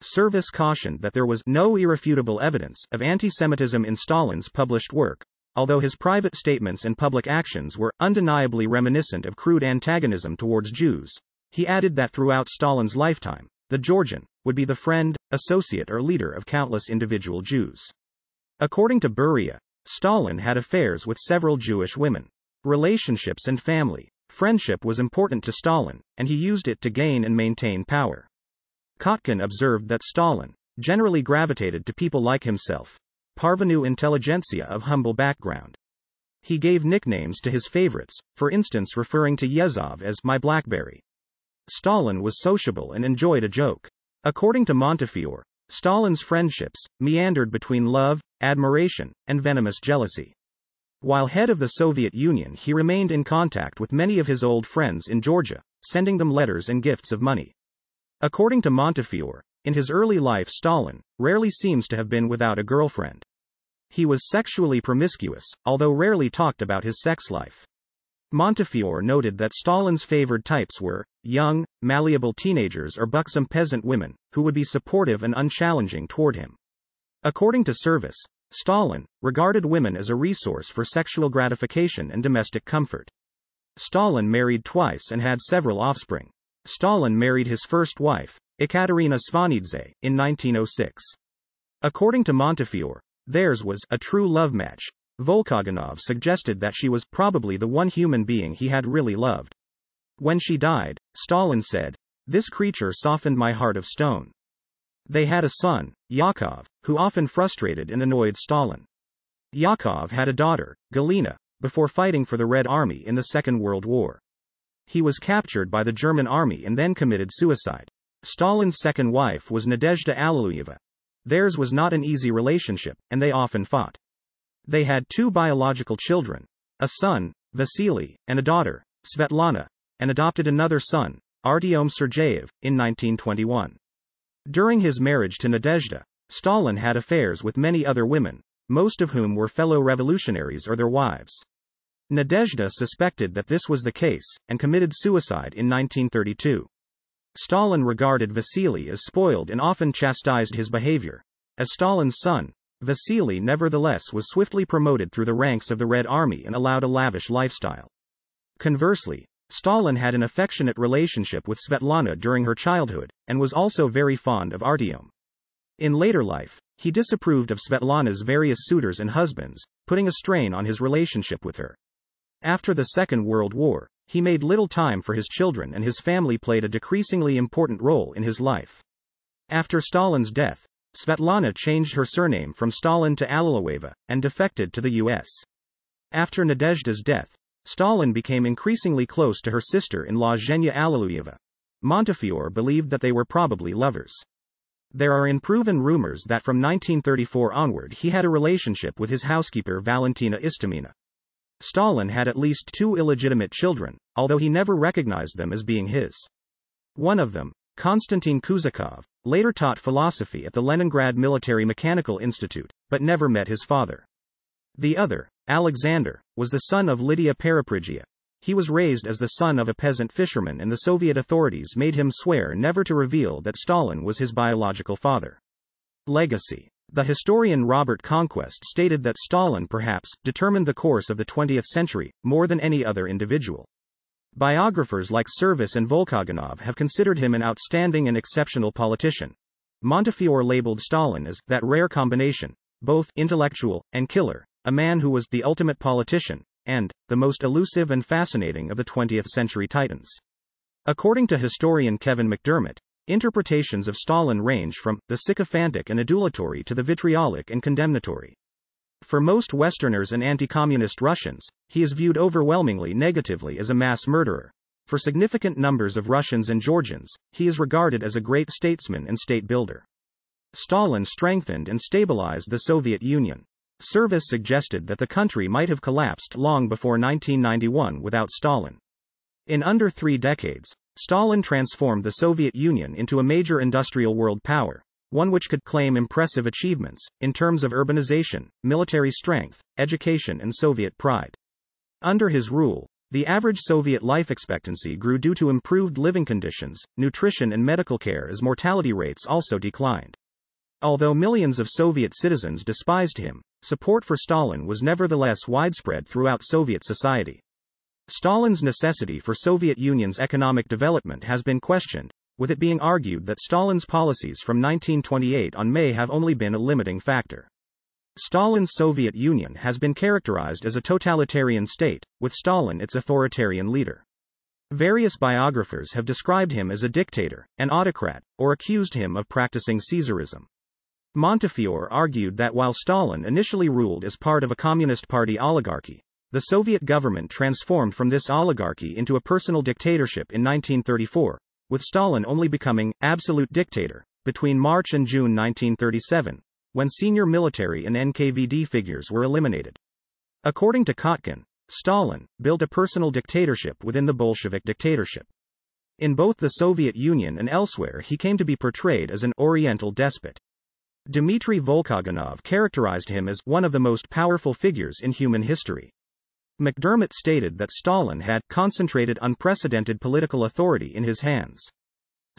Speaker 1: Service cautioned that there was no irrefutable evidence of anti Semitism in Stalin's published work, although his private statements and public actions were undeniably reminiscent of crude antagonism towards Jews, he added that throughout Stalin's lifetime, the Georgian would be the friend, associate, or leader of countless individual Jews. According to Buria, Stalin had affairs with several Jewish women. Relationships and family, friendship was important to Stalin, and he used it to gain and maintain power. Kotkin observed that Stalin generally gravitated to people like himself, parvenu intelligentsia of humble background. He gave nicknames to his favorites, for instance, referring to Yezov as my Blackberry. Stalin was sociable and enjoyed a joke. According to Montefiore, Stalin's friendships meandered between love, admiration, and venomous jealousy. While head of the Soviet Union, he remained in contact with many of his old friends in Georgia, sending them letters and gifts of money. According to Montefiore, in his early life, Stalin rarely seems to have been without a girlfriend. He was sexually promiscuous, although rarely talked about his sex life. Montefiore noted that Stalin's favored types were young, malleable teenagers or buxom peasant women, who would be supportive and unchallenging toward him. According to Service, Stalin regarded women as a resource for sexual gratification and domestic comfort. Stalin married twice and had several offspring. Stalin married his first wife, Ekaterina Svanidze, in 1906. According to Montefiore, theirs was a true love match. Volkogonov suggested that she was probably the one human being he had really loved. When she died, Stalin said, This creature softened my heart of stone. They had a son, Yakov, who often frustrated and annoyed Stalin. Yakov had a daughter, Galina, before fighting for the Red Army in the Second World War. He was captured by the German army and then committed suicide. Stalin's second wife was Nadezhda Aluyeva. Theirs was not an easy relationship, and they often fought. They had two biological children a son, Vasily, and a daughter, Svetlana, and adopted another son, Artyom Sergeyev, in 1921. During his marriage to Nadezhda, Stalin had affairs with many other women, most of whom were fellow revolutionaries or their wives. Nadezhda suspected that this was the case and committed suicide in 1932. Stalin regarded Vasily as spoiled and often chastised his behavior. As Stalin's son, Vasily nevertheless was swiftly promoted through the ranks of the Red Army and allowed a lavish lifestyle. Conversely, Stalin had an affectionate relationship with Svetlana during her childhood, and was also very fond of Artyom. In later life, he disapproved of Svetlana's various suitors and husbands, putting a strain on his relationship with her. After the Second World War, he made little time for his children and his family played a decreasingly important role in his life. After Stalin's death, Svetlana changed her surname from Stalin to Aliloweva and defected to the U.S. After Nadezhda's death, Stalin became increasingly close to her sister-in-law Zhenya Aleluyeva. Montefiore believed that they were probably lovers. There are unproven rumors that from 1934 onward he had a relationship with his housekeeper Valentina Istamina. Stalin had at least two illegitimate children, although he never recognized them as being his. One of them, Konstantin Kuzakov, later taught philosophy at the Leningrad Military Mechanical Institute, but never met his father. The other, Alexander, was the son of Lydia Periphragia. He was raised as the son of a peasant fisherman and the Soviet authorities made him swear never to reveal that Stalin was his biological father. Legacy The historian Robert Conquest stated that Stalin perhaps determined the course of the 20th century more than any other individual. Biographers like Service and Volkoganov have considered him an outstanding and exceptional politician. Montefiore labeled Stalin as that rare combination, both intellectual and killer, a man who was the ultimate politician, and the most elusive and fascinating of the 20th century titans. According to historian Kevin McDermott, interpretations of Stalin range from the sycophantic and adulatory to the vitriolic and condemnatory. For most Westerners and anti communist Russians, he is viewed overwhelmingly negatively as a mass murderer. For significant numbers of Russians and Georgians, he is regarded as a great statesman and state builder. Stalin strengthened and stabilized the Soviet Union. Service suggested that the country might have collapsed long before 1991 without Stalin. In under three decades, Stalin transformed the Soviet Union into a major industrial world power, one which could claim impressive achievements in terms of urbanization, military strength, education, and Soviet pride. Under his rule, the average Soviet life expectancy grew due to improved living conditions, nutrition, and medical care as mortality rates also declined. Although millions of Soviet citizens despised him, Support for Stalin was nevertheless widespread throughout Soviet society. Stalin's necessity for Soviet Union's economic development has been questioned, with it being argued that Stalin's policies from 1928 on may have only been a limiting factor. Stalin's Soviet Union has been characterized as a totalitarian state, with Stalin its authoritarian leader. Various biographers have described him as a dictator, an autocrat, or accused him of practicing Caesarism. Montefiore argued that while Stalin initially ruled as part of a Communist Party oligarchy, the Soviet government transformed from this oligarchy into a personal dictatorship in 1934, with Stalin only becoming absolute dictator between March and June 1937, when senior military and NKVD figures were eliminated. According to Kotkin, Stalin built a personal dictatorship within the Bolshevik dictatorship. In both the Soviet Union and elsewhere, he came to be portrayed as an Oriental despot. Dmitry Volkogonov characterized him as one of the most powerful figures in human history. McDermott stated that Stalin had concentrated unprecedented political authority in his hands.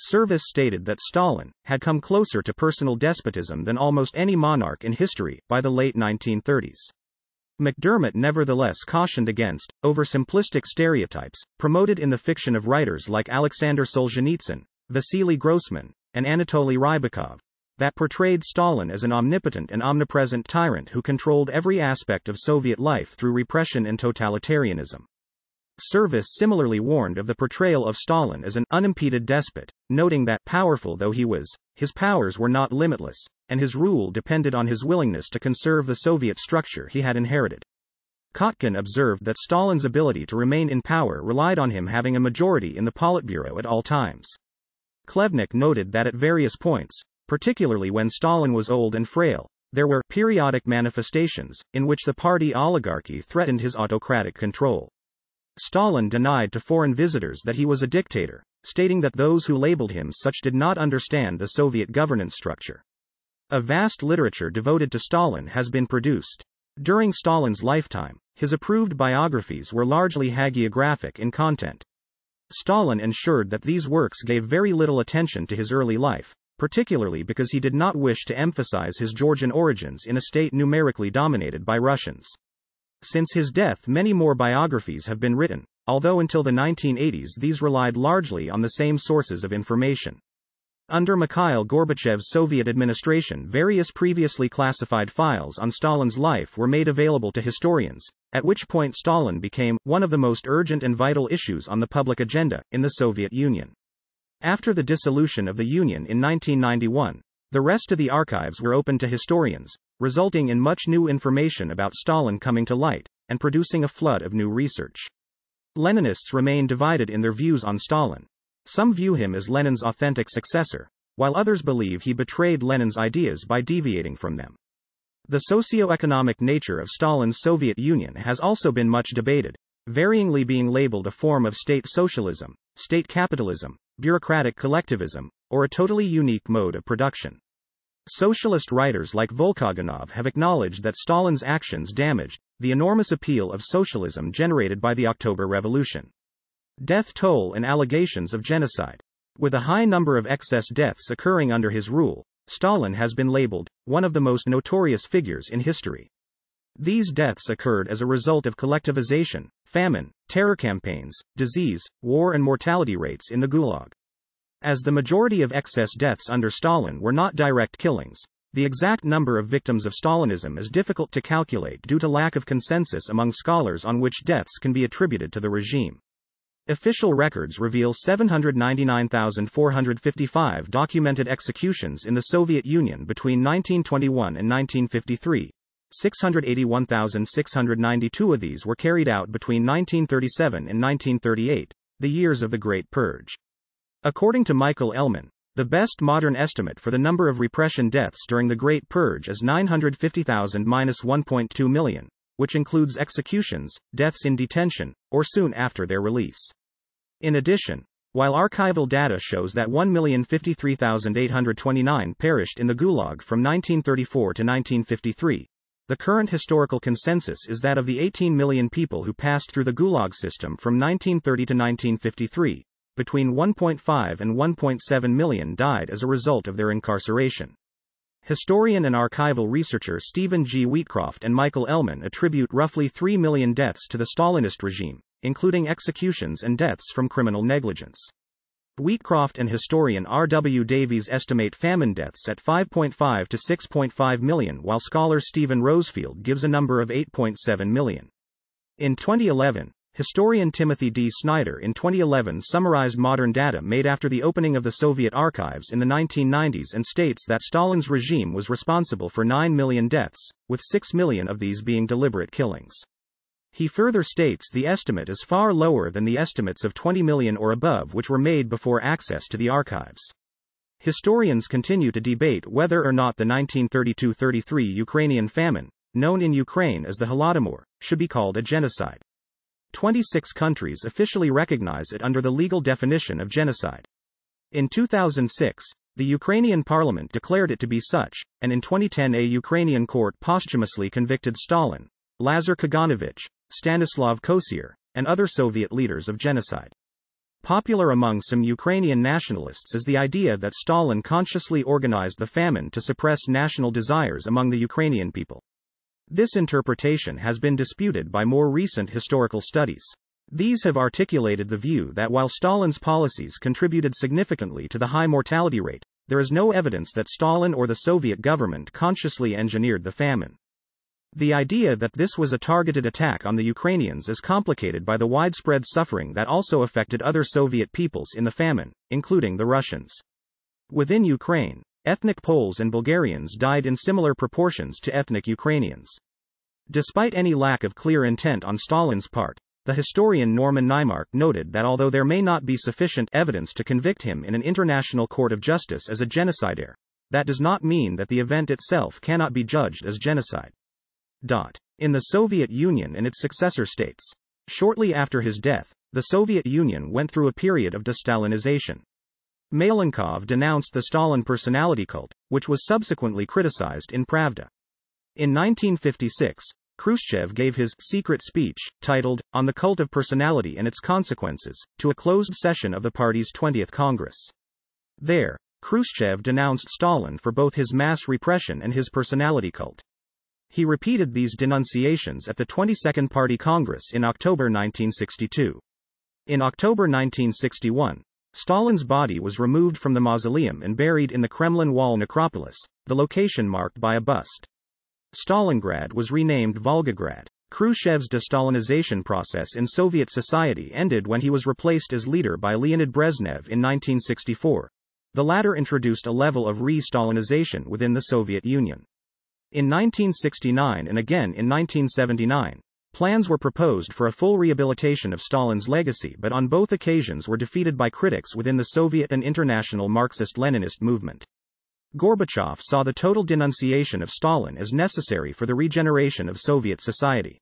Speaker 1: Service stated that Stalin had come closer to personal despotism than almost any monarch in history by the late 1930s. McDermott nevertheless cautioned against oversimplistic stereotypes promoted in the fiction of writers like Alexander Solzhenitsyn, Vasily Grossman, and Anatoly Rybakov, that portrayed Stalin as an omnipotent and omnipresent tyrant who controlled every aspect of Soviet life through repression and totalitarianism. Service similarly warned of the portrayal of Stalin as an unimpeded despot, noting that, powerful though he was, his powers were not limitless, and his rule depended on his willingness to conserve the Soviet structure he had inherited. Kotkin observed that Stalin's ability to remain in power relied on him having a majority in the Politburo at all times. Klevnik noted that at various points, particularly when Stalin was old and frail. There were periodic manifestations in which the party oligarchy threatened his autocratic control. Stalin denied to foreign visitors that he was a dictator, stating that those who labeled him such did not understand the Soviet governance structure. A vast literature devoted to Stalin has been produced. During Stalin's lifetime, his approved biographies were largely hagiographic in content. Stalin ensured that these works gave very little attention to his early life, particularly because he did not wish to emphasize his Georgian origins in a state numerically dominated by Russians. Since his death, many more biographies have been written, although until the 1980s these relied largely on the same sources of information. Under Mikhail Gorbachev's Soviet administration, various previously classified files on Stalin's life were made available to historians, at which point Stalin became one of the most urgent and vital issues on the public agenda in the Soviet Union. After the dissolution of the Union in 1991, the rest of the archives were open to historians, resulting in much new information about Stalin coming to light and producing a flood of new research. Leninists remain divided in their views on Stalin. Some view him as Lenin's authentic successor, while others believe he betrayed Lenin's ideas by deviating from them. The socio-economic nature of Stalin's Soviet Union has also been much debated, varyingly being labeled a form of state socialism, state capitalism, bureaucratic collectivism, or a totally unique mode of production. Socialist writers like Volkoganov have acknowledged that Stalin's actions damaged the enormous appeal of socialism generated by the October Revolution. Death toll and allegations of genocide. With a high number of excess deaths occurring under his rule, Stalin has been labeled one of the most notorious figures in history. These deaths occurred as a result of collectivization, famine, terror campaigns, disease, war, and mortality rates in the Gulag. As the majority of excess deaths under Stalin were not direct killings, the exact number of victims of Stalinism is difficult to calculate due to lack of consensus among scholars on which deaths can be attributed to the regime. Official records reveal 799,455 documented executions in the Soviet Union between 1921 and 1953, 681,692 of these were carried out between 1937 and 1938, the years of the Great Purge. According to Michael Ellman, the best modern estimate for the number of repression deaths during the Great Purge is 950,000 minus 1.2 million, which includes executions, deaths in detention, or soon after their release. In addition, while archival data shows that 1,053,829 perished in the Gulag from 1934 to 1953, the current historical consensus is that of the 18 million people who passed through the Gulag system from 1930 to 1953, between 1.5 and 1.7 million died as a result of their incarceration. Historian and archival researcher Stephen G. Wheatcroft and Michael Ellman attribute roughly 3 million deaths to the Stalinist regime, including executions and deaths from criminal negligence. Wheatcroft and historian R. W. Davies estimate famine deaths at 5.5 to 6.5 million, while scholar Stephen Rosefield gives a number of 8.7 million. In 2011, historian Timothy D. Snyder in 2011 summarized modern data made after the opening of the Soviet archives in the 1990s and states that Stalin's regime was responsible for 9 million deaths, with 6 million of these being deliberate killings. He further states the estimate is far lower than the estimates of 20 million or above which were made before access to the archives. Historians continue to debate whether or not the 1932-33 Ukrainian famine, known in Ukraine as the Holodomor, should be called a genocide. 26 countries officially recognize it under the legal definition of genocide. In 2006, the Ukrainian parliament declared it to be such, and in 2010 a Ukrainian court posthumously convicted Stalin, Lazar Kaganovich, Stanislav Kosier, and other Soviet leaders of genocide. Popular among some Ukrainian nationalists is the idea that Stalin consciously organized the famine to suppress national desires among the Ukrainian people. This interpretation has been disputed by more recent historical studies. These have articulated the view that while Stalin's policies contributed significantly to the high mortality rate, there is no evidence that Stalin or the Soviet government consciously engineered the famine. The idea that this was a targeted attack on the Ukrainians is complicated by the widespread suffering that also affected other Soviet peoples in the famine, including the Russians. Within Ukraine, ethnic Poles and Bulgarians died in similar proportions to ethnic Ukrainians. Despite any lack of clear intent on Stalin's part, the historian Norman Nymark noted that although there may not be sufficient evidence to convict him in an international court of justice as a genocidaire, that does not mean that the event itself cannot be judged as genocide. In the Soviet Union and its successor states. Shortly after his death, the Soviet Union went through a period of de-Stalinization. Malenkov denounced the Stalin personality cult, which was subsequently criticized in Pravda. In 1956, Khrushchev gave his secret speech, titled, On the Cult of Personality and Its Consequences, to a closed session of the party's 20th Congress. There, Khrushchev denounced Stalin for both his mass repression and his personality cult. He repeated these denunciations at the 22nd Party Congress in October 1962. In October 1961, Stalin's body was removed from the mausoleum and buried in the Kremlin Wall necropolis, the location marked by a bust. Stalingrad was renamed Volgograd. Khrushchev's de-Stalinization process in Soviet society ended when he was replaced as leader by Leonid Brezhnev in 1964. The latter introduced a level of re-Stalinization within the Soviet Union. In 1969 and again in 1979, plans were proposed for a full rehabilitation of Stalin's legacy but on both occasions were defeated by critics within the Soviet and international Marxist-Leninist movement. Gorbachev saw the total denunciation of Stalin as necessary for the regeneration of Soviet society.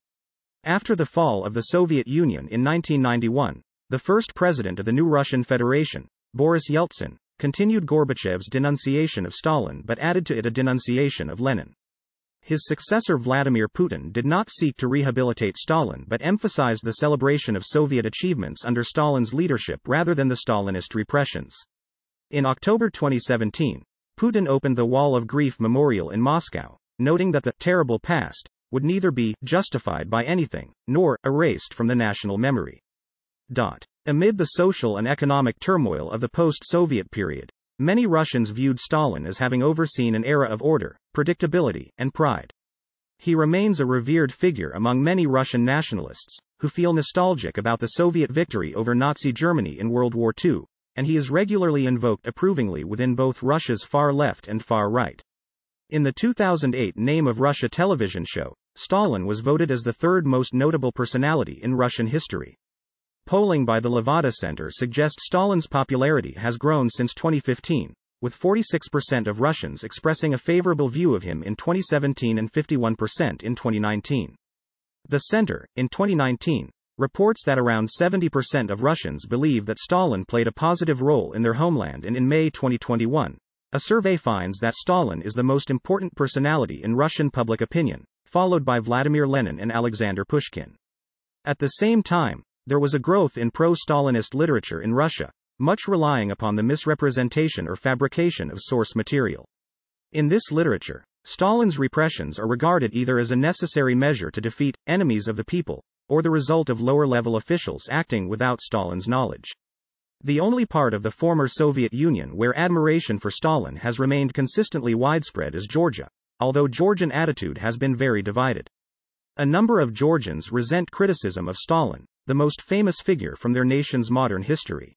Speaker 1: After the fall of the Soviet Union in 1991, the first president of the new Russian Federation, Boris Yeltsin, continued Gorbachev's denunciation of Stalin but added to it a denunciation of Lenin. His successor Vladimir Putin did not seek to rehabilitate Stalin but emphasized the celebration of Soviet achievements under Stalin's leadership rather than the Stalinist repressions. In October 2017, Putin opened the Wall of Grief Memorial in Moscow, noting that the terrible past would neither be justified by anything nor erased from the national memory. Dot. Amid the social and economic turmoil of the post Soviet period, Many Russians viewed Stalin as having overseen an era of order, predictability, and pride. He remains a revered figure among many Russian nationalists, who feel nostalgic about the Soviet victory over Nazi Germany in World War II, and he is regularly invoked approvingly within both Russia's far left and far right. In the 2008 Name of Russia television show, Stalin was voted as the third most notable personality in Russian history. Polling by the Levada Center suggests Stalin's popularity has grown since 2015, with 46% of Russians expressing a favorable view of him in 2017 and 51% in 2019. The center, in 2019, reports that around 70% of Russians believe that Stalin played a positive role in their homeland, and in May 2021, a survey finds that Stalin is the most important personality in Russian public opinion, followed by Vladimir Lenin and Alexander Pushkin. At the same time, there was a growth in pro Stalinist literature in Russia, much relying upon the misrepresentation or fabrication of source material. In this literature, Stalin's repressions are regarded either as a necessary measure to defeat enemies of the people, or the result of lower level officials acting without Stalin's knowledge. The only part of the former Soviet Union where admiration for Stalin has remained consistently widespread is Georgia, although Georgian attitude has been very divided. A number of Georgians resent criticism of Stalin, the most famous figure from their nation's modern history.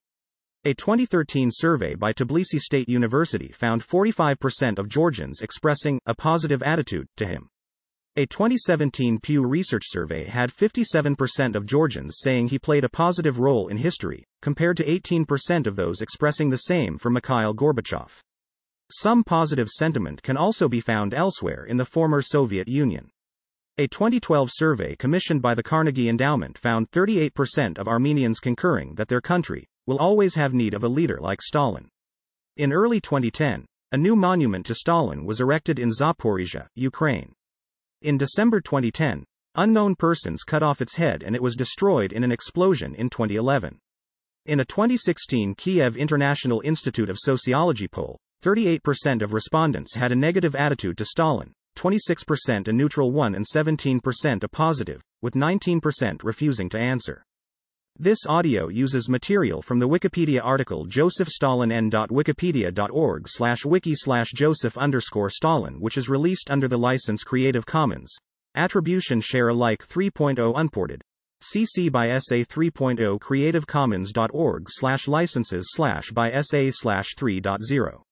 Speaker 1: A 2013 survey by Tbilisi State University found 45% of Georgians expressing a positive attitude to him. A 2017 Pew Research survey had 57% of Georgians saying he played a positive role in history, compared to 18% of those expressing the same for Mikhail Gorbachev. Some positive sentiment can also be found elsewhere in the former Soviet Union. A 2012 survey commissioned by the Carnegie Endowment found 38% of Armenians concurring that their country will always have need of a leader like Stalin. In early 2010, a new monument to Stalin was erected in Zaporizhia, Ukraine. In December 2010, unknown persons cut off its head and it was destroyed in an explosion in 2011. In a 2016 Kiev International Institute of Sociology poll, 38% of respondents had a negative attitude to Stalin, 26% a neutral one, and 17% a positive, with 19% refusing to answer. This audio uses material from the Wikipedia article Joseph Stalin n.wikipedia.org slash wiki slash Joseph underscore Stalin which is released under the license Creative Commons. Attribution Share Alike 3.0 Unported. CC by SA 3.0 Creative slash licenses slash by SA slash 3.0.